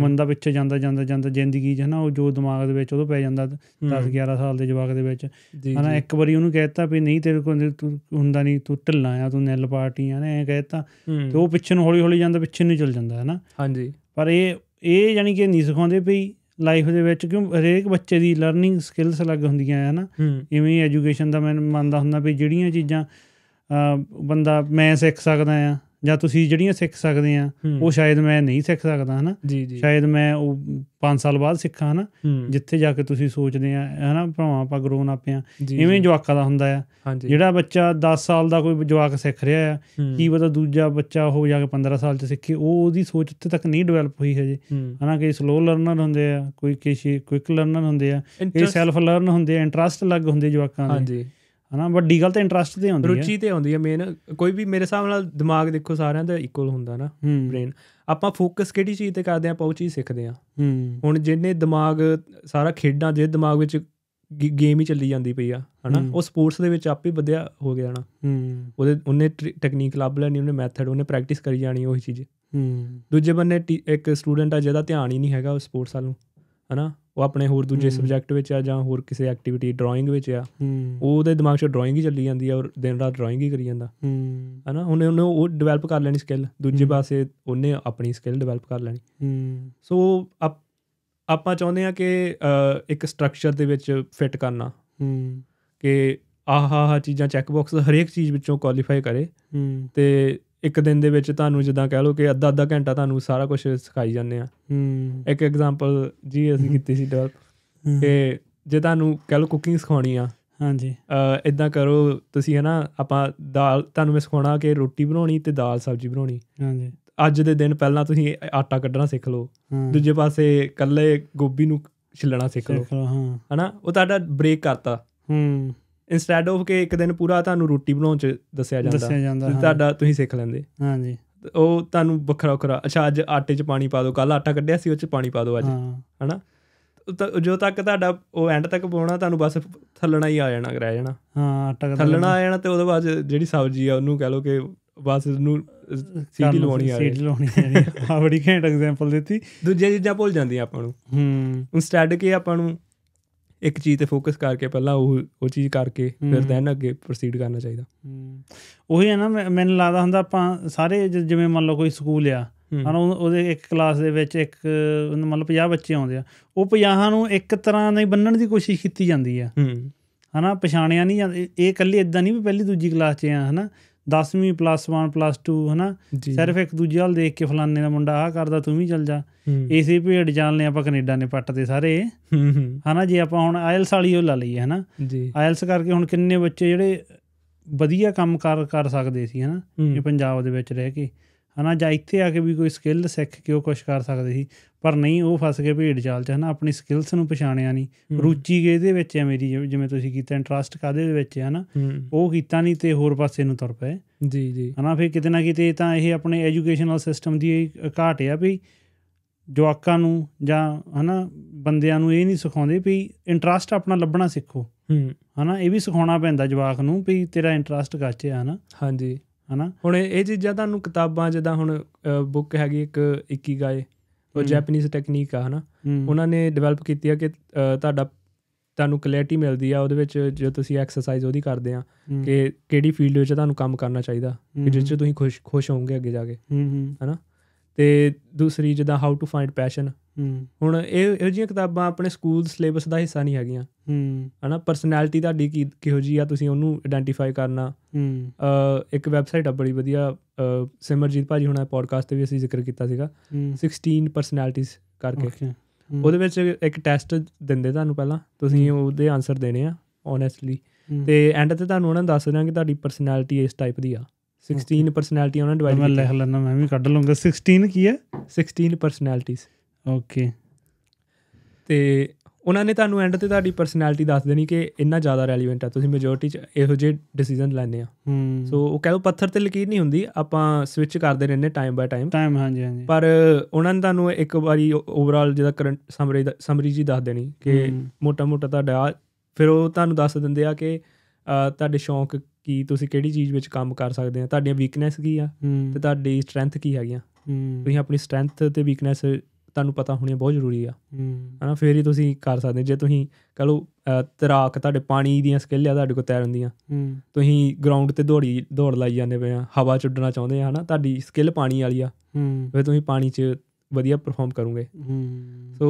ਬੰਦਾ ਪਿੱਛੇ ਜਾਂਦਾ ਜਾਂਦਾ ਜਾਂਦਾ ਜ਼ਿੰਦਗੀ 'ਚ ਹਨਾ ਉਹ ਜੋ ਦਿਮਾਗ ਦੇ ਵਿੱਚ ਉਹ ਪੈ ਜਾਂਦਾ 10 11 ਸਾਲ ਦੇ ਜਵਾਕ ਦੇ ਵਿੱਚ ਹਨਾ ਇੱਕ ਵਾਰੀ ਉਹਨੂੰ ਕਹਿਤਾ ਵੀ ਨਹੀਂ ਤੇਰੇ ਕੋਲ ਤੂੰ ਹੁੰਦਾ ਨਹੀਂ ਤੂੰ ਢਿੱਲਾ ਆ ਤੂੰ ਨੈਲ ਪਾਰਟੀ ਆ ਨਾ ਐ ਕਹਿਤਾ ਤੇ ਉਹ ਪਿੱਛੇ ਨੂੰ ਹੌਲੀ ਹੌਲੀ ਜਾਂਦਾ ਪਿੱਛੇ ਨੂੰ ਚੱਲ ਜਾਂਦਾ ਹਨਾ ਹਾਂਜੀ ਪਰ ਇਹ ਇਹ ਯਾਨੀ ਕਿ ਨਹੀਂ ਸਿਖਾਉਂਦੇ ਵੀ ਲਾਈਫ ਦੇ ਵਿੱਚ ਕਿਉਂ ਹਰੇਕ ਬੱਚੇ ਦੀ ਲਰਨਿੰਗ ਸਕਿੱਲਸ ਅਲੱਗ ਹੁੰਦੀਆਂ ਆ ਨਾ ਇਵੇਂ ਐਜੂਕੇਸ਼ਨ ਦਾ ਮੈਂ ਮੰਨਦਾ ਹੁੰਦਾ ਵੀ ਜਿਹੜੀਆਂ ਚੀਜ਼ਾਂ ਬੰਦਾ ਮੈਂ ਸਿੱਖ ਸਕਦਾ ਆ ਜਾਂ ਤੁਸੀਂ ਜਿਹੜੀਆਂ ਸਿੱਖ ਸਕਦੇ ਆ ਉਹ ਸ਼ਾਇਦ ਮੈਂ ਨਹੀਂ ਸਿੱਖ ਸਕਦਾ ਹਨਾ ਸ਼ਾਇਦ ਮੈਂ ਉਹ 5 ਸਾਲ ਬਾਅਦ ਸਿੱਖਾਂ ਹਨਾ ਜਿੱਥੇ ਜਾ ਕੇ ਤੁਸੀਂ ਸੋਚਦੇ ਆ ਹਨਾ ਭਰਾਵਾਂ ਆਪਾਂ ਗਰੋਨ ਆਪਿਆਂ ਇਵੇਂ ਜਵਾਕਾਂ ਦਾ ਹੁੰਦਾ ਆ ਜਿਹੜਾ ਬੱਚਾ 10 ਸਾਲ ਦਾ ਕੋਈ ਜਵਾਕ ਸਿੱਖ ਰਿਹਾ ਆ ਕੀ ਪਤਾ ਦੂਜਾ ਬੱਚਾ ਹੋ ਜਾ ਕੇ 15 ਸਾਲ ਚ ਸਿੱਖੇ ਉਹ ਉਹਦੀ ਸੋਚ ਉੱਤੇ ਤੱਕ ਨਹੀਂ ਡਿਵੈਲਪ ਹੋਈ ਹਜੇ ਹਨਾ ਕਿ ਸਲੋ ਲਰਨਰ ਹੁੰਦੇ ਆ ਕੋਈ ਕਿਸੇ ਕੁਇਕ ਲਰਨਰ ਹੁੰਦੇ ਆ ਇਹ ਸੈਲਫ ਲਰਨ ਹੁੰਦੇ ਆ ਇੰਟਰਸਟ ਅਲੱਗ ਹੁੰਦੇ ਜਵਾਕਾਂ ਦੇ ਹਨਾ ਵੱਡੀ ਗੱਲ ਤੇ ਇੰਟਰਸਟ ਤੇ ਹੁੰਦੀ ਹੈ ਰੁਚੀ ਤੇ ਹੁੰਦੀ ਹੈ ਮੇਨ ਕੋਈ ਵੀ ਮੇਰੇ ਹਿਸਾਬ ਨਾਲ ਦਿਮਾਗ ਦੇਖੋ ਸਾਰਿਆਂ ਦਾ ਇਕੁਅਲ ਹੁੰਦਾ ਨਾ ਬ੍ਰੇਨ ਆਪਾਂ ਫੋਕਸ ਕਿਹੜੀ ਚੀਜ਼ ਤੇ ਕਰਦੇ ਆ ਆਪਾਂ ਉਹ ਚੀਜ਼ ਸਿੱਖਦੇ ਆ ਹੁਣ ਜਿਹਨੇ ਦਿਮਾਗ ਸਾਰਾ ਖੇਡਾਂ ਦੇ ਦਿਮਾਗ ਵਿੱਚ ਗੇਮ ਹੀ ਚੱਲੀ ਜਾਂਦੀ ਪਈ ਆ ਹਨਾ ਉਹ ਸਪੋਰਟਸ ਦੇ ਵਿੱਚ ਆਪੇ ਵਧਿਆ ਹੋ ਗਿਆ ਨਾ ਉਹਦੇ ਉਹਨੇ ਟੈਕਨੀਕ ਲੱਭ ਲੈਣੀ ਉਹਨੇ ਮੈਥਡ ਉਹਨੇ ਪ੍ਰੈਕਟਿਸ ਕਰੀ ਜਾਣੀ ਹੀ ਚੀਜ਼ ਦੂਜੇ ਬੰਨੇ ਇੱਕ ਸਟੂਡੈਂਟ ਆ ਜਿਹਦਾ ਧਿਆਨ ਹੀ ਨਹੀਂ ਹੈਗਾ ਉਹ ਸਪੋਰਟਸ ਵੱਲ ਨੂੰ ਹਨਾ ਉਹ ਆਪਣੇ ਹੋਰ ਦੂਜੇ ਸਬਜੈਕਟ ਵਿੱਚ ਆ ਜਾਂ ਹੋਰ ਕਿਸੇ ਐਕਟੀਵਿਟੀ ਡਰਾਇੰਗ ਵਿੱਚ ਆ ਉਹਦੇ ਦਿਮਾਗ 'ਚ ਡਰਾਇੰਗ ਹੀ ਚੱਲੀ ਜਾਂਦੀ ਆ ਔਰ ਦਿਨ ਰਾਤ ਡਰਾਇੰਗ ਹੀ ਕਰੀ ਜਾਂਦਾ ਹਨਾ ਉਹਨੇ ਉਹਨੇ ਉਹ ਡਿਵੈਲਪ ਕਰ ਲੈਣੀ ਸਕਿੱਲ ਦੂਜੇ ਪਾਸੇ ਉਹਨੇ ਆਪਣੀ ਸਕਿੱਲ ਡਿਵੈਲਪ ਕਰ ਲੈਣੀ ਸੋ ਆਪ ਆਪਾਂ ਚਾਹੁੰਦੇ ਆ ਕਿ ਇੱਕ ਸਟਰਕਚਰ ਦੇ ਵਿੱਚ ਫਿਟ ਕਰਨਾ ਕਿ ਆਹ ਆਹ ਚੀਜ਼ਾਂ ਚੈੱਕ ਬਾਕਸ ਹਰੇਕ ਚੀਜ਼ ਵਿੱਚੋਂ ਕੁਆਲੀਫਾਈ ਕਰੇ ਤੇ ਇੱਕ ਦਿਨ ਦੇ ਵਿੱਚ ਤੁਹਾਨੂੰ ਜਿੱਦਾਂ ਕਹਿ ਲਓ ਕਿ ਅੱਧਾ ਅੱਧਾ ਘੰਟਾ ਤੁਹਾਨੂੰ ਸਾਰਾ ਕੁਝ ਸਿਖਾਈ ਜਾਂਦੇ ਆ ਹੂੰ ਇੱਕ ਐਗਜ਼ਾਮਪਲ ਜੀ ਅਸੀਂ ਕੀਤੀ ਸੀ ਡਿਵੈਲਪ ਕਿ ਜੇ ਤੁਹਾਨੂੰ ਕਹਿ ਲਓ ਕੁਕਿੰਗ ਸਿਖਾਉਣੀ ਆ ਹਾਂਜੀ ਅ ਇਦਾਂ ਕਰੋ ਤੁਸੀਂ ਹੈ ਨਾ ਆਪਾਂ ਦਾਲ ਤੁਹਾਨੂੰ ਮੈਂ ਸਿਖਾਉਣਾ ਕਿ ਰੋਟੀ ਬਣਾਉਣੀ ਤੇ ਦਾਲ ਸਬਜ਼ੀ ਬਣਾਉਣੀ ਹਾਂਜੀ ਅੱਜ ਦੇ ਦਿਨ ਪਹਿਲਾਂ ਤੁਸੀਂ ਆਟਾ ਕੱਢਣਾ ਸਿੱਖ ਲਓ ਦੂਜੇ ਪਾਸੇ ਕੱਲੇ ਗੋਭੀ ਨੂੰ ਛਿਲਣਾ ਸਿੱਖ ਲਓ ਹਾਂ ਹੈਨਾ ਉਹ ਤੁਹਾਡਾ ਬ੍ਰੇਕ ਕਰਤਾ ਹੂੰ ਇਨਸਟੈਡ ਆਫ ਕਿ ਇੱਕ ਦਿਨ ਪੂਰਾ ਤੁਹਾਨੂੰ ਰੋਟੀ ਬਣਾਉਣ ਚ ਦੱਸਿਆ ਜਾਂਦਾ ਦੱਸਿਆ ਜਾਂਦਾ ਤੁਹਾਡਾ ਤੁਸੀਂ ਸਿੱਖ ਲੈਂਦੇ ਹਾਂਜੀ ਉਹ ਤੁਹਾਨੂੰ ਵੱਖਰਾ ਵੱਖਰਾ ਅੱਛਾ ਅੱਜ ਆਟੇ 'ਚ ਪਾਣੀ ਪਾ ਦਿਓ ਕੱਲ ਆਟਾ ਕੱਢਿਆ ਸੀ ਉਹ 'ਚ ਪਾਣੀ ਪਾ ਦਿਓ ਅੱਜ ਹਨਾ ਜੋ ਤੱਕ ਤੁਹਾਡਾ ਉਹ ਐਂਡ ਤੱਕ ਪਾਉਣਾ ਤੁਹਾਨੂੰ ਬਸ ਥੱਲਣਾ ਹੀ ਆ ਜਾਣਾ ਰਹਿ ਜਾਣਾ ਹਾਂ ਆਟਾ ਥੱਲਣਾ ਆ ਜਾਣਾ ਤੇ ਉਹਦੇ ਬਾਅਦ ਜਿਹੜੀ ਸਬਜ਼ੀ ਆ ਉਹਨੂੰ ਕਹਿ ਲਓ ਕਿ ਬਸ ਇਹਨੂੰ ਸੀਟੀ ਲਾਉਣੀ ਆ ਸੀਟੀ ਲਾਉਣੀ ਆ ਬੜੀ ਘੈਂਟ ਐਗਜ਼ਾਮਪਲ ਦਿੱਤੀ ਦੂਜੀਆਂ ਚੀਜ਼ਾਂ ਭੁੱਲ ਜਾਂਦੀਆਂ ਆਪਾਂ ਨੂੰ ਹੂੰ ਇਨਸਟੈਡ ਕਿ ਆਪਾਂ ਨੂੰ ਇੱਕ ਚੀਜ਼ ਤੇ ਫੋਕਸ ਕਰਕੇ ਪਹਿਲਾਂ ਉਹ ਉਹ ਚੀਜ਼ ਕਰਕੇ ਫਿਰ ਦੈਨ ਅੱਗੇ ਪ੍ਰੋਸੀਡ ਕਰਨਾ ਚਾਹੀਦਾ ਉਹੀ ਹੈ ਨਾ ਮੈਨੂੰ ਲੱਗਦਾ ਹੁੰਦਾ ਆਪਾਂ ਸਾਰੇ ਜਿਵੇਂ ਮੰਨ ਲਓ ਕੋਈ ਸਕੂਲ ਆ ਹਨ ਉਹਦੇ ਇੱਕ ਕਲਾਸ ਦੇ ਵਿੱਚ ਇੱਕ ਮੰਨ ਲਓ 50 ਬੱਚੇ ਆਉਂਦੇ ਆ ਉਹ 50 ਨੂੰ ਇੱਕ ਤਰ੍ਹਾਂ ਨਹੀਂ ਬੰਨਣ ਦੀ ਕੋਸ਼ਿਸ਼ ਕੀਤੀ ਜਾਂਦੀ ਆ ਹਨਾ ਪਛਾਣਿਆ ਨਹੀਂ ਜਾਂਦਾ ਇਹ ਇਕੱਲੇ ਇਦਾਂ ਨਹੀਂ ਵੀ ਪਹਿਲੀ ਦੂਜੀ ਕਲਾਸ 'ਚ ਆ ਹਨਾ 10ਵੀਂ ਪਲੱਸ 1 ਪਲੱਸ 2 ਹਨਾ ਸਿਰਫ ਇੱਕ ਦੂਜੇ ਵੱਲ ਦੇਖ ਕੇ ਫਲਾਣੇ ਦਾ ਮੁੰਡਾ ਆਹ ਕਰਦਾ ਤੂੰ ਵੀ ਚੱਲ ਜਾ ਏਸੇ ਭੇਡ ਜਾਣਨੇ ਆਪਾਂ ਕੈਨੇਡਾ ਨੇ ਪੱਟ ਸਾਰੇ ਹਨਾ ਜੇ ਆਪਾਂ ਹੁਣ ਆਇਲਸ ਵਾਲੀ ਉਹ ਲਾ ਲਈਏ ਹਨਾ ਆਇਲਸ ਕਰਕੇ ਹੁਣ ਕਿੰਨੇ ਬੱਚੇ ਜਿਹੜੇ ਵਧੀਆ ਕੰਮ ਕਰ ਕਰ ਸਕਦੇ ਸੀ ਹਨਾ ਇਹ ਪੰਜਾਬ ਦੇ ਵਿੱਚ ਰਹਿ ਕੇ ਹਨਾ ਜਾਂ ਇੱਥੇ ਆ ਕੇ ਵੀ ਕੋਈ ਸਕਿੱਲ ਸਿੱਖ ਕੇ ਉਹ ਕੁਝ ਕਰ ਸਕਦੇ ਸੀ ਪਰ ਨਹੀਂ ਉਹ ਫਸ ਗਏ ਭੀੜ ਚਾਲ 'ਚ ਹਨਾ ਆਪਣੀ ਸਕਿੱਲਸ ਨੂੰ ਪਛਾਣਿਆ ਨਹੀਂ ਰੁਚੀ ਕੇ ਇਹਦੇ ਵਿੱਚ ਹੈ ਮੇਰੀ ਜਿਵੇਂ ਤੁਸੀਂ ਕੀਤਾ ਇੰਟਰਸਟ ਕਾਦੇ ਦੇ ਵਿੱਚ ਹੈ ਹਨਾ ਉਹ ਕੀਤਾ ਨਹੀਂ ਤੇ ਹੋਰ ਪਾਸੇ ਨੂੰ ਤੁਰ ਪਏ ਜੀ ਜੀ ਹਨਾ ਫਿਰ ਕਿਤੇ ਨਾ ਕਿਤੇ ਤਾਂ ਇਹ ਆਪਣੇ ਐਜੂਕੇਸ਼ਨਲ ਸਿਸਟਮ ਦੀ ਘਾਟ ਆ ਵੀ ਜਵਾਕਾਂ ਨੂੰ ਜਾਂ ਹਨਾ ਬੰਦਿਆਂ ਨੂੰ ਇਹ ਨਹੀਂ ਸਿਖਾਉਂਦੇ ਵੀ ਇੰਟਰਸਟ ਆਪਣਾ ਲੱਭਣਾ ਸਿੱਖੋ ਹਨਾ ਇਹ ਵੀ ਸਿਖਾਉਣਾ ਪੈਂਦਾ ਜਵਾਕ ਨੂੰ ਵੀ ਤੇਰਾ ਇੰਟਰਸਟ ਕਾਚੇ ਆ ਹਨਾ ਹਾਂਜੀ ਹਨਾ ਹੁਣ ਇਹ ਚੀਜ਼ਾਂ ਤੁਹਾਨੂੰ ਕਿਤਾਬਾਂ ਜਿੱਦਾਂ ਹੁਣ ਬੁੱਕ ਹੈਗੀ ਇੱਕ ਇਕੀਗਾਏ ਉਹ ਜੈਪਨੀਜ਼ ਟੈਕਨੀਕ ਆ ਹਨਾ ਉਹਨਾਂ ਨੇ ਡਿਵੈਲਪ ਕੀਤੀ ਆ ਕਿ ਤੁਹਾਡਾ ਤੁਹਾਨੂੰ ਕਲੈਰਿਟੀ ਮਿਲਦੀ ਆ ਉਹਦੇ ਵਿੱਚ ਜੇ ਤੁਸੀਂ ਐਕਸਰਸਾਈਜ਼ ਉਹਦੀ ਕਰਦੇ ਆ ਕਿ ਕਿਹੜੀ ਫੀਲਡ ਵਿੱਚ ਤੁਹਾਨੂੰ ਕੰਮ ਕਰਨਾ ਚਾਹੀਦਾ ਕਿ ਜਿਸ ਵਿੱਚ ਤੁਸੀਂ ਖੁਸ਼ ਖੁਸ਼ ਹੋਵੋਗੇ ਅੱਗੇ ਜਾ ਕੇ ਹਨਾ ਤੇ ਦੂਸਰੀ ਜਿੱਦਾਂ ਹਾਊ ਟੂ ਫਾਈਂਡ ਪੈਸ਼ਨ ਹੁਣ ਇਹ ਇਹੋ ਜਿਹੀਆਂ ਕਿਤਾਬਾਂ ਆਪਣੇ ਸਕੂਲ ਸਿਲੇਬਸ ਦਾ ਹਿੱਸਾ ਨਹੀਂ ਹੈਗੀਆਂ ਹਨਾ ਪਰਸਨੈਲਿਟੀ ਤੁਹਾਡੀ ਕੀ ਕਿਹੋ ਜੀ ਆ ਤੁਸੀਂ ਉਹਨੂੰ ਆਇਡੈਂਟੀਫਾਈ ਕਰਨਾ ਅ ਇੱਕ ਵੈਬਸਾਈਟ ਆ ਬੜੀ ਵਧੀਆ ਸਿਮਰਜੀਤ ਭਾਜੀ ਹੁਣਾਂ ਪੋਡਕਾਸਟ ਤੇ ਵੀ ਅਸੀਂ ਜ਼ਿਕਰ ਕੀਤਾ ਸੀਗਾ 16 ਪਰਸਨੈਲਿਟੀਜ਼ ਕਰਕੇ ਉਹਦੇ ਵਿੱਚ ਇੱਕ ਟੈਸਟ ਦਿੰਦੇ ਤੁਹਾਨੂੰ ਪਹਿਲਾਂ ਤੁਸੀਂ ਉਹਦੇ ਆਨਸਰ ਦੇਣੇ ਆ ਓਨੈਸਟਲੀ ਤੇ ਐਂਡ ਤੇ ਤੁਹਾਨੂੰ ਉਹਨਾਂ ਦੱਸ ਦੇਣਾ ਕਿ ਤੁਹਾਡੀ ਪਰਸਨੈਲਿਟੀ ਇਸ ਟਾਈਪ ਦੀ ਆ 16 ਪਰਸਨੈਲਿਟੀ ਉਹਨਾਂ ਡਿਵਾਈਡ ਮੈਂ ਲਿਖ ਲੈਣਾ ਮੈਂ ਵੀ ਕੱਢ ਲਵਾਂਗਾ 16 ਕੀ ਹੈ 16 ਪਰਸਨੈਲਿਟੀਜ਼ ਓਕੇ ਤੇ ਉਹਨਾਂ ਨੇ ਤੁਹਾਨੂੰ ਐਂਡ ਤੇ ਤੁਹਾਡੀ ਪਰਸਨੈਲਿਟੀ ਦੱਸ ਦੇਣੀ ਕਿ ਇੰਨਾ ਜ਼ਿਆਦਾ ਰੈਲੀਵੈਂਟ ਆ ਤੁਸੀਂ ਮੈਜੋਰਟੀ ਚ ਇਹੋ ਜਿਹੇ ਡਿਸੀਜਨ ਲੈਣੇ ਆ ਸੋ ਉਹ ਕਹਿੰਦੇ ਪੱਥਰ ਤੇ ਲਕੀਰ ਨਹੀਂ ਹੁੰਦੀ ਆਪਾਂ ਸਵਿਚ ਕਰਦੇ ਰਹਿੰਦੇ ਟਾਈਮ ਬਾਏ ਟਾਈਮ ਟਾਈਮ ਹਾਂਜੀ ਹਾਂਜੀ ਪਰ ਉਹਨਾਂ ਨੇ ਤੁਹਾਨੂੰ ਇੱਕ ਵਾਰੀ ਓਵਰਆਲ ਜਿਹੜਾ ਕਰੰਟ ਸਮਰੀ ਸਮਰੀ ਜੀ ਦੱਸ ਦੇਣੀ ਕਿ ਮੋਟਾ ਮੋਟਾ ਤੁਹਾਡਾ ਫਿਰ ਉਹ ਤੁਹਾਨੂੰ ਦੱਸ ਦਿੰਦੇ ਆ ਕਿ ਤੁਹਾਡੇ ਸ਼ੌਂਕ ਕੀ ਤੁਸੀਂ ਕਿਹੜੀ ਚੀਜ਼ ਵਿੱਚ ਕੰਮ ਕਰ ਸਕਦੇ ਆ ਤੁਹਾਡੀਆਂ ਵੀਕਨੈਸ ਕੀ ਆ ਤੇ ਤੁਹਾਡੀ ਸਟਰੈਂਥ ਕੀ ਹੈਗੀਆਂ ਤੁਸੀਂ ਆਪਣੀ ਸਟਰੈਂਥ ਤੇ ਵੀਕਨੈਸ ਤੁਹਾਨੂੰ ਪਤਾ ਹੋਣੀ ਬਹੁਤ ਜ਼ਰੂਰੀ ਆ ਹਨਾ ਫੇਰ ਹੀ ਤੁਸੀਂ ਕਰ ਸਕਦੇ ਜੇ ਤੁਸੀਂ ਕਹ ਲਓ ਤਰਾਕ ਤੁਹਾਡੇ ਪਾਣੀ ਦੀਆਂ ਸਕਿੱਲ ਆ ਤੁਹਾਡੇ ਕੋ ਤੈਰ ਹੁੰਦੀਆਂ ਤੁਸੀਂ ਗਰਾਊਂਡ ਤੇ ਦੌੜੀ ਦੌੜ ਲਾਈ ਜਾਂਦੇ ਪਏ ਆ ਹਵਾ ਚ ਉੱਡਣਾ ਚਾਹੁੰਦੇ ਆ ਹਨਾ ਤੁਹਾਡੀ ਸਕਿੱਲ ਪਾਣੀ ਵਾਲੀ ਆ ਫੇਰ ਤੁਸੀਂ ਪਾਣੀ ਚ ਵਧੀਆ ਪਰਫਾਰਮ ਕਰੋਗੇ ਸੋ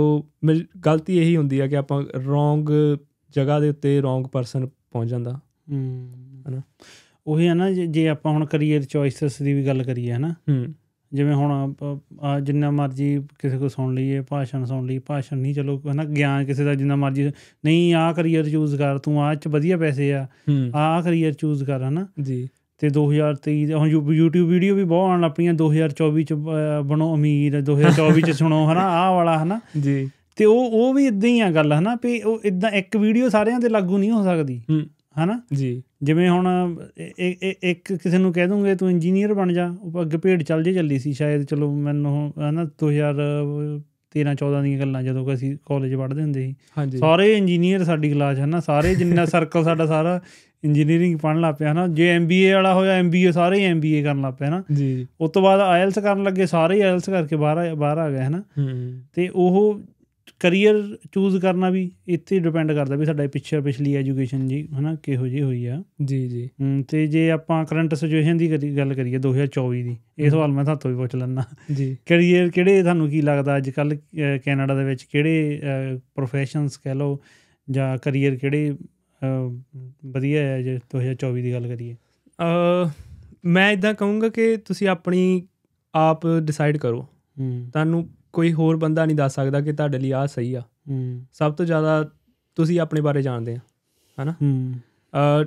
ਗਲਤੀ ਇਹੀ ਹੁੰਦੀ ਆ ਕਿ ਆਪਾਂ ਰੋਂਗ ਜਗ੍ਹਾ ਦੇ ਉੱਤੇ ਰੋਂਗ ਪਰਸਨ ਪਹੁੰਚ ਜਾਂਦਾ ਹਨਾ ਉਹੀ ਹੈ ਨਾ ਜੇ ਆਪਾਂ ਹੁਣ ਕਰੀਅਰ ਚੋਇਸਸ ਦੀ ਵੀ ਗੱਲ ਕਰੀਏ ਹਨਾ ਜਿਵੇਂ ਹੁਣ ਜਿੰਨਾ ਮਰਜ਼ੀ ਕਿਸੇ ਕੋ ਸੁਣ ਲਈਏ ਭਾਸ਼ਣ ਸੁਣ ਲਈ ਭਾਸ਼ਣ ਨਹੀਂ ਚਲੋ ਹਨਾ ਗਿਆਨ ਕਿਸੇ ਦਾ ਜਿੰਨਾ ਮਰਜ਼ੀ ਨਹੀਂ ਆਹ ਕਰੀਅਰ ਚੂਜ਼ ਕਰ ਤੂੰ ਆਹ ਚ ਵਧੀਆ ਪੈਸੇ ਆ ਆਹ ਕਰੀਅਰ ਚੂਜ਼ ਕਰ ਹਨਾ ਜੀ ਤੇ 2023 ਦੇ ਹੁਣ YouTube ਵੀਡੀਓ ਵੀ ਬਹੁਤ ਆਉਣ ਲੱਪੀਆਂ 2024 ਚ ਬਣੋ ਅਮੀਰ 2024 ਚ ਸੁਣੋ ਹਨਾ ਆਹ ਵਾਲਾ ਹਨਾ ਜੀ ਤੇ ਉਹ ਉਹ ਵੀ ਇਦਾਂ ਹੀ ਆ ਗੱਲ ਹਨਾ ਵੀ ਉਹ ਇਦਾਂ ਇੱਕ ਵੀਡੀਓ ਸਾਰਿਆਂ ਤੇ ਲਾਗੂ ਨਹੀਂ ਹੋ ਸਕਦੀ ਹਨਾ ਜੀ ਜਿਵੇਂ ਹੁਣ ਇੱਕ ਕਿਸੇ ਨੂੰ ਕਹਿ ਦੂੰਗੇ ਤੂੰ ਇੰਜੀਨੀਅਰ ਬਣ ਜਾ ਉਹ ਅੱਗੇ ਭੇਡ ਚੱਲ ਜੇ ਚੱਲੀ ਸੀ ਸ਼ਾਇਦ ਚਲੋ ਮੈਨੂੰ ਹਨਾ 2013 14 ਦੀਆਂ ਗੱਲਾਂ ਜਦੋਂ ਕਿ ਅਸੀਂ ਕਾਲਜ ਪੜ੍ਹਦੇ ਹੁੰਦੇ ਸੀ ਸਾਰੇ ਇੰਜੀਨੀਅਰ ਸਾਡੀ ਕਲਾਸ ਹਨਾ ਸਾਰੇ ਜਿੰਨਾ ਸਰਕਲ ਸਾਡਾ ਸਾਰਾ ਇੰਜੀਨੀਅਰਿੰਗ ਪੜਨ ਲੱਗ ਪਿਆ ਹਨਾ ਜੇ ਐਮਬੀਏ ਵਾਲਾ ਹੋਇਆ ਐਮਬੀਏ ਸਾਰੇ ਐਮਬੀਏ ਕਰਨ ਲੱਗ ਪਿਆ ਹਨਾ ਜੀ ਉਸ ਤੋਂ ਬਾਅਦ ਆਇਲਸ ਕਰਨ ਲੱਗੇ ਸਾਰੇ ਆਇਲਸ ਕਰਕੇ ਬਾਹਰ ਬਾਹਰ ਆ ਗਏ ਹਨਾ ਤੇ ਉਹ ਕਰੀਅਰ ਚੂਜ਼ ਕਰਨਾ ਵੀ ਇੱਥੇ ਡਿਪੈਂਡ ਕਰਦਾ ਵੀ ਸਾਡਾ ਪਿੱਛੇ ਪਿਛਲੀ ਐਜੂਕੇਸ਼ਨ ਜੀ ਹਨਾ ਕਿਹੋ ਜੀ ਹੋਈ ਆ ਜੀ ਜੀ ਤੇ ਜੇ ਆਪਾਂ ਕਰੰਟ ਸਿਚੁਏਸ਼ਨ ਦੀ ਗੱਲ ਕਰੀਏ 2024 ਦੀ ਇਹ ਸਵਾਲ ਮੈਂ ਤੁਹਾਨੂੰ ਵੀ ਪੁੱਛ ਲੰਨਾ ਜੀ ਕਰੀਅਰ ਕਿਹੜੇ ਤੁਹਾਨੂੰ ਕੀ ਲੱਗਦਾ ਅੱਜ ਕੱਲ ਕੈਨੇਡਾ ਦੇ ਵਿੱਚ ਕਿਹੜੇ ਪ੍ਰੋਫੈਸ਼ਨਸ ਕਹਿ ਲਓ ਜਾਂ ਕਰੀਅਰ ਕਿਹੜੇ ਵਧੀਆ ਹੈ ਜੇ 2024 ਦੀ ਗੱਲ ਕਰੀਏ ਅ ਮੈਂ ਇਦਾਂ ਕਹੂੰਗਾ ਕਿ ਤੁਸੀਂ ਆਪਣੀ ਆਪ ਡਿਸਾਈਡ ਕਰੋ ਤੁਹਾਨੂੰ ਕੋਈ ਹੋਰ ਬੰਦਾ ਨਹੀਂ ਦੱਸ ਸਕਦਾ ਕਿ ਤੁਹਾਡੇ ਲਈ ਆ ਸਹੀ ਆ ਹੂੰ ਸਭ ਤੋਂ ਜ਼ਿਆਦਾ ਤੁਸੀਂ ਆਪਣੇ ਬਾਰੇ ਜਾਣਦੇ ਆ ਹਨਾ ਅ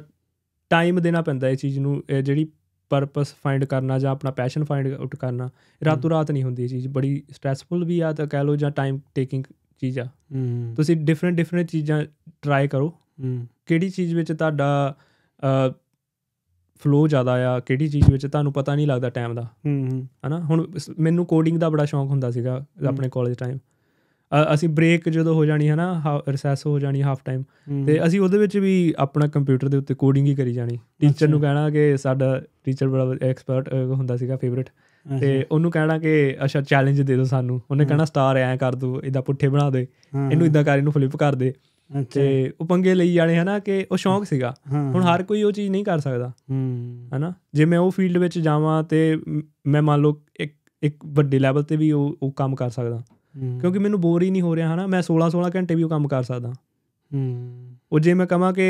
ਟਾਈਮ ਦੇਣਾ ਪੈਂਦਾ ਇਹ ਚੀਜ਼ ਨੂੰ ਜਿਹੜੀ ਪਰਪਸ ਫਾਈਂਡ ਕਰਨਾ ਜਾਂ ਆਪਣਾ ਪੈਸ਼ਨ ਫਾਈਂਡ ਆਊਟ ਕਰਨਾ ਰਾਤੋਂ ਰਾਤ ਨਹੀਂ ਹੁੰਦੀ ਇਹ ਚੀਜ਼ ਬੜੀ ਸਟ੍ਰੈਸਫੁਲ ਵੀ ਆ ਤਾਂ ਕਹਿ ਲੋ ਜਾਂ ਟਾਈਮ ਟੇਕਿੰਗ ਚੀਜ਼ ਆ ਤੁਸੀਂ ਡਿਫਰੈਂਟ ਡਿਫਰੈਂਟ ਚੀਜ਼ਾਂ ਟਰਾਈ ਕਰੋ ਕਿਹੜੀ ਚੀਜ਼ ਵਿੱਚ ਤੁਹਾਡਾ ਫਲੋ ਜ਼ਿਆਦਾ ਆ ਕਿਹੜੀ ਚੀਜ਼ ਵਿੱਚ ਤੁਹਾਨੂੰ ਪਤਾ ਨਹੀਂ ਲੱਗਦਾ ਟਾਈਮ ਦਾ ਹੂੰ ਹੂੰ ਹਨਾ ਹੁਣ ਮੈਨੂੰ ਕੋਡਿੰਗ ਦਾ ਬੜਾ ਸ਼ੌਂਕ ਹੁੰਦਾ ਸੀਗਾ ਆਪਣੇ ਕਾਲਜ ਟਾਈਮ ਅਸੀਂ ਬ੍ਰੇਕ ਜਦੋਂ ਹੋ ਜਾਣੀ ਹਨਾ ਨਾ ਰਿਸੈਸ ਹੋ ਜਾਣੀ ਹਾਫ ਟਾਈਮ ਤੇ ਅਸੀਂ ਉਹਦੇ ਵਿੱਚ ਵੀ ਆਪਣਾ ਕੰਪਿਊਟਰ ਦੇ ਉੱਤੇ ਕੋਡਿੰਗ ਹੀ ਕਰੀ ਜਾਣੀ ਟੀਚਰ ਨੂੰ ਕਹਿਣਾ ਕਿ ਸਾਡਾ ਟੀਚਰ ਬੜਾ ਐਕਸਪਰਟ ਹੁੰਦਾ ਸੀਗਾ ਫੇਵਰਿਟ ਤੇ ਉਹਨੂੰ ਕਹਿਣਾ ਕਿ ਅੱਛਾ ਚੈਲੰਜ ਦੇ ਦਿਓ ਸਾਨੂੰ ਉਹਨੇ ਕਹਿਣਾ ਸਟਾਰ ਐਂ ਕਰ ਦੋ ਇਹਦਾ ਪੁੱਠੇ ਬਣਾ ਦੇ ਇਹਨੂੰ ਇਦਾਂ ਕਰ ਇਹਨੂੰ ਫਲਿੱਪ ਕਰ ਦੇ ਤੇ ਉਹ ਪੰਗੇ ਲਈ ਜਾਣੇ ਹਨਾ ਕਿ ਉਹ ਸ਼ੌਂਕ ਸੀਗਾ ਹੁਣ ਹਰ ਕੋਈ ਉਹ ਚੀਜ਼ ਨਹੀਂ ਕਰ ਸਕਦਾ ਹਨਾ ਜੇ ਮੈਂ ਉਹ ਫੀਲਡ ਵਿੱਚ ਜਾਵਾਂ ਤੇ ਮੈਂ ਮੰਨ ਲਓ ਇੱਕ ਇੱਕ ਵੱਡੇ ਲੈਵਲ ਤੇ ਵੀ ਉਹ ਉਹ ਕੰਮ ਕਰ ਸਕਦਾ ਕਿਉਂਕਿ ਮੈਨੂੰ ਬੋਰ ਹੀ ਨਹੀਂ ਹੋ ਰਿਹਾ ਹਨਾ ਮੈਂ 16 16 ਘੰਟੇ ਵੀ ਉਹ ਕੰਮ ਕਰ ਸਕਦਾ ਉਹ ਜੇ ਮੈਂ ਕਹਾਂ ਕਿ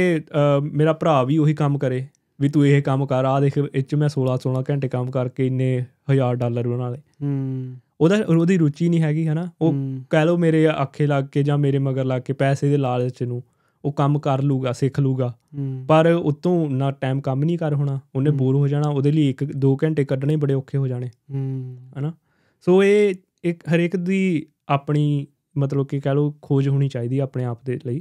ਮੇਰਾ ਭਰਾ ਵੀ ਉਹੀ ਕੰਮ ਕਰੇ ਵੀ ਤੂੰ ਇਹ ਕੰਮ ਕਰ ਆ ਦੇਖ ਇੱਚ ਮੈਂ 16 16 ਘੰਟੇ ਕੰਮ ਕਰਕੇ ਇੰਨੇ 1000 ਡਾਲਰ ਬਣਾ ਲਏ ਉਹਦਾ ਉਹਦੀ ਰੁਚੀ ਨਹੀਂ ਹੈਗੀ ਹਨਾ ਉਹ ਕਹਿ ਲੋ ਮੇਰੇ ਅੱਖੇ ਲੱਗ ਕੇ ਜਾਂ ਮੇਰੇ ਮਗਰ ਲੱਗ ਕੇ ਪੈਸੇ ਦੇ ਲਾਲਚ ਨੂੰ ਉਹ ਕੰਮ ਕਰ ਲੂਗਾ ਸਿੱਖ ਲੂਗਾ ਪਰ ਉਤੋਂ ਨਾ ਟਾਈਮ ਕੰਮ ਨਹੀਂ ਕਰ ਹੋਣਾ ਉਹਨੇ ਬੋਰ ਹੋ ਜਾਣਾ ਉਹਦੇ ਲਈ 1 2 ਘੰਟੇ ਕੱਢਣੇ ਬੜੇ ਔਖੇ ਹੋ ਜਾਣੇ ਹਨਾ ਸੋ ਇਹ ਇੱਕ ਹਰੇਕ ਦੀ ਆਪਣੀ ਮਤਲਬ ਕਿ ਕਹਿ ਲੋ ਖੋਜ ਹੋਣੀ ਚਾਹੀਦੀ ਆਪਣੇ ਆਪ ਦੇ ਲਈ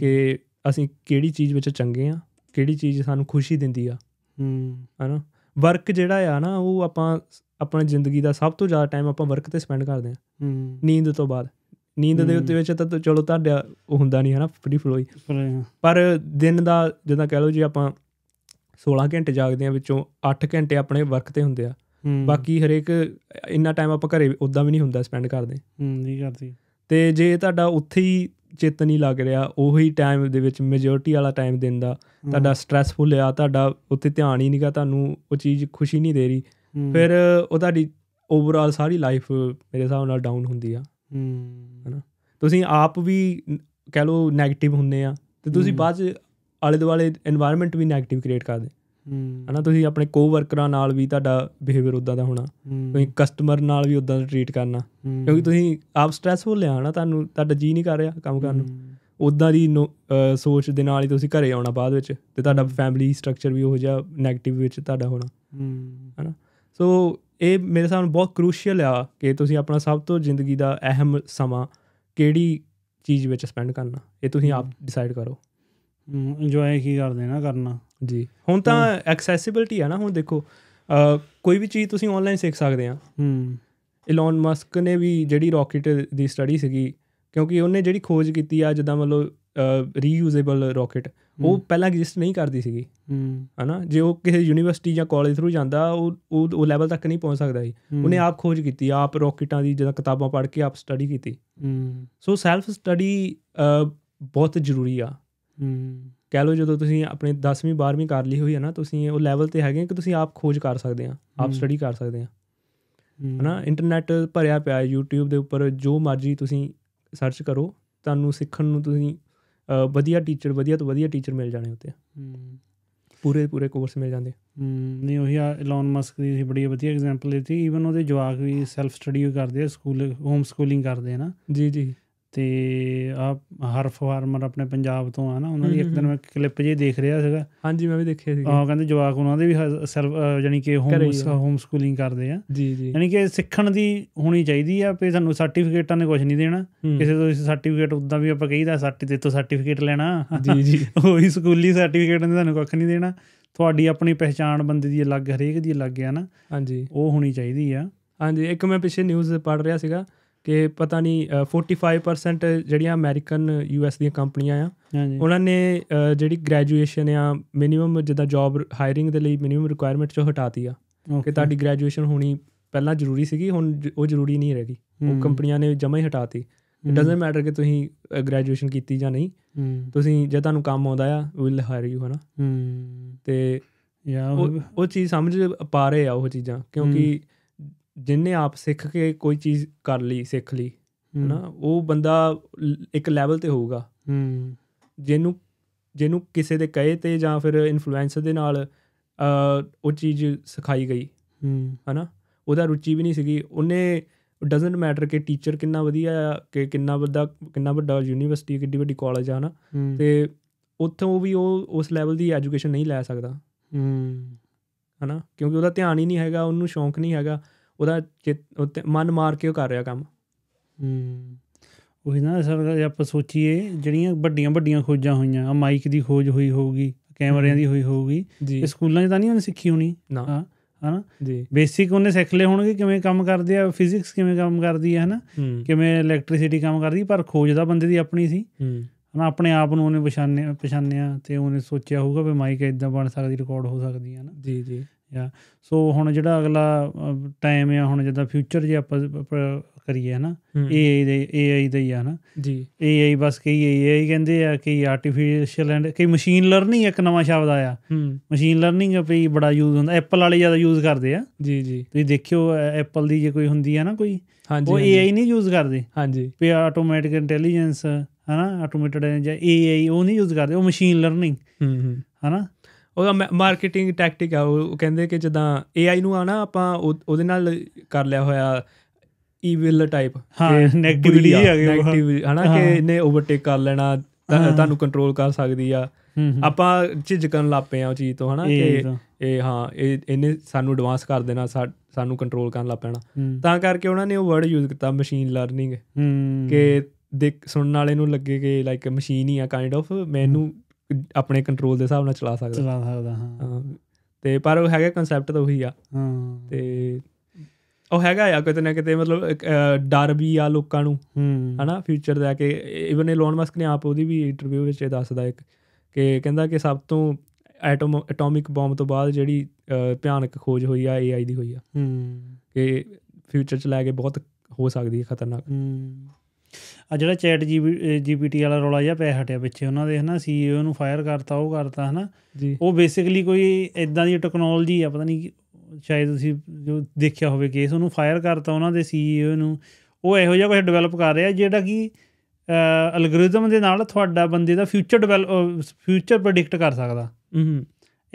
ਕਿ ਅਸੀਂ ਕਿਹੜੀ ਚੀਜ਼ ਵਿੱਚ ਚੰਗੇ ਆ ਕਿਹੜੀ ਚੀਜ਼ ਸਾਨੂੰ ਖੁਸ਼ੀ ਦਿੰਦੀ ਆ ਹਨਾ ਵਰਕ ਜਿਹੜਾ ਆ ਨਾ ਉਹ ਆਪਾਂ ਆਪਣੀ ਜ਼ਿੰਦਗੀ ਦਾ ਸਭ ਤੋਂ ਜ਼ਿਆਦਾ ਟਾਈਮ ਆਪਾਂ ਵਰਕ ਤੇ ਸਪੈਂਡ ਕਰਦੇ ਆ ਨੀਂਦ ਤੋਂ ਬਾਅਦ ਨੀਂਦ ਦੇ ਉੱਤੇ ਵਿੱਚ ਤਾਂ ਚਲੋ ਤੁਹਾਡਾ ਉਹ ਹੁੰਦਾ ਨਹੀਂ ਹਨਾ ਫਰੀ ਫਲੋ ਹੀ ਪਰ ਦਿਨ ਦਾ ਜਿੱਦਾਂ ਕਹਿ ਲਓ ਜੀ ਆਪਾਂ 16 ਘੰਟੇ ਜਾਗਦੇ ਆ ਵਿੱਚੋਂ 8 ਘੰਟੇ ਆਪਣੇ ਵਰਕ ਤੇ ਹੁੰਦੇ ਆ ਬਾਕੀ ਹਰੇਕ ਇੰਨਾ ਟਾਈਮ ਆਪਾਂ ਘਰੇ ਉਦਾਂ ਵੀ ਨਹੀਂ ਹੁੰਦਾ ਸਪੈਂਡ ਕਰਦੇ ਹੂੰ ਨਹੀਂ ਕਰਦੇ ਤੇ ਜੇ ਤੁਹਾਡਾ ਉੱਥੇ ਹੀ ਚਿੱਤ ਨਹੀਂ ਲੱਗ ਰਿਹਾ ਉਹੀ ਟਾਈਮ ਦੇ ਵਿੱਚ ਮੈਜੋਰਟੀ ਵਾਲਾ ਟਾਈਮ ਦਿੰਦਾ ਤੁਹਾਡਾ ਸਟ੍ਰੈਸਫੁਲ ਆ ਤੁਹਾਡਾ ਉੱਤੇ ਧਿਆਨ ਹੀ ਨਹੀਂਗਾ ਤੁਹਾਨੂੰ ਉਹ ਚੀਜ਼ ਖੁਸ਼ੀ ਨਹੀਂ ਦੇ ਰਹੀ ਫਿਰ ਉਹ ਤੁਹਾਡੀ ਓਵਰਆਲ ਸਾਰੀ ਲਾਈਫ ਮੇਰੇ ਹਿਸਾਬ ਨਾਲ ਡਾਊਨ ਹੁੰਦੀ ਆ ਹਨਾ ਤੁਸੀਂ ਆਪ ਵੀ ਕਹਿ ਲਓ 네ਗੇਟਿਵ ਹੁੰਨੇ ਆ ਤੇ ਤੁਸੀਂ ਬਾਅਦ ਚ ਆਲੇ ਦੁਆਲੇ এনवायरमेंट ਵੀ 네ਗੇਟਿਵ ਕ੍ਰੀਏਟ ਕਰਦੇ ਹਨਾ ਤੁਸੀਂ ਆਪਣੇ ਕੋਵਰਕਰਾਂ ਨਾਲ ਵੀ ਤੁਹਾਡਾ ਬਿਹੇਵੀਅਰ ਉਦਾਂ ਦਾ ਹੋਣਾ ਤੁਸੀਂ ਕਸਟਮਰ ਨਾਲ ਵੀ ਉਦਾਂ ਦਾ ਟ੍ਰੀਟ ਕਰਨਾ ਕਿਉਂਕਿ ਤੁਸੀਂ ਆਪ ਹੋ ਲਿਆ ਹਨਾ ਤੁਹਾਨੂੰ ਤੁਹਾਡਾ ਜੀ ਨਹੀਂ ਕਰ ਰਿਹਾ ਕੰਮ ਕਰਨ ਨੂੰ ਉਦਾਂ ਦੀ ਸੋਚ ਦੇ ਨਾਲ ਹੀ ਤੁਸੀਂ ਘਰੇ ਆਉਣਾ ਬਾਅਦ ਵਿੱਚ ਤੇ ਤੁਹਾਡਾ ਫੈਮਿਲੀ ਸਟਰਕਚਰ ਵੀ ਉਹ ਜਿਹਾ 네ਗੇਟਿਵ ਵਿੱਚ ਤੁਹਾਡਾ ਹੋਣਾ ਹਨਾ ਸੋ ਇਹ ਮੇਰੇ ਸਾਹਮਣੇ ਬਹੁਤ ਕ੍ਰੂਸ਼ੀਅਲ ਆ ਕਿ ਤੁਸੀਂ ਆਪਣਾ ਸਭ ਤੋਂ ਜ਼ਿੰਦਗੀ ਦਾ ਅਹਿਮ ਸਮਾਂ ਕਿਹੜੀ ਚੀਜ਼ ਵਿੱਚ ਸਪੈਂਡ ਕਰਨਾ ਇਹ ਤੁਸੀਂ ਆਪ ਡਿਸਾਈਡ ਕਰੋ ਇੰਜੋਏ ਕੀ ਕਰਦੇ ਨਾ ਕਰਨਾ ਜੀ ਹੁਣ ਤਾਂ ਐਕਸੈਸਿਬਿਲਟੀ ਆ ਨਾ ਹੁਣ ਦੇਖੋ ਕੋਈ ਵੀ ਚੀਜ਼ ਤੁਸੀਂ ਆਨਲਾਈਨ ਸਿੱਖ ਸਕਦੇ ਆ ਹੂੰ ਇਲਨ ਮਸਕ ਨੇ ਵੀ ਜਿਹੜੀ ਰਾਕਟ ਦੀ ਸਟੱਡੀ ਸੀਗੀ ਕਿਉਂਕਿ ਉਹਨੇ ਜਿਹੜੀ ਖੋਜ ਕੀਤੀ ਆ ਜਿੱਦਾਂ ਮਤਲਬ ਰੀਯੂਜ਼ੇਬਲ ਰਾਕਟ ਉਹ ਪਹਿਲਾਂ ਐਗਜ਼ਿਸਟ ਨਹੀਂ ਕਰਦੀ ਸੀਗੀ ਹਨਾ ਜੇ ਉਹ ਕਿਸੇ ਯੂਨੀਵਰਸਿਟੀ ਜਾਂ ਕਾਲਜ ਥਰੂ ਜਾਂਦਾ ਉਹ ਉਹ ਲੈਵਲ ਤੱਕ ਨਹੀਂ ਪਹੁੰਚ ਸਕਦਾ ਸੀ ਉਹਨੇ ਆਪ ਖੋਜ ਕੀਤੀ ਆਪ ਰਾਕਟਾਂ ਦੀ ਜਿਹੜਾ ਕਿਤਾਬਾਂ ਪੜ੍ਹ ਕੇ ਆਪ ਸਟੱਡੀ ਕੀਤੀ ਹੂੰ ਸੋ ਸੈਲਫ ਸਟੱਡੀ ਬਹੁਤ ਜ਼ਰੂਰੀ ਆ ਹੂੰ ਕਹਿ ਲਓ ਜਦੋਂ ਤੁਸੀਂ ਆਪਣੇ 10ਵੀਂ 12ਵੀਂ ਕਰ ਲਈ ਹੋਈ ਹੈ ਨਾ ਤੁਸੀਂ ਉਹ ਲੈਵਲ ਤੇ ਹੈਗੇ ਕਿ ਤੁਸੀਂ ਆਪ ਖੋਜ ਕਰ ਸਕਦੇ ਆ ਆਪ ਸਟੱਡੀ ਕਰ ਸਕਦੇ ਆ ਹਨਾ ਇੰਟਰਨੈਟ ਭਰਿਆ ਪਿਆ ਹੈ YouTube ਦੇ ਉੱਪਰ ਜੋ ਮਰਜ਼ੀ ਤੁਸੀਂ ਸਰਚ ਕਰੋ ਤੁਹਾਨੂੰ ਸਿੱਖਣ ਨੂੰ ਤੁਸੀਂ ਵਧੀਆ ਟੀਚਰ ਵਧੀਆ ਤੋਂ ਵਧੀਆ ਟੀਚਰ ਮਿਲ ਜਾਣੇ ਹੁੰਦੇ ਆ ਪੂਰੇ ਪੂਰੇ ਕੋਰਸ ਮਿਲ ਜਾਂਦੇ ਨਹੀਂ ਉਹੀ ਆ ਇਲਨ ਮਸਕ ਦੀ ਸੀ ਬੜੀ ਵਧੀਆ ਐਗਜ਼ਾਮਪਲ ਦਿੱਤੀ ਈਵਨ ਉਹਦੇ ਜਵਾਕ ਵੀ ਸੈਲਫ ਸਟੱਡੀ ਕਰਦੇ ਆ ਸਕੂਲ ਹੋਮ ਸਕੂਲਿੰਗ ਕਰਦੇ ਆ ਨਾ ਜੀ ਜੀ ਤੇ ਆ ਹਰ ਫਾਰਮਰ ਆਪਣੇ ਪੰਜਾਬ ਤੋਂ ਆ ਨਾ ਉਹਨਾਂ ਦੀ ਇੱਕ ਦਿਨ ਮੈਂ ਕਲਿੱਪ ਜੇ ਦੇਖ ਰਿਹਾ ਸੀਗਾ ਹਾਂਜੀ ਮੈਂ ਵੀ ਦੇਖਿਆ ਸੀਗਾ ਉਹ ਕਹਿੰਦੇ ਜਵਾਕ ਉਹਨਾਂ ਦੇ ਵੀ ਸੈਲਫ ਯਾਨੀ ਕਿ ਹੋਮ ਸਕੂਲਿੰਗ ਕਰਦੇ ਆ ਜੀ ਜੀ ਯਾਨੀ ਕਿ ਸਿੱਖਣ ਦੀ ਹੋਣੀ ਚਾਹੀਦੀ ਆ ਪੇ ਸਾਨੂੰ ਸਰਟੀਫਿਕੇਟਾਂ ਨੇ ਕੁਝ ਨਹੀਂ ਦੇਣਾ ਕਿਸੇ ਤੋਂ ਸਰਟੀਫਿਕੇਟ ਉਦਾਂ ਵੀ ਆਪਾਂ ਕਹੀਦਾ ਸਰਟੀ ਦੇ ਤੋਂ ਸਰਟੀਫਿਕੇਟ ਲੈਣਾ ਜੀ ਜੀ ਉਹੀ ਸਕੂਲੀ ਸਰਟੀਫਿਕੇਟ ਨੇ ਤੁਹਾਨੂੰ ਕੁਝ ਨਹੀਂ ਦੇਣਾ ਤੁਹਾਡੀ ਆਪਣੀ ਪਹਿਚਾਣ ਬੰਦੇ ਦੀ ਅਲੱਗ ਹਰੇਕ ਦੀ ਅਲੱਗ ਆ ਨਾ ਹਾਂਜੀ ਉਹ ਹੋਣੀ ਚਾਹੀਦੀ ਆ ਹਾਂਜੀ ਇੱਕ ਮੈਂ ਪਿੱਛੇ ਨਿਊਜ਼ ਪੜ੍ਹ ਰਿਹਾ ਸੀਗਾ ਕਿ ਪਤਾ ਨਹੀਂ 45% ਜਿਹੜੀਆਂ ਅਮਰੀਕਨ ਯੂਐਸ ਦੀਆਂ ਕੰਪਨੀਆਂ ਆ ਉਹਨਾਂ ਨੇ ਜਿਹੜੀ ਗ੍ਰੈਜੂਏਸ਼ਨ ਆ ਮਿਨੀਮਮ ਜਿੱਦਾਂ ਜੌਬ ਹਾਇਰਿੰਗ ਦੇ ਲਈ ਮਿਨੀਮਮ ਰਿਕੁਆਇਰਮੈਂਟ ਚੋਂ ਹਟਾਤੀ ਆ ਕਿ ਤੁਹਾਡੀ ਗ੍ਰੈਜੂਏਸ਼ਨ ਹੋਣੀ ਪਹਿਲਾਂ ਜ਼ਰੂਰੀ ਸੀਗੀ ਹੁਣ ਉਹ ਜ਼ਰੂਰੀ ਨਹੀਂ ਰਹੀ ਉਹ ਕੰਪਨੀਆਂ ਨੇ ਜਮਾ ਹੀ ਹਟਾਤੀ ਇਟ ਡਸਨਟ ਮੈਟਰ ਕਿ ਤੁਸੀਂ ਗ੍ਰੈਜੂਏਸ਼ਨ ਕੀਤੀ ਜਾਂ ਨਹੀਂ ਤੁਸੀਂ ਜੇ ਤੁਹਾਨੂੰ ਕੰਮ ਆਉਂਦਾ ਆ ਵਿਲ ਹਾਇਰ ਯੂ ਹਨਾ ਤੇ ਯਾ ਉਹ ਚੀਜ਼ ਸਮਝ ਪਾ ਰਹੇ ਆ ਉਹ ਚੀਜ਼ਾਂ ਕਿਉਂਕਿ ਜਿਨੇ ਆਪ ਸਿੱਖ ਕੇ ਕੋਈ ਚੀਜ਼ ਕਰ ਲਈ ਸਿੱਖ ਲਈ ਹਨਾ ਉਹ ਬੰਦਾ ਇੱਕ ਲੈਵਲ ਤੇ ਹੋਊਗਾ ਹੂੰ ਜਿਹਨੂੰ ਜਿਹਨੂੰ ਕਿਸੇ ਦੇ ਕਹੇ ਤੇ ਜਾਂ ਫਿਰ ਇਨਫਲੂਐਂਸਰ ਦੇ ਨਾਲ ਉਹ ਚੀਜ਼ ਸਿਖਾਈ ਗਈ ਹੂੰ ਹਨਾ ਉਹਦਾ ਰੁਚੀ ਵੀ ਨਹੀਂ ਸੀਗੀ ਉਹਨੇ ਡਸਨਟ ਮੈਟਰ ਕਿ ਟੀਚਰ ਕਿੰਨਾ ਵਧੀਆ ਆ ਕਿ ਕਿੰਨਾ ਵੱਡਾ ਕਿੰਨਾ ਵੱਡਾ ਯੂਨੀਵਰਸਿਟੀ ਕਿੱਡੀ ਵੱਡੀ ਕਾਲਜ ਆ ਹਨਾ ਤੇ ਉੱਥੋਂ ਵੀ ਉਹ ਉਸ ਲੈਵਲ ਦੀ ਐਜੂਕੇਸ਼ਨ ਨਹੀਂ ਲੈ ਸਕਦਾ ਹੂੰ ਹਨਾ ਕਿਉਂਕਿ ਉਹਦਾ ਧਿਆਨ ਹੀ ਨਹੀਂ ਹੈਗਾ ਉਹਨੂੰ ਸ਼ੌਂਕ ਨਹੀਂ ਹੈਗਾ ਉਹਦਾ ਮਨ ਮਾਰ ਕੇ ਉਹ ਕਰ ਰਿਹਾ ਕੰਮ ਹੂੰ ਉਹੀ ਨਾ ਸਰ ਆਪਾਂ ਸੋਚੀਏ ਜਿਹੜੀਆਂ ਵੱਡੀਆਂ ਵੱਡੀਆਂ ਖੋਜਾਂ ਹੋਈਆਂ ਆ ਮਾਈਕ ਦੀ ਖੋਜ ਹੋਈ ਹੋਊਗੀ ਕੈਮਰਿਆਂ ਦੀ ਹੋਈ ਹੋਊਗੀ ਇਹ ਸਕੂਲਾਂ 'ਚ ਤਾਂ ਨਹੀਂ ਉਹਨੇ ਸਿੱਖੀ ਹੋਣੀ ਹਾਂ ਹਨਾ ਜੀ ਬੇਸਿਕ ਉਹਨੇ ਸਿੱਖ ਲਏ ਹੋਣਗੇ ਕਿਵੇਂ ਕੰਮ ਕਰਦੇ ਆ ਫਿਜ਼ਿਕਸ ਕਿਵੇਂ ਕੰਮ ਕਰਦੀ ਹੈ ਹਨਾ ਕਿਵੇਂ ਇਲੈਕਟ੍ਰਿਸਿਟੀ ਕੰਮ ਕਰਦੀ ਪਰ ਖੋਜ ਦਾ ਬੰਦੇ ਦੀ ਆਪਣੀ ਸੀ ਹਨਾ ਆਪਣੇ ਆਪ ਨੂੰ ਉਹਨੇ ਪਛਾਣਿਆ ਪਛਾਣਿਆ ਤੇ ਉਹਨੇ ਸੋਚਿਆ ਹੋਊਗਾ ਵੀ ਮਾਈਕ ਇਦਾਂ ਬਣ ਸਕਦੀ ਰਿਕਾਰਡ ਹੋ ਸਕਦੀ ਹੈ ਹਨਾ ਜੀ ਜੀ ਯਾ ਸੋ ਹੁਣ ਜਿਹੜਾ ਅਗਲਾ ਟਾਈਮ ਆ ਹੁਣ ਜਿੱਦਾਂ ਫਿਊਚਰ ਜੇ ਆਪਾਂ ਕਰੀਏ ਹਨਾ ਆਈ ਦੇ ਆਈ ਦੇ ਹੀ ਆ ਹਨਾ ਜੀ ਏ ਆਈ ਬਸ ਕਈ ਆਈ ਕਹਿੰਦੇ ਆ ਕਿ ਆਰਟੀਫੀਸ਼ੀਅਲ ਐਂਡ ਕਈ ਮਸ਼ੀਨ ਲਰਨਿੰਗ ਇੱਕ ਨਵਾਂ ਸ਼ਬਦ ਆਇਆ ਮਸ਼ੀਨ ਲਰਨਿੰਗ ਵੀ ਬੜਾ ਯੂਜ਼ ਹੁੰਦਾ ਐਪਲ ਵਾਲੇ ਜ਼ਿਆਦਾ ਯੂਜ਼ ਕਰਦੇ ਆ ਜੀ ਜੀ ਤੁਸੀਂ ਦੇਖਿਓ ਐਪਲ ਦੀ ਜੇ ਕੋਈ ਹੁੰਦੀ ਆ ਨਾ ਕੋਈ ਉਹ ਏ ਆਈ ਨਹੀਂ ਯੂਜ਼ ਕਰਦੇ ਹਾਂਜੀ ਵੀ ਆਟੋਮੈਟਿਕ ਇੰਟੈਲੀਜੈਂਸ ਹਨਾ ਆਟੋਮੇਟਡ ਜਾਂ ਏ ਆਈ ਉਹ ਨਹੀਂ ਯੂਜ਼ ਕਰਦੇ ਉਹ ਮਸ਼ੀਨ ਲਰਨਿੰਗ ਹਾਂ ਹਨਾ ਉਹਦਾ ਮਾਰਕੀਟਿੰਗ ਟੈਕਟਿਕ ਆ ਉਹ ਕਹਿੰਦੇ ਕਿ ਜਦਾਂ AI ਨੂੰ ਆਣਾ ਆਪਾਂ ਉਹਦੇ ਨਾਲ ਕਰ ਲਿਆ ਹੋਇਆ ਈਵਿਲ ਟਾਈਪ ਹਾਂ ਨੈਗੇਟਿਵਿਟੀ ਆ ਗਈ ਨੈਗੇਟਿਵ ਹਨਾ ਕਿ ਇਹਨੇ ਓਵਰਟੇਕ ਕਰ ਲੈਣਾ ਤੁਹਾਨੂੰ ਕੰਟਰੋਲ ਕਰ ਸਕਦੀ ਆ ਆਪਾਂ ਝਿਜਕਣ ਲੱਪੇ ਆ ਉਹ ਚੀਜ਼ ਤੋਂ ਹਨਾ ਕਿ ਇਹ ਹਾਂ ਇਹ ਇਹਨੇ ਸਾਨੂੰ ਐਡਵਾਂਸ ਕਰ ਦੇਣਾ ਸਾਨੂੰ ਕੰਟਰੋਲ ਕਰਨ ਲੱਗ ਪੈਣਾ ਤਾਂ ਕਰਕੇ ਉਹਨਾਂ ਨੇ ਉਹ ਵਰਡ ਯੂਜ਼ ਕੀਤਾ ਮਸ਼ੀਨ ਲਰਨਿੰਗ ਕਿ ਦੇਖ ਸੁਣਨ ਵਾਲੇ ਨੂੰ ਲੱਗੇ ਕਿ ਲਾਈਕ ਮਸ਼ੀਨ ਹੀ ਆ ਕਾਈਂਡ ਆਫ ਮੈਨੂੰ ਆਪਣੇ ਕੰਟਰੋਲ ਦੇ ਹਿਸਾਬ ਨਾਲ ਚਲਾ ਸਕਦਾ ਚਲਾ ਸਕਦਾ ਹਾਂ ਤੇ ਪਰ ਉਹ ਹੈਗਾ ਕਨਸੈਪਟ ਤਾਂ ਉਹੀ ਆ ਹਾਂ ਤੇ ਉਹ ਹੈਗਾ ਆ ਕਿਤੇ ਨਾ ਕਿਤੇ ਮਤਲਬ ਡਰ ਵੀ ਆ ਲੋਕਾਂ ਨੂੰ ਹਨਾ ਫਿਊਚਰ ਦਾ ਕਿ ਇਵਨ ਇਲੋਨ ਮਸਕ ਨੇ ਆਪ ਉਹਦੀ ਵੀ ਇੰਟਰਵਿਊ ਵਿੱਚ ਇਹ ਦੱਸਦਾ ਇੱਕ ਕਿ ਕਹਿੰਦਾ ਕਿ ਸਭ ਤੋਂ ਐਟਮ ਐਟੋਮਿਕ ਬੰਬ ਤੋਂ ਬਾਅਦ ਜਿਹੜੀ ਭਿਆਨਕ ਖੋਜ ਹੋਈ ਆ ਏਆਈ ਦੀ ਹੋਈ ਆ ਹੂੰ ਕਿ ਫਿਊਚਰ ਚ ਲੈ ਕੇ ਬਹੁਤ ਹੋ ਸਕਦੀ ਹੈ ਖਤਰਨਾਕ ਹੂੰ ਆ ਜਿਹੜਾ ਚੈਟ ਜੀਪੀਟੀ ਵਾਲਾ ਰੋਲਾ ਜਿਹਾ ਪੈ ਹਟਿਆ ਪਿੱਛੇ ਉਹਨਾਂ ਦੇ ਹਨਾ ਸੀਈਓ e ਨੂੰ ਫਾਇਰ ਕਰਤਾ ਉਹ ਕਰਤਾ ਹਨਾ ਉਹ ਬੇਸਿਕਲੀ ਕੋਈ ਇਦਾਂ ਦੀ ਟੈਕਨੋਲੋਜੀ ਆ ਪਤਾ ਨਹੀਂ ਸ਼ਾਇਦ ਤੁਸੀਂ ਜੋ ਦੇਖਿਆ ਹੋਵੇ ਕੇਸ ਉਹਨੂੰ ਫਾਇਰ ਕਰਤਾ ਉਹਨਾਂ ਦੇ ਸੀਈਓ e ਨੂੰ ਉਹ ਇਹੋ ਜਿਹਾ ਕੁਝ ਡਿਵੈਲਪ ਕਰ ਰਿਹਾ ਜਿਹੜਾ ਕਿ ਅਲਗੋਰਿਦਮ ਦੇ ਨਾਲ ਤੁਹਾਡਾ ਬੰਦੇ ਦਾ ਫਿਊਚਰ ਡਿਵੈਲਪ ਫਿਊਚਰ ਪ੍ਰੈਡਿਕਟ ਕਰ ਸਕਦਾ ਹੂੰ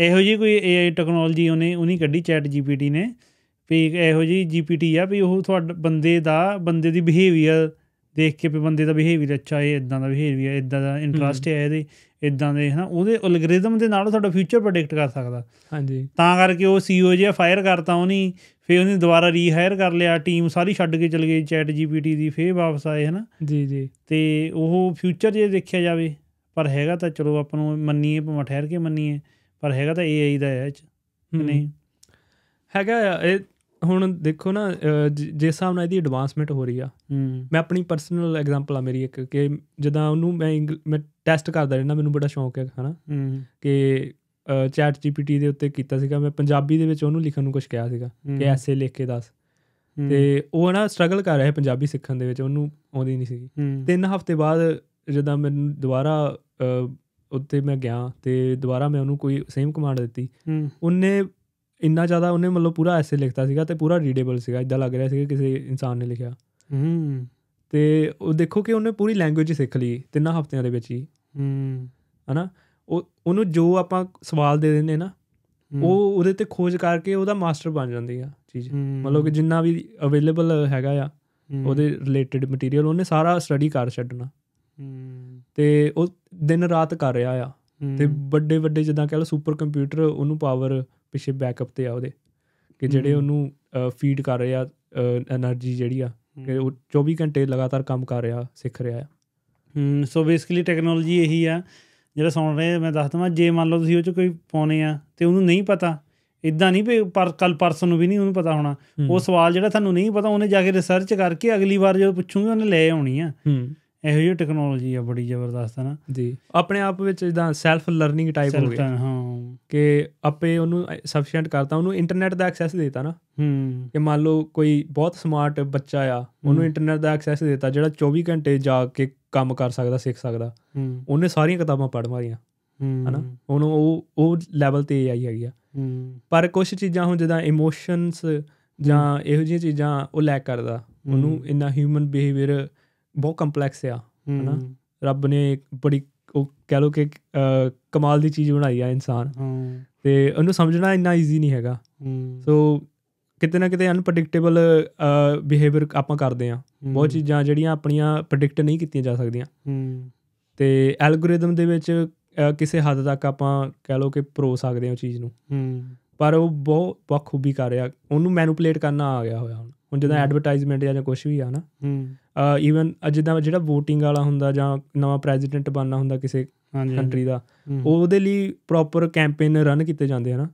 ਇਹੋ ਜੀ ਕੋਈ AI ਟੈਕਨੋਲੋਜੀ ਉਹਨੇ ਉਹਨੀ ਕੱਢੀ ਚੈਟ ਜੀਪੀਟੀ ਨੇ ਵੀ ਇਹੋ ਜੀ ਜੀਪੀਟੀ ਆ ਵੀ ਉਹ ਤੁਹਾਡੇ ਬੰਦੇ ਦਾ ਬੰਦੇ ਦੀ ਬਿਹੇਵੀਅਰ ਦੇਖ ਕੇ ਵੀ ਬੰਦੇ ਦਾ ਬਿਹੇਵੀਅਰ ਅੱਛਾ ਹੈ ਇਦਾਂ ਦਾ ਬਿਹੇਵੀਅਰ ਇਦਾਂ ਦਾ ਇੰਟਰਸਟ ਹੈ ਇਹਦੇ ਇਦਾਂ ਦੇ ਹਨਾ ਉਹਦੇ ਅਲਗੋਰਿਦਮ ਦੇ ਨਾਲ ਉਹ ਤੁਹਾਡਾ ਫਿਊਚਰ ਪ੍ਰੈਡਿਕਟ ਕਰ ਸਕਦਾ ਹਾਂਜੀ ਤਾਂ ਕਰਕੇ ਉਹ ਸੀਓ ਜਿਹਾ ਫਾਇਰ ਕਰਤਾ ਨਹੀਂ ਫੇਰ ਉਹਨੇ ਦੁਬਾਰਾ ਰੀਹਾਇਰ ਕਰ ਲਿਆ ਟੀਮ ਸਾਰੀ ਛੱਡ ਕੇ ਚਲ ਗਈ ਚੈਟ ਜੀਪੀਟੀ ਦੀ ਫੇਰ ਵਾਪਸ ਆਏ ਹਨਾ ਜੀ ਜੀ ਤੇ ਉਹ ਫਿਊਚਰ ਜੇ ਦੇਖਿਆ ਜਾਵੇ ਪਰ ਹੈਗਾ ਤਾਂ ਚਲੋ ਆਪਾਂ ਨੂੰ ਮੰਨੀਏ ਭਾਵੇਂ ਠਹਿਰ ਕੇ ਮੰਨੀਏ ਪਰ ਹੈਗਾ ਤਾਂ ਏਆਈ ਦਾ ਹੈ ਚ ਨਹੀਂ ਹੈਗਾ ਇਹ ਹੁਣ ਦੇਖੋ ਨਾ ਜੇ ਹਿਸਾਬ ਨਾਲ ਇਹਦੀ ਐਡਵਾਂਸਮੈਂਟ ਹੋ ਰਹੀ ਆ ਮੈਂ ਆਪਣੀ ਪਰਸਨਲ ਐਗਜ਼ਾਮਪਲ ਆ ਮੇਰੀ ਇੱਕ ਕਿ ਜਦੋਂ ਉਹਨੂੰ ਮੈਂ ਮੈਂ ਟੈਸਟ ਕਰਦਾ ਰਹਿਣਾ ਮੈਨੂੰ ਬੜਾ ਸ਼ੌਂਕ ਹੈ ਹਨਾ ਕਿ ਚੈਟ ਜੀਪੀਟੀ ਦੇ ਉੱਤੇ ਕੀਤਾ ਸੀਗਾ ਮੈਂ ਪੰਜਾਬੀ ਦੇ ਵਿੱਚ ਉਹਨੂੰ ਲਿਖਣ ਨੂੰ ਕੁਝ ਕਿਹਾ ਸੀਗਾ ਕਿ ਐਸੇ ਲਿਖ ਕੇ ਦੱਸ ਤੇ ਉਹ ਨਾ ਸਟਰਗਲ ਕਰ ਰਿਹਾ ਹੈ ਪੰਜਾਬੀ ਸਿੱਖਣ ਦੇ ਵਿੱਚ ਉਹਨੂੰ ਆਉਂਦੀ ਨਹੀਂ ਸੀਗੀ ਤਿੰਨ ਹਫ਼ਤੇ ਬਾਅਦ ਜਦੋਂ ਮੈਨੂੰ ਦੁਬਾਰਾ ਉੱਤੇ ਮੈਂ ਗਿਆ ਤੇ ਦੁਬਾਰਾ ਮੈਂ ਉਹਨੂੰ ਕੋਈ ਸੇਮ ਕਮਾਂਡ ਦਿੱਤੀ ਉਹਨੇ ਇੰਨਾ ਜ਼ਿਆਦਾ ਉਹਨੇ ਮਤਲਬ ਪੂਰਾ ਐਸੇ ਲਿਖਤਾ ਸੀਗਾ ਤੇ ਪੂਰਾ ਰੀਡੇਬਲ ਸੀਗਾ ਇਦਾਂ ਲੱਗ ਰਿਹਾ ਸੀਗਾ ਕਿਸੇ ਇਨਸਾਨ ਨੇ ਲਿਖਿਆ ਹੂੰ ਤੇ ਉਹ ਦੇਖੋ ਕਿ ਉਹਨੇ ਪੂਰੀ ਲੈਂਗੁਏਜ ਸਿੱਖ ਲਈ ਤਿੰਨਾਂ ਹਫ਼ਤਿਆਂ ਦੇ ਵਿੱਚ ਹੀ ਹੂੰ ਹਨਾ ਉਹ ਉਹਨੂੰ ਜੋ ਆਪਾਂ ਸਵਾਲ ਦੇ ਦਿੰਦੇ ਨਾ ਉਹ ਉਹਦੇ ਤੇ ਖੋਜ ਕਰਕੇ ਉਹਦਾ ਮਾਸਟਰ ਬਣ ਜਾਂਦੀ ਆ ਚੀਜ਼ ਮਤਲਬ ਕਿ ਜਿੰਨਾ ਵੀ ਅਵੇਲੇਬਲ ਹੈਗਾ ਆ ਉਹਦੇ ਰਿਲੇਟਡ ਮਟੀਰੀਅਲ ਉਹਨੇ ਸਾਰਾ ਸਟੱਡੀ ਕਰ ਛੱਡਣਾ ਤੇ ਉਹ ਦਿਨ ਰਾਤ ਕਰ ਰਿਹਾ ਆ ਤੇ ਵੱਡੇ ਵੱਡੇ ਜਿੱਦਾਂ ਕਹ ਸੁਪਰ ਕੰਪਿਊਟਰ ਉਹਨੂੰ ਪਾਵਰ ਪਿਛੇ ਬੈਕਅਪ ਤੇ ਆ ਉਹਦੇ ਕਿ ਜਿਹੜੇ ਉਹਨੂੰ ਫੀਡ ਕਰ ਰਿਹਾ એનર્ਜੀ ਜਿਹੜੀ ਆ ਕਿ ਉਹ 24 ਘੰਟੇ ਲਗਾਤਾਰ ਕੰਮ ਕਰ ਰਿਹਾ ਸਿੱਖ ਰਿਹਾ ਹੂੰ ਸੋ ਬੇਸਿਕਲੀ ਟੈਕਨੋਲੋਜੀ ਇਹੀ ਆ ਜਿਹੜਾ ਸੁਣ ਰਹੇ ਮੈਂ ਦੱਸ ਦਵਾਂ ਜੇ ਮੰਨ ਲਓ ਤੁਸੀਂ ਉਹ ਚ ਕੋਈ ਪਾਉਨੇ ਆ ਤੇ ਉਹਨੂੰ ਨਹੀਂ ਪਤਾ ਇਦਾਂ ਨਹੀਂ ਵੀ ਪਰ ਕੱਲ ਪਰਸ ਨੂੰ ਵੀ ਨਹੀਂ ਉਹਨੂੰ ਪਤਾ ਹੋਣਾ ਉਹ ਸਵਾਲ ਜਿਹੜਾ ਤੁਹਾਨੂੰ ਨਹੀਂ ਪਤਾ ਉਹਨੇ ਜਾ ਕੇ ਰਿਸਰਚ ਕਰਕੇ ਅਗਲੀ ਵਾਰ ਜਦੋਂ ਪੁੱਛੂਗੇ ਉਹਨੇ ਲੈ ਆਉਣੀ ਆ ਇਹੋ ਜਿਹੀ ਟੈਕਨੋਲੋਜੀ ਆ ਬੜੀ ਜ਼ਬਰਦਸਤ ਹੈ ਨਾ ਜੀ ਆਪਣੇ ਆਪ ਵਿੱਚ ਜਿੱਦਾਂ ਸੈਲਫ ਲਰਨਿੰਗ ਟਾਈਪ ਹੋ ਗਿਆ ਹਾਂ ਕਿ ਆਪੇ ਉਹਨੂੰ ਸਫੀਸ਼ੀਐਂਟ ਕਰਤਾ ਉਹਨੂੰ ਇੰਟਰਨੈਟ ਦਾ ਐਕਸੈਸ ਦੇਤਾ ਨਾ ਹੂੰ ਕਿ ਮੰਨ ਲਓ ਕੋਈ ਬਹੁਤ ਸਮਾਰਟ ਬੱਚਾ ਆ ਉਹਨੂੰ ਇੰਟਰਨੈਟ ਦਾ ਐਕਸੈਸ ਦਿੱਤਾ ਜਿਹੜਾ 24 ਘੰਟੇ ਜਾ ਕੇ ਕੰਮ ਕਰ ਸਕਦਾ ਸਿੱਖ ਸਕਦਾ ਉਹਨੇ ਸਾਰੀਆਂ ਕਿਤਾਬਾਂ ਪੜ੍ਹ ਮਾਰੀਆਂ ਹਨਾ ਉਹਨੂੰ ਉਹ ਉਹ ਲੈਵਲ ਤੇ ਆਈ ਹੈਗੀ ਆ ਪਰ ਕੁਝ ਚੀਜ਼ਾਂ ਹੁਣ ਜਿੱਦਾਂ ਇਮੋਸ਼ਨਸ ਜਾਂ ਇਹੋ ਜਿਹੀਆਂ ਚੀਜ਼ਾਂ ਉਹ ਲੈਕ ਕਰਦਾ ਉਹਨੂੰ ਇੰਨਾ ਹਿਊਮਨ ਬਿਹੇਵੀਅਰ ਬਹੁਤ ਕੰਪਲੈਕਸ ਆ ਹਨਾ ਰੱਬ ਨੇ ਬੜੀ ਉਹ ਕਹਿ ਲੋ ਕਿ ਕਮਾਲ ਦੀ ਚੀਜ਼ ਬਣਾਈ ਆ ਇਨਸਾਨ ਤੇ ਉਹਨੂੰ ਸਮਝਣਾ ਇੰਨਾ ਈਜ਼ੀ ਨਹੀਂ ਹੈਗਾ ਸੋ ਕਿਤੇ ਨਾ ਕਿਤੇ ਅਨਪ੍ਰੈਡਿਕਟੇਬਲ ਬਿਹੇਵੀਅਰ ਆਪਾਂ ਕਰਦੇ ਆ ਬਹੁਤ ਚੀਜ਼ਾਂ ਜਿਹੜੀਆਂ ਆਪਣੀਆਂ ਪ੍ਰੈਡਿਕਟ ਨਹੀਂ ਕੀਤੀਆਂ ਜਾ ਸਕਦੀਆਂ ਤੇ ਐਲਗੋਰਿਦਮ ਦੇ ਵਿੱਚ ਕਿਸੇ ਹੱਦ ਤੱਕ ਆਪਾਂ ਕਹਿ ਲੋ ਕਿ ਪ੍ਰੋ ਸਕਦੇ ਆ ਉਹ ਚੀਜ਼ ਨੂੰ ਪਰ ਉਹ ਬਹੁਤ ਬਖੂਬੀ ਕਰ ਰਿਹਾ ਉਹਨੂੰ ਮੈਨੂਪੂਲੇਟ ਕਰਨਾ ਆ ਗਿਆ ਹੋਇਆ ਹੁਣ ਹੁਣ ਜਦੋਂ ਐਡਵਰਟਾਈਜ਼ਮੈਂਟ ਜਾਂ ਕੁਝ ਵੀ ਆ ਨਾ ਈਵਨ ਜਿੱਦਾਂ ਜਿਹੜਾ VOTING ਵਾਲਾ ਹੁੰਦਾ ਜਾਂ ਨਵਾਂ ਪ੍ਰੈਜ਼ੀਡੈਂਟ ਬਣਨਾ ਹੁੰਦਾ ਕਿਸੇ ਕੰਟਰੀ ਦਾ ਉਹਦੇ ਲਈ ਪ੍ਰੋਪਰ ਕੈਂਪੇਨ ਰਨ ਕੀਤੇ ਜਾਂਦੇ ਹਨ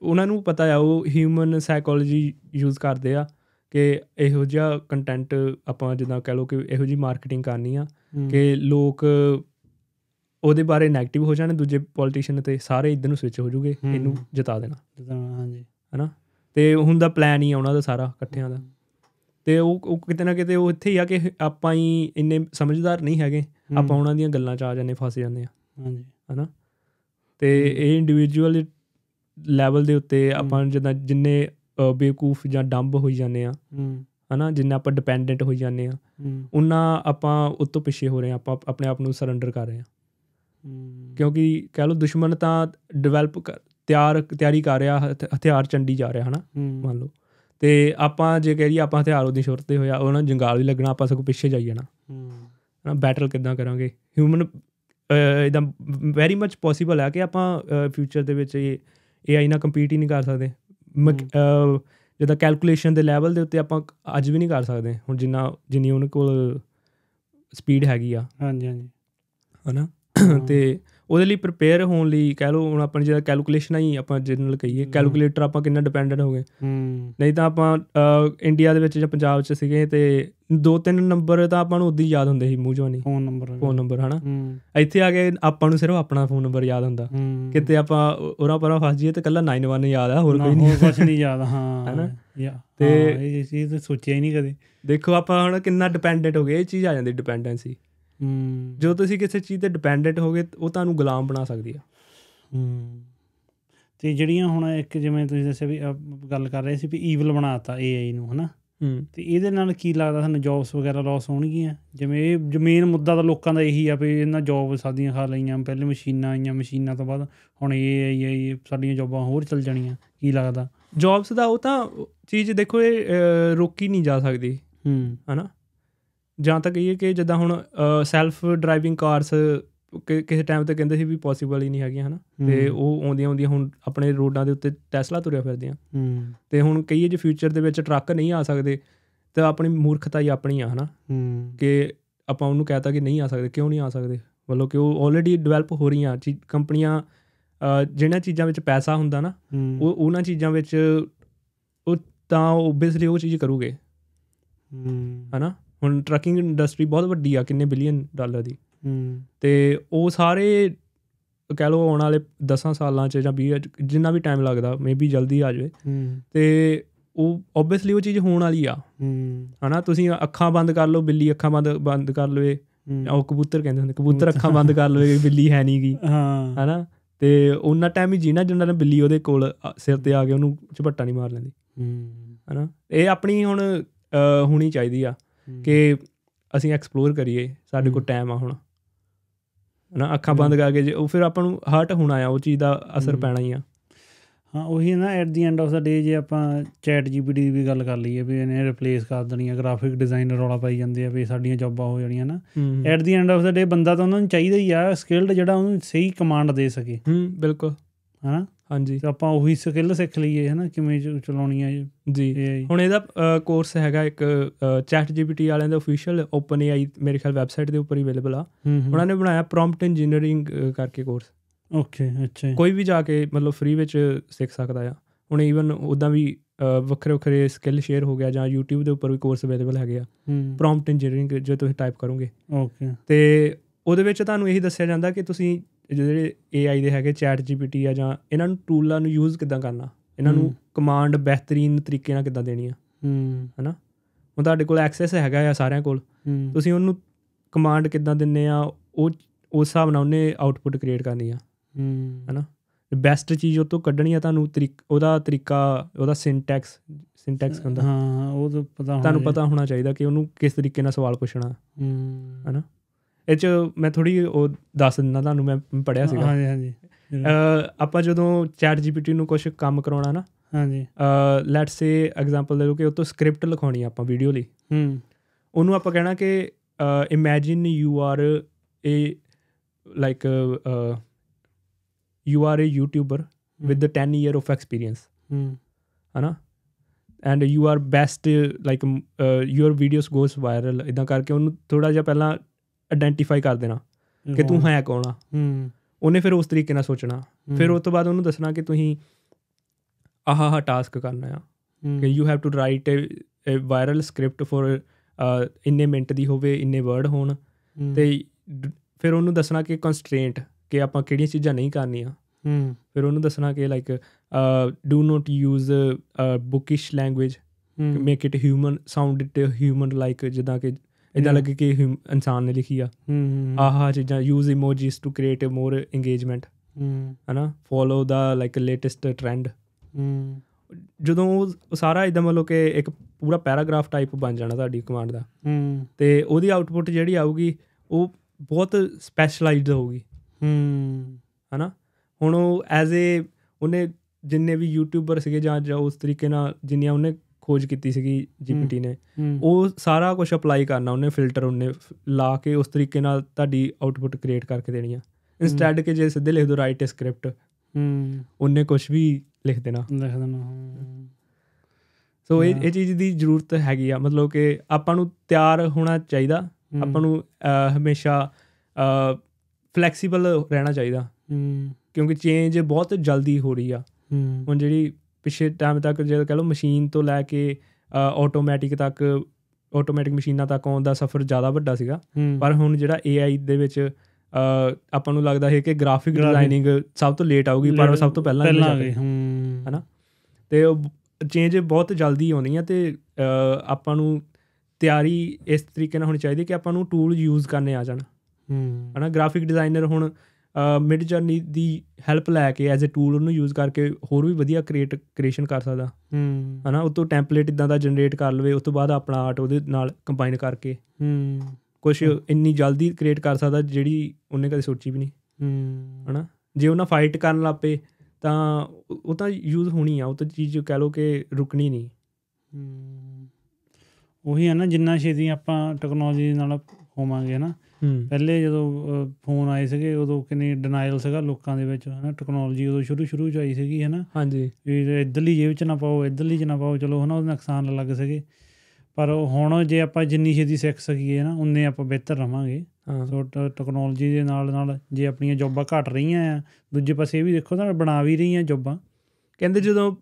ਉਹਨਾਂ ਨੂੰ ਪਤਾ ਆ ਉਹ ਹਿਊਮਨ ਸਾਈਕੋਲੋਜੀ ਯੂਜ਼ ਕਰਦੇ ਆ ਕਿ ਇਹੋ ਜਿਹਾ ਕੰਟੈਂਟ ਆਪਾਂ ਜਿੱਦਾਂ ਕਹਿ ਲੋ ਕਿ ਇਹੋ ਜੀ ਮਾਰਕੀਟਿੰਗ ਕਰਨੀ ਆ ਕਿ ਲੋਕ ਉਹਦੇ ਬਾਰੇ 네ਗੇਟਿਵ ਹੋ ਜਾਣ ਦੂਜੇ ਪੋਲਿਟਿਸ਼ੀਅਨ ਤੇ ਸਾਰੇ ਇਧਰ ਨੂੰ ਸਵਿਚ ਹੋ ਜੂਗੇ ਇਹਨੂੰ ਜਿਤਾ ਦੇਣਾ ਜਿਤਾਉਣਾ ਹਾਂਜੀ ਹਨਾ ਤੇ ਹੁਣ ਦਾ ਪਲਾਨ ਹੀ ਆ ਉਹਨਾਂ ਦਾ ਸਾਰਾ ਇਕੱਠਿਆਂ ਦਾ ਤੇ ਉਹ ਉਹ ਕਿਤੇ ਨਾ ਕਿਤੇ ਉਹ ਇੱਥੇ ਹੀ ਆ ਕਿ ਆਪਾਂ ਹੀ ਇੰਨੇ ਸਮਝਦਾਰ ਨਹੀਂ ਹੈਗੇ ਆਪਾਂ ਉਹਨਾਂ ਦੀਆਂ ਗੱਲਾਂ 'ਚ ਆ ਜਾਂਦੇ ਫਸ ਜਾਂਦੇ ਆ ਹਾਂਜੀ ਹਨਾ ਤੇ ਇਹ ਇੰਡੀਵਿਜੂਅਲ ਲੈਵਲ ਦੇ ਉੱਤੇ ਆਪਾਂ ਜਿੱਦਾਂ ਜਿੰਨੇ ਬੇਕੂਫ ਜਾਂ ਡੰਬ ਹੋਈ ਜਾਂਦੇ ਆ ਹਨਾ ਜਿੰਨਾ ਆਪਾਂ ਡਿਪੈਂਡੈਂਟ ਹੋਈ ਜਾਂਦੇ ਆ ਉਹਨਾਂ ਆਪਾਂ ਉਤੋਂ ਪਿੱਛੇ ਹੋ ਰਹੇ ਆ ਆਪਾਂ ਆਪਣੇ ਆਪ ਨੂੰ ਸਰੈਂਡਰ ਕਰ ਰਹੇ ਆ ਕਿਉਂਕਿ ਕਹਿ ਲਓ ਦੁਸ਼ਮਣ ਤਾਂ ਡਿਵੈਲਪ ਤਿਆਰ ਤਿਆਰੀ ਕਰ ਰਿਹਾ ਹਥਿਆਰ ਚੰਡੀ ਜਾ ਰਿਹਾ ਹਨਾ ਮੰਨ ਲਓ ਤੇ ਆਪਾਂ ਜੇ ਕਹੇ ਆਪਾਂ ਹਥਿਆਰ ਉਹਦੀ ਸ਼ੁਰਤ ਤੇ ਹੋਇਆ ਉਹਨਾਂ ਜੰਗਾਲ ਵੀ ਲੱਗਣਾ ਆਪਾਂ ਸਗੋਂ ਪਿੱਛੇ ਜਾਈ ਜਾਣਾ ਹਨਾ ਬੈਟਲ ਕਿੱਦਾਂ ਕਰਾਂਗੇ ਹਿਊਮਨ ਇਦਾਂ ਵੈਰੀ ਮੱਚ ਪੋਸੀਬਲ ਹੈ ਕਿ ਆਪਾਂ ਫਿਊਚਰ ਦੇ ਵਿੱਚ ਇਹ ਏਆਈ ਨਾਲ ਕੰਪੀਟ ਹੀ ਨਹੀਂ ਕਰ ਸਕਦੇ ਜਦੋਂ ਕੈਲਕੂਲੇਸ਼ਨ ਦੇ ਲੈਵਲ ਦੇ ਉੱਤੇ ਆਪਾਂ ਅੱਜ ਵੀ ਨਹੀਂ ਕਰ ਸਕਦੇ ਹੁਣ ਜਿੰਨਾ ਜਿੰਨੀ ਉਹਨਾਂ ਕੋਲ ਸਪੀਡ ਹੈਗੀ ਆ ਹਾਂਜੀ ਹਾਂਜੀ ਹਨਾ ਤੇ ਉਹਦੇ ਲਈ ਪ੍ਰਿਪੇਅਰ ਹੋਣ ਲਈ ਕਹਿ ਲਓ ਹੁਣ ਆਪਣੀ ਜਿਹੜਾ ਕੈਲਕੂਲੇਸ਼ਨ ਹੀ ਆਪਾਂ ਜਨਰਲ ਕਹੀਏ ਕੈਲਕੂਲੇਟਰ ਆਪਾਂ ਕਿੰਨਾ ਡਿਪੈਂਡੈਂਟ ਹੋ ਗਏ ਨਹੀਂ ਤਾਂ ਆਪਾਂ ਇੰਡੀਆ ਦੇ ਵਿੱਚ ਜਾਂ ਪੰਜਾਬ 'ਚ ਸੀਗੇ ਤੇ ਦੋ ਤਿੰਨ ਨੰਬਰ ਤਾਂ ਆਪਾਂ ਨੂੰ ਉਦੋਂ ਯਾਦ ਹੁੰਦੇ ਸੀ ਮੂੰਹ ਜਵਾਨੀ ਫੋਨ ਨੰਬਰ ਫੋਨ ਨੰਬਰ ਹਨਾ ਇੱਥੇ ਆ ਕੇ ਆਪਾਂ ਨੂੰ ਸਿਰਫ ਆਪਣਾ ਫੋਨ ਨੰਬਰ ਯਾਦ ਹੁੰਦਾ ਕਿਤੇ ਆਪਾਂ ਉਰਾ ਪਰਾਂ ਫਸ ਜਾਈਏ ਤੇ ਕੱਲਾ 911 ਯਾਦ ਆ ਹੋਰ ਕੋਈ ਨਹੀਂ ਹੋਰ ਕੁਝ ਨਹੀਂ ਯਾਦ ਹਾਂ ਹਨਾ ਤੇ ਇਹ ਚੀਜ਼ ਸੋਚਿਆ ਹੀ ਨਹੀਂ ਕਦੇ ਦੇਖੋ ਆਪਾਂ ਹੁਣ ਕਿੰਨਾ ਡਿਪੈਂਡੈਂਟ ਹੋ ਗਏ ਇਹ ਚੀਜ਼ ਆ ਜਾਂਦੀ ਡਿਪੈਂਡੈਂਸੀ ਹੂੰ ਜੋ ਤੁਸੀਂ ਕਿਸੇ ਚੀਜ਼ ਤੇ ਡਿਪੈਂਡੈਂਟ ਹੋਗੇ ਉਹ ਤੁਹਾਨੂੰ ਗੁਲਾਮ ਬਣਾ ਸਕਦੀ ਆ ਹੂੰ ਤੇ ਜਿਹੜੀਆਂ ਹੁਣ ਇੱਕ ਜਿਵੇਂ ਤੁਸੀਂ ਦੱਸਿਆ ਵੀ ਗੱਲ ਕਰ ਰਹੇ ਸੀ ਵੀ ਈਵਲ ਬਣਾਤਾ ਏਆਈ ਨੂੰ ਹਨਾ ਤੇ ਇਹਦੇ ਨਾਲ ਕੀ ਲੱਗਦਾ ਤੁਹਾਨੂੰ ਜੌਬਸ ਵਗੈਰਾ ਲਾਸ ਹੋਣਗੀਆਂ ਜਿਵੇਂ ਇਹ ਜ਼ਮੀਨ ਮੁੱਦਾ ਤਾਂ ਲੋਕਾਂ ਦਾ ਇਹੀ ਆ ਵੀ ਇਹਨਾਂ ਜੌਬ ਸਾਡੀਆਂ ਖਾ ਲਈਆਂ ਪਹਿਲੇ ਮਸ਼ੀਨਾਂ ਆਈਆਂ ਮਸ਼ੀਨਾਂ ਤੋਂ ਬਾਅਦ ਹੁਣ ਇਹ ਆਈ ਆਈ ਸਾਡੀਆਂ ਜੌਬਾਂ ਹੋਰ ਚੱਲ ਜਾਣੀਆਂ ਕੀ ਲੱਗਦਾ ਜੌਬਸ ਦਾ ਉਹ ਤਾਂ ਚੀਜ਼ ਦੇਖੋ ਇਹ ਰੋਕੀ ਨਹੀਂ ਜਾ ਸਕਦੀ ਹੂੰ ਹਨਾ ਜਾਂ ਤਾਂ ਕਹੀਏ ਕਿ ਜਦੋਂ ਹੁਣ ਸੈਲਫ ਡਰਾਈਵਿੰਗ ਕਾਰਸ ਕਿਸੇ ਟਾਈਮ ਤੇ ਕਹਿੰਦੇ ਸੀ ਵੀ ਪੋਸੀਬਲ ਹੀ ਨਹੀਂ ਹੈਗੀਆਂ ਹਨਾ ਤੇ ਉਹ ਆਉਂਦੀਆਂ ਆਉਂਦੀਆਂ ਹੁਣ ਆਪਣੇ ਰੋਡਾਂ ਦੇ ਉੱਤੇ ਟੈਸਲਾ ਤੁਰਿਆ ਫਿਰਦੀਆਂ ਤੇ ਹੁਣ ਕਹੀਏ ਜੇ ਫਿਊਚਰ ਦੇ ਵਿੱਚ ਟਰੱਕ ਨਹੀਂ ਆ ਸਕਦੇ ਤਾਂ ਆਪਣੀ ਮੂਰਖਤਾ ਹੀ ਆਪਣੀ ਆ ਹਨਾ ਕਿ ਆਪਾਂ ਉਹਨੂੰ ਕਹਤਾ ਕਿ ਨਹੀਂ ਆ ਸਕਦੇ ਕਿਉਂ ਨਹੀਂ ਆ ਸਕਦੇ ਮਤਲਬ ਕਿ ਉਹ ਆਲਰੇਡੀ ਡਿਵੈਲਪ ਹੋ ਰਹੀਆਂ ਕੰਪਨੀਆਂ ਜਿਹੜੀਆਂ ਚੀਜ਼ਾਂ ਵਿੱਚ ਪੈਸਾ ਹੁੰਦਾ ਨਾ ਉਹ ਉਹਨਾਂ ਚੀਜ਼ਾਂ ਵਿੱਚ ਉਹ ਤਾਂ ਓਬਵੀਅਸਲੀ ਉਹ ਚੀਜ਼ ਕਰੂਗੇ ਹਨਾ ਹੁਣ ਟਰੱਕਿੰਗ ਇੰਡਸਟਰੀ ਬਹੁਤ ਵੱਡੀ ਆ ਕਿੰਨੇ ਬਿਲੀਅਨ ਡਾਲਰ ਦੀ ਤੇ ਉਹ ਸਾਰੇ ਕਹ ਲੋ ਆਉਣ ਵਾਲੇ 10 ਸਾਲਾਂ ਚ ਜਾਂ 20 ਜਿੰਨਾ ਵੀ ਟਾਈਮ ਲੱਗਦਾ ਮੇਬੀ ਜਲਦੀ ਆ ਜਾਵੇ ਤੇ ਉਹ ਆਬਵੀਅਸਲੀ ਉਹ ਚੀਜ਼ ਹੋਣ ਵਾਲੀ ਆ ਹਨਾ ਤੁਸੀਂ ਅੱਖਾਂ ਬੰਦ ਕਰ ਲਓ ਬਿੱਲੀ ਅੱਖਾਂ ਬੰਦ ਬੰਦ ਕਰ ਲਵੇ ਉਹ ਕਬੂਤਰ ਕਹਿੰਦੇ ਹੁੰਦੇ ਕਬੂਤਰ ਅੱਖਾਂ ਬੰਦ ਕਰ ਲਵੇ ਬਿੱਲੀ ਹੈ ਨਹੀਂ ਗਈ ਹਾਂ ਹਨਾ ਤੇ ਉਹਨਾਂ ਟਾਈਮ ਹੀ ਜਿੰਨਾ ਜਿੰਨਾ ਨੇ ਬਿੱਲੀ ਉਹਦੇ ਕੋਲ ਸਿਰ ਤੇ ਆ ਕੇ ਉਹਨੂੰ ਝਪੱਟਾ ਨਹੀਂ ਮਾਰ ਲੈਂਦੀ ਹਨਾ ਇਹ ਆਪਣੀ ਹੁਣ ਹੋਣੀ ਚਾਹੀਦੀ ਆ ਕਿ ਅਸੀਂ ਐਕਸਪਲੋਰ ਕਰੀਏ ਸਾਡੇ ਕੋਲ ਟਾਈਮ ਆ ਹੁਣ ਨਾ ਅੱਖਾਂ ਬੰਦ ਕਰਕੇ ਜੇ ਉਹ ਫਿਰ ਆਪਾਂ ਨੂੰ ਹਰਟ ਹੋਣਾ ਆ ਉਹ ਚੀਜ਼ ਦਾ ਅਸਰ ਪੈਣਾ ਹੀ ਆ ਹਾਂ ਉਹੀ ਨਾ at the end of the day ਜੇ ਆਪਾਂ ਚੈਟ ਜੀਪੀਟੀ ਦੀ ਵੀ ਗੱਲ ਕਰ ਲਈਏ ਵੀ ਇਹਨੇ ਰਿਪਲੇਸ ਕਰ ਦੇਣੀਆਂ ਗ੍ਰਾਫਿਕ ਡਿਜ਼ਾਈਨਰ ਰੋਲਾ ਪਾਈ ਜਾਂਦੇ ਆ ਵੀ ਸਾਡੀਆਂ ਜੌਬਾਂ ਹੋ ਜਾਣੀਆਂ ਨਾ at the end of the day ਬੰਦਾ ਤਾਂ ਉਹਨਾਂ ਨੂੰ ਚਾਹੀਦਾ ਹੀ ਆ ਸਕਿਲਡ ਜਿਹੜਾ ਉਹਨੂੰ ਸਹੀ ਕਮਾਂਡ ਦੇ ਸਕੇ ਹੂੰ ਬਿਲਕੁਲ ਹਨਾ ਹਾਂਜੀ ਤੇ ਆਪਾਂ ਉਹੀ ਸਕਿੱਲ ਸਿੱਖ ਲਈਏ ਹਨਾ ਕਿਵੇਂ ਚਲਾਉਣੀ ਆ ਜੀ ਹੁਣ ਇਹਦਾ ਕੋਰਸ ਹੈਗਾ ਇੱਕ ਚੈਟ ਜੀਪੀਟੀ ਵਾਲਿਆਂ ਦਾ ਅਫੀਸ਼ੀਅਲ ਓਪਨ ਏਆਈ ਮੇਰੇ ਖਿਆਲ ਵੈਬਸਾਈਟ ਦੇ ਉੱਪਰ ਹੀ ਅਵੇਲੇਬਲ ਆ ਉਹਨਾਂ ਨੇ ਬਣਾਇਆ ਪ੍ਰੋਂਪਟ ਇੰਜੀਨੀਅਰਿੰਗ ਕਰਕੇ ਕੋਰਸ ਓਕੇ ਅੱਛਾ ਕੋਈ ਵੀ ਜਾ ਕੇ ਮਤਲਬ ਫ੍ਰੀ ਵਿੱਚ ਸਿੱਖ ਸਕਦਾ ਆ ਹੁਣ ਈਵਨ ਉਦਾਂ ਵੀ ਵੱਖਰੇ ਵੱਖਰੇ ਸਕਿੱਲ ਸ਼ੇਅਰ ਹੋ ਗਿਆ ਜਾਂ YouTube ਦੇ ਉੱਪਰ ਵੀ ਕੋਰਸ ਅਵੇਲੇਬਲ ਹੈਗੇ ਆ ਪ੍ਰੋਂਪਟ ਇੰਜੀਨੀਅਰਿੰਗ ਜੇ ਤੁਸੀਂ ਟਾਈਪ ਕਰੋਗੇ ਓਕੇ ਤੇ ਉਹਦੇ ਵਿੱਚ ਤੁਹਾਨੂੰ ਇਹੀ ਦੱਸਿਆ ਜਾਂਦਾ ਕਿ ਤੁਸੀਂ ਜਿਹੜੇ AI ਦੇ ਹੈਗੇ ਚੈਟ GPT ਆ ਜਾਂ ਇਹਨਾਂ ਨੂੰ ਟੂਲਾਂ ਨੂੰ ਯੂਜ਼ ਕਿੱਦਾਂ ਕਰਨਾ ਇਹਨਾਂ ਨੂੰ ਕਮਾਂਡ ਬਿਹਤਰੀਨ ਤਰੀਕੇ ਨਾਲ ਕਿੱਦਾਂ ਦੇਣੀ ਆ ਹੂੰ ਹੈਨਾ ਹੁਣ ਤੁਹਾਡੇ ਕੋਲ ਐਕਸੈਸ ਹੈਗਾ ਆ ਸਾਰਿਆਂ ਕੋਲ ਤੁਸੀਂ ਉਹਨੂੰ ਕਮਾਂਡ ਕਿੱਦਾਂ ਦਿੰਨੇ ਆ ਉਹ ਉਸ ਹਿਸਾਬ ਨਾਲ ਉਹਨੇ ਆਊਟਪੁੱਟ ਕ੍ਰੀਏਟ ਕਰਨੀ ਆ ਹੂੰ ਹੈਨਾ ਬੈਸਟ ਚੀਜ਼ ਉਹ ਤੋਂ ਕੱਢਣੀ ਆ ਤੁਹਾਨੂੰ ਉਹਦਾ ਤਰੀਕਾ ਉਹਦਾ ਸਿੰਟੈਕਸ ਸਿੰਟੈਕਸ ਹੁੰਦਾ ਹਾਂ ਉਹ ਤਾਂ ਪਤਾ ਹੋਣਾ ਤੁਹਾਨੂੰ ਪਤਾ ਹੋਣਾ ਚਾਹੀਦਾ ਕਿ ਉਹਨੂੰ ਕਿਸ ਤਰੀਕੇ ਨਾਲ ਸਵਾਲ ਪੁੱਛਣਾ ਹੂੰ ਹੈਨਾ ਇਹ ਚ ਮੈਂ ਥੋੜੀ ਉਹ ਦੱਸ ਦਿੰਦਾ ਤੁਹਾਨੂੰ ਮੈਂ ਪੜਿਆ ਸੀਗਾ ਹਾਂਜੀ ਹਾਂਜੀ ਆਪਾਂ ਜਦੋਂ ਚੈਟ ਜੀਪੀਟੀ ਨੂੰ ਕੁਝ ਕੰਮ ਕਰਾਉਣਾ ਨਾ ਹਾਂਜੀ ਲੈਟਸ ਸੇ ਐਗਜ਼ਾਮਪਲ ਲੈ ਲਓ ਕਿ ਉਹ ਤੋਂ ਸਕ੍ਰਿਪਟ ਲਿਖਾਉਣੀ ਆਪਾਂ ਵੀਡੀਓ ਲਈ ਹੂੰ ਉਹਨੂੰ ਆਪਾਂ ਕਹਿਣਾ ਕਿ imagine you are a like you are a YouTuber with the 10 year of experience ਹੂੰ ਹਨਾ and you are best like your videos goes viral ਇਦਾਂ ਕਰਕੇ ਉਹਨੂੰ ਥੋੜਾ ਜਿਹਾ ਪਹਿਲਾਂ ਆਇਡੈਂਟੀਫਾਈ ਕਰ ਦੇਣਾ ਕਿ ਤੂੰ ਹੈ ਕੌਣ ਆ ਉਹਨੇ ਫਿਰ ਉਸ ਤਰੀਕੇ ਨਾਲ ਸੋਚਣਾ ਫਿਰ ਉਸ ਤੋਂ ਬਾਅਦ ਉਹਨੂੰ ਦੱਸਣਾ ਕਿ ਤੁਸੀਂ ਆਹਾ ਹਾ ਟਾਸਕ ਕਰਨਾ ਆ ਕਿ you have to write a viral script for ਇੰਨੇ ਮਿੰਟ ਦੀ ਹੋਵੇ ਇੰਨੇ ਵਰਡ ਹੋਣ ਤੇ ਫਿਰ ਉਹਨੂੰ ਦੱਸਣਾ ਕਿ ਕੰਸਟ੍ਰੇਂਟ ਕਿ ਆਪਾਂ ਕਿਹੜੀਆਂ ਚੀਜ਼ਾਂ ਨਹੀਂ ਕਰਨੀਆਂ ਹੂੰ ਫਿਰ ਉਹਨੂੰ ਦੱਸਣਾ ਕਿ like do not use bookish language make it human sound it human like ਜਿੱਦਾਂ ਕਿ ਇਦਾਂ ਲੱਗੇ ਕਿ ਇਨਸਾਨ ਨੇ ਲਿਖੀ ਆ ਆਹ ਚੀਜ਼ਾਂ use emojis to create a more engagement ਹਨਾ follow the like latest trend ਜਦੋਂ ਉਹ ਸਾਰਾ ਇਦਾਂ ਮਤਲਬ ਕਿ ਇੱਕ ਪੂਰਾ ਪੈਰਾਗ੍ਰਾਫ ਟਾਈਪ ਬਣ ਜਾਣਾ ਤੁਹਾਡੀ ਕਮਾਂਡ ਦਾ ਤੇ ਉਹਦੀ ਆਊਟਪੁੱਟ ਜਿਹੜੀ ਆਊਗੀ ਉਹ ਬਹੁਤ ਸਪੈਸ਼ਲਾਈਜ਼ਡ ਹੋਊਗੀ ਹੂੰ ਹਨਾ ਹੁਣ ਉਹ ਐਜ਼ ਏ ਉਹਨੇ ਜਿੰਨੇ ਵੀ ਯੂਟਿਊਬਰ ਸੀਗੇ ਜਾਂ ਉਸ ਤਰੀਕੇ ਨਾਲ ਜਿੰਨੀਆਂ ਉਹਨੇ ਖੋਜ ਕੀਤੀ ਸੀਗੀ ਜੀਪੀਟੀ ਨੇ ਉਹ ਸਾਰਾ ਕੁਝ ਅਪਲਾਈ ਕਰਨਾ ਉਹਨੇ ਫਿਲਟਰ ਉਹਨੇ ਲਾ ਕੇ ਉਸ ਤਰੀਕੇ ਨਾਲ ਤੁਹਾਡੀ ਆਊਟਪੁੱਟ ਕ੍ਰੀਏਟ ਕਰਕੇ ਦੇਣੀ ਆ ਇਨਸਟੈਡ ਕਿ ਜੇ ਸਿੱਧੇ ਲਿਖ ਦੋ ਰਾਈਟ ਸਕ੍ਰਿਪਟ ਹੂੰ ਉਹਨੇ ਕੁਝ ਵੀ ਲਿਖ ਦੇਣਾ ਲਿਖ ਦੇਣਾ ਸੋ ਇਹ ਇਹ ਚੀਜ਼ ਦੀ ਜ਼ਰੂਰਤ ਹੈਗੀ ਆ ਮਤਲਬ ਕਿ ਆਪਾਂ ਨੂੰ ਤਿਆਰ ਹੋਣਾ ਚਾਹੀਦਾ ਆਪਾਂ ਨੂੰ ਹਮੇਸ਼ਾ ਫਲੈਕਸੀਬਲ ਰਹਿਣਾ ਚਾਹੀਦਾ ਕਿਉਂਕਿ ਚੇਂਜ ਬਹੁਤ ਜਲਦੀ ਹੋ ਰਹੀ ਆ ਹੁਣ ਜਿਹੜੀ ਪਿਛੇ ਟਾਈਮ ਤੱਕ ਜੇ ਕਹ ਲਓ ਮਸ਼ੀਨ ਤੋਂ ਲੈ ਕੇ ਆਟੋਮੈਟਿਕ ਤੱਕ ਆਟੋਮੈਟਿਕ ਮਸ਼ੀਨਾਂ ਤੱਕ ਆਉਣ ਦਾ ਸਫ਼ਰ ਜ਼ਿਆਦਾ ਵੱਡਾ ਸੀਗਾ ਪਰ ਹੁਣ ਜਿਹੜਾ AI ਦੇ ਵਿੱਚ ਆਪਾਂ ਨੂੰ ਲੱਗਦਾ ਹੈ ਕਿ ਗ੍ਰਾਫਿਕ ਡਿਜ਼ਾਈਨਿੰਗ ਸਭ ਤੋਂ ਲੇਟ ਆਊਗੀ ਪਰ ਸਭ ਤੋਂ ਪਹਿਲਾਂ ਨਹੀਂ ਆਵੇ ਹਨਾ ਤੇ ਉਹ ਚੇਂਜ ਬਹੁਤ ਜਲਦੀ ਆਉਣੀ ਹੈ ਤੇ ਆਪਾਂ ਨੂੰ ਤਿਆਰੀ ਇਸ ਤਰੀਕੇ ਨਾਲ ਹੋਣੀ ਚਾਹੀਦੀ ਕਿ ਆਪਾਂ ਨੂੰ ਟੂਲ ਯੂਜ਼ ਕਰਨੇ ਆ ਜਾਣ ਹਨਾ ਗ੍ਰਾਫਿਕ ਡਿਜ਼ਾਈਨਰ ਹੁਣ ਮਿਡ ਜਰਨੀ ਦੀ ਹੈਲਪ ਲੈ ਕੇ ਐਜ਼ ਅ ਟੂਲ ਉਹਨੂੰ ਯੂਜ਼ ਕਰਕੇ ਹੋਰ ਵੀ ਵਧੀਆ ਕ੍ਰੀਏਟ ਕ੍ਰੀਏਸ਼ਨ ਕਰ ਸਕਦਾ ਹਮ ਹਨਾ ਉਤੋਂ ਟੈਂਪਲੇਟ ਇਦਾਂ ਦਾ ਜਨਰੇਟ ਕਰ ਲਵੇ ਉਸ ਤੋਂ ਬਾਅਦ ਆਪਣਾ ਆਰਟ ਉਹਦੇ ਨਾਲ ਕੰਬਾਈਨ ਕਰਕੇ ਹੂੰ ਕੁਝ ਇੰਨੀ ਜਲਦੀ ਕ੍ਰੀਏਟ ਕਰ ਸਕਦਾ ਜਿਹੜੀ ਉਹਨੇ ਕਦੇ ਸੋਚੀ ਵੀ ਨਹੀਂ ਹੂੰ ਹਨਾ ਜੇ ਉਹਨਾਂ ਫਾਈਟ ਕਰਨ ਲੱਪੇ ਤਾਂ ਉਹ ਤਾਂ ਯੂਜ਼ ਹੋਣੀ ਆ ਉਹ ਤਾਂ ਚੀਜ਼ ਕਹਿ ਲੋ ਕਿ ਰੁਕਣੀ ਨਹੀਂ ਹੂੰ ਉਹੀ ਹੈ ਨਾ ਜਿੰਨਾ ਛੇਤੀ ਆਪਾਂ ਟੈਕਨੋਲੋਜੀ ਨਾਲ ਹੋਵਾਂਗੇ ਹਨਾ ਪਹਿਲੇ ਜਦੋਂ ਫੋਨ ਆਏ ਸੀਗੇ ਉਦੋਂ ਕਿੰਨੇ ਡਿਨਾਈਲ ਸੀਗਾ ਲੋਕਾਂ ਦੇ ਵਿੱਚ ਹਨਾ ਟੈਕਨੋਲੋਜੀ ਉਦੋਂ ਸ਼ੁਰੂ ਸ਼ੁਰੂ ਚ ਆਈ ਸੀਗੀ ਹਨਾ ਹਾਂਜੀ ਵੀ ਇਧਰਲੀ ਜੇਬ ਚ ਨਾ ਪਾਓ ਇਧਰਲੀ ਚ ਨਾ ਪਾਓ ਚਲੋ ਹਨਾ ਉਹਦੇ ਨੁਕਸਾਨ ਲੱਗ ਸਕੇ ਪਰ ਹੁਣ ਜੇ ਆਪਾਂ ਜਿੰਨੀ ਛੇਦੀ ਸਿੱਖ ਸਕੀਏ ਨਾ ਉਨੇ ਆਪਾਂ ਬਿਹਤਰ ਰਵਾਂਗੇ ਸੋ ਟੈਕਨੋਲੋਜੀ ਦੇ ਨਾਲ ਨਾਲ ਜੇ ਆਪਣੀਆਂ ਜੌਬਾਂ ਘਟ ਰਹੀਆਂ ਆ ਦੂਜੇ ਪਾਸੇ ਇਹ ਵੀ ਦੇਖੋ ਤਾਂ ਬਣਾ ਵੀ ਰਹੀਆਂ ਜੌਬਾਂ ਕਹਿੰਦੇ ਜਦੋਂ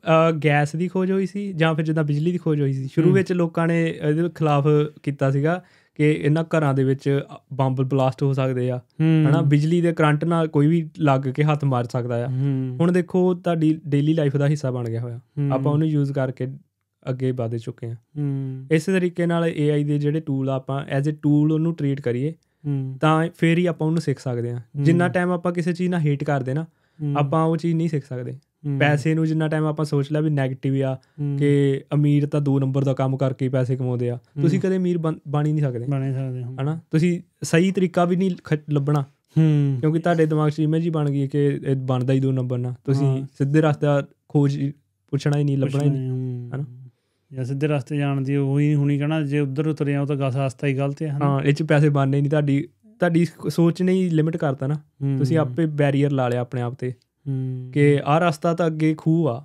ਗੈਸ ਦੀ ਖੋਜ ਹੋਈ ਸੀ ਜਾਂ ਫਿਰ ਜਦੋਂ ਬਿਜਲੀ ਦੀ ਖੋਜ ਹੋਈ ਸੀ ਸ਼ੁਰੂ ਵਿੱਚ ਲੋਕਾਂ ਨੇ ਇਹਦੇ ਖਿਲਾਫ ਕੀਤਾ ਸੀਗਾ ਕਿ ਇਹਨਾਂ ਘਰਾਂ ਦੇ ਵਿੱਚ ਬੰਬ ਬਲਾਸਟ ਹੋ ਸਕਦੇ ਆ ਹਨਾ ਬਿਜਲੀ ਦੇ ਕਰੰਟ ਨਾਲ ਕੋਈ ਵੀ ਲੱਗ ਕੇ ਹੱਥ ਮਾਰ ਸਕਦਾ ਆ ਹੁਣ ਦੇਖੋ ਤੁਹਾਡੀ ਡੇਲੀ ਲਾਈਫ ਦਾ ਹਿੱਸਾ ਬਣ ਗਿਆ ਹੋਇਆ ਆਪਾਂ ਉਹਨੂੰ ਯੂਜ਼ ਕਰਕੇ ਅੱਗੇ ਵਧੇ ਚੁੱਕੇ ਆ ਇਸੇ ਤਰੀਕੇ ਨਾਲ AI ਦੇ ਜਿਹੜੇ ਟੂਲ ਆਪਾਂ ਐਜ਼ ਅ ਟੂਲ ਉਹਨੂੰ ਟ੍ਰੀਟ ਕਰੀਏ ਤਾਂ ਫੇਰ ਹੀ ਆਪਾਂ ਉਹਨੂੰ ਸਿੱਖ ਸਕਦੇ ਆ ਜਿੰਨਾ ਟਾਈਮ ਆਪਾਂ ਕਿਸੇ ਚੀਜ਼ ਨਾਲ ਹੇਟ ਕਰਦੇ ਨਾ ਆਪਾਂ ਉਹ ਚੀਜ਼ ਨਹੀਂ ਸਿੱਖ ਸਕਦੇ ਪੈਸੇ ਨੂੰ ਜਿੰਨਾ ਟਾਈਮ ਆਪਾਂ ਸੋਚ ਲਿਆ ਵੀ 네ਗੇਟਿਵ ਆ ਕਿ ਅਮੀਰ ਤਾਂ ਦੋ ਨੰਬਰ ਦਾ ਕੰਮ ਕਰਕੇ ਪੈਸੇ ਕਮਾਉਂਦੇ ਆ ਤੁਸੀਂ ਕਦੇ ਅਮੀਰ ਬਣ ਨਹੀਂ ਸਕਦੇ ਬਣ ਨਹੀਂ ਸਕਦੇ ਹਨਾ ਤੁਸੀਂ ਸਹੀ ਤਰੀਕਾ ਵੀ ਨਹੀਂ ਲੱਭਣਾ ਹੂੰ ਕਿਉਂਕਿ ਤੁਹਾਡੇ ਦਿਮਾਗ 'ਚ ਇਮੇਜ ਹੀ ਬਣ ਗਈ ਕਿ ਇਹ ਬਣਦਾ ਹੀ ਦੋ ਨੰਬਰ ਨਾਲ ਤੁਸੀਂ ਸਿੱਧੇ ਰਸਤਾ ਖੋਜ ਪੁੱਛਣਾ ਹੀ ਨਹੀਂ ਲੱਭਣਾ ਹੀ ਨਹੀਂ ਹਨਾ ਜਾਂ ਸਿੱਧੇ ਰਸਤੇ ਜਾਣ ਦੀ ਉਹ ਹੀ ਹੁਣੀ ਕਹਣਾ ਜੇ ਉਧਰ ਉਤਰਿਆ ਉਹ ਤਾਂ ਗਸ ਰਸਤਾ ਹੀ ਗਲਤ ਹੈ ਹਨਾ ਹਾਂ ਇਹ 'ਚ ਪੈਸੇ ਬਣਨੇ ਨਹੀਂ ਤੁਹਾਡੀ ਤੁਹਾਡੀ ਸੋਚ ਨੇ ਹੀ ਲਿਮਿਟ ਕਰਤਾ ਨਾ ਤੁਸੀਂ ਆਪੇ ਬੈਰੀਅਰ ਲਾ ਲਿਆ ਆਪਣੇ ਆਪ ਤੇ ਕਿ ਆਹ ਰਸਤਾ ਤਾਂ ਅੱਗੇ ਖੂਹ ਆ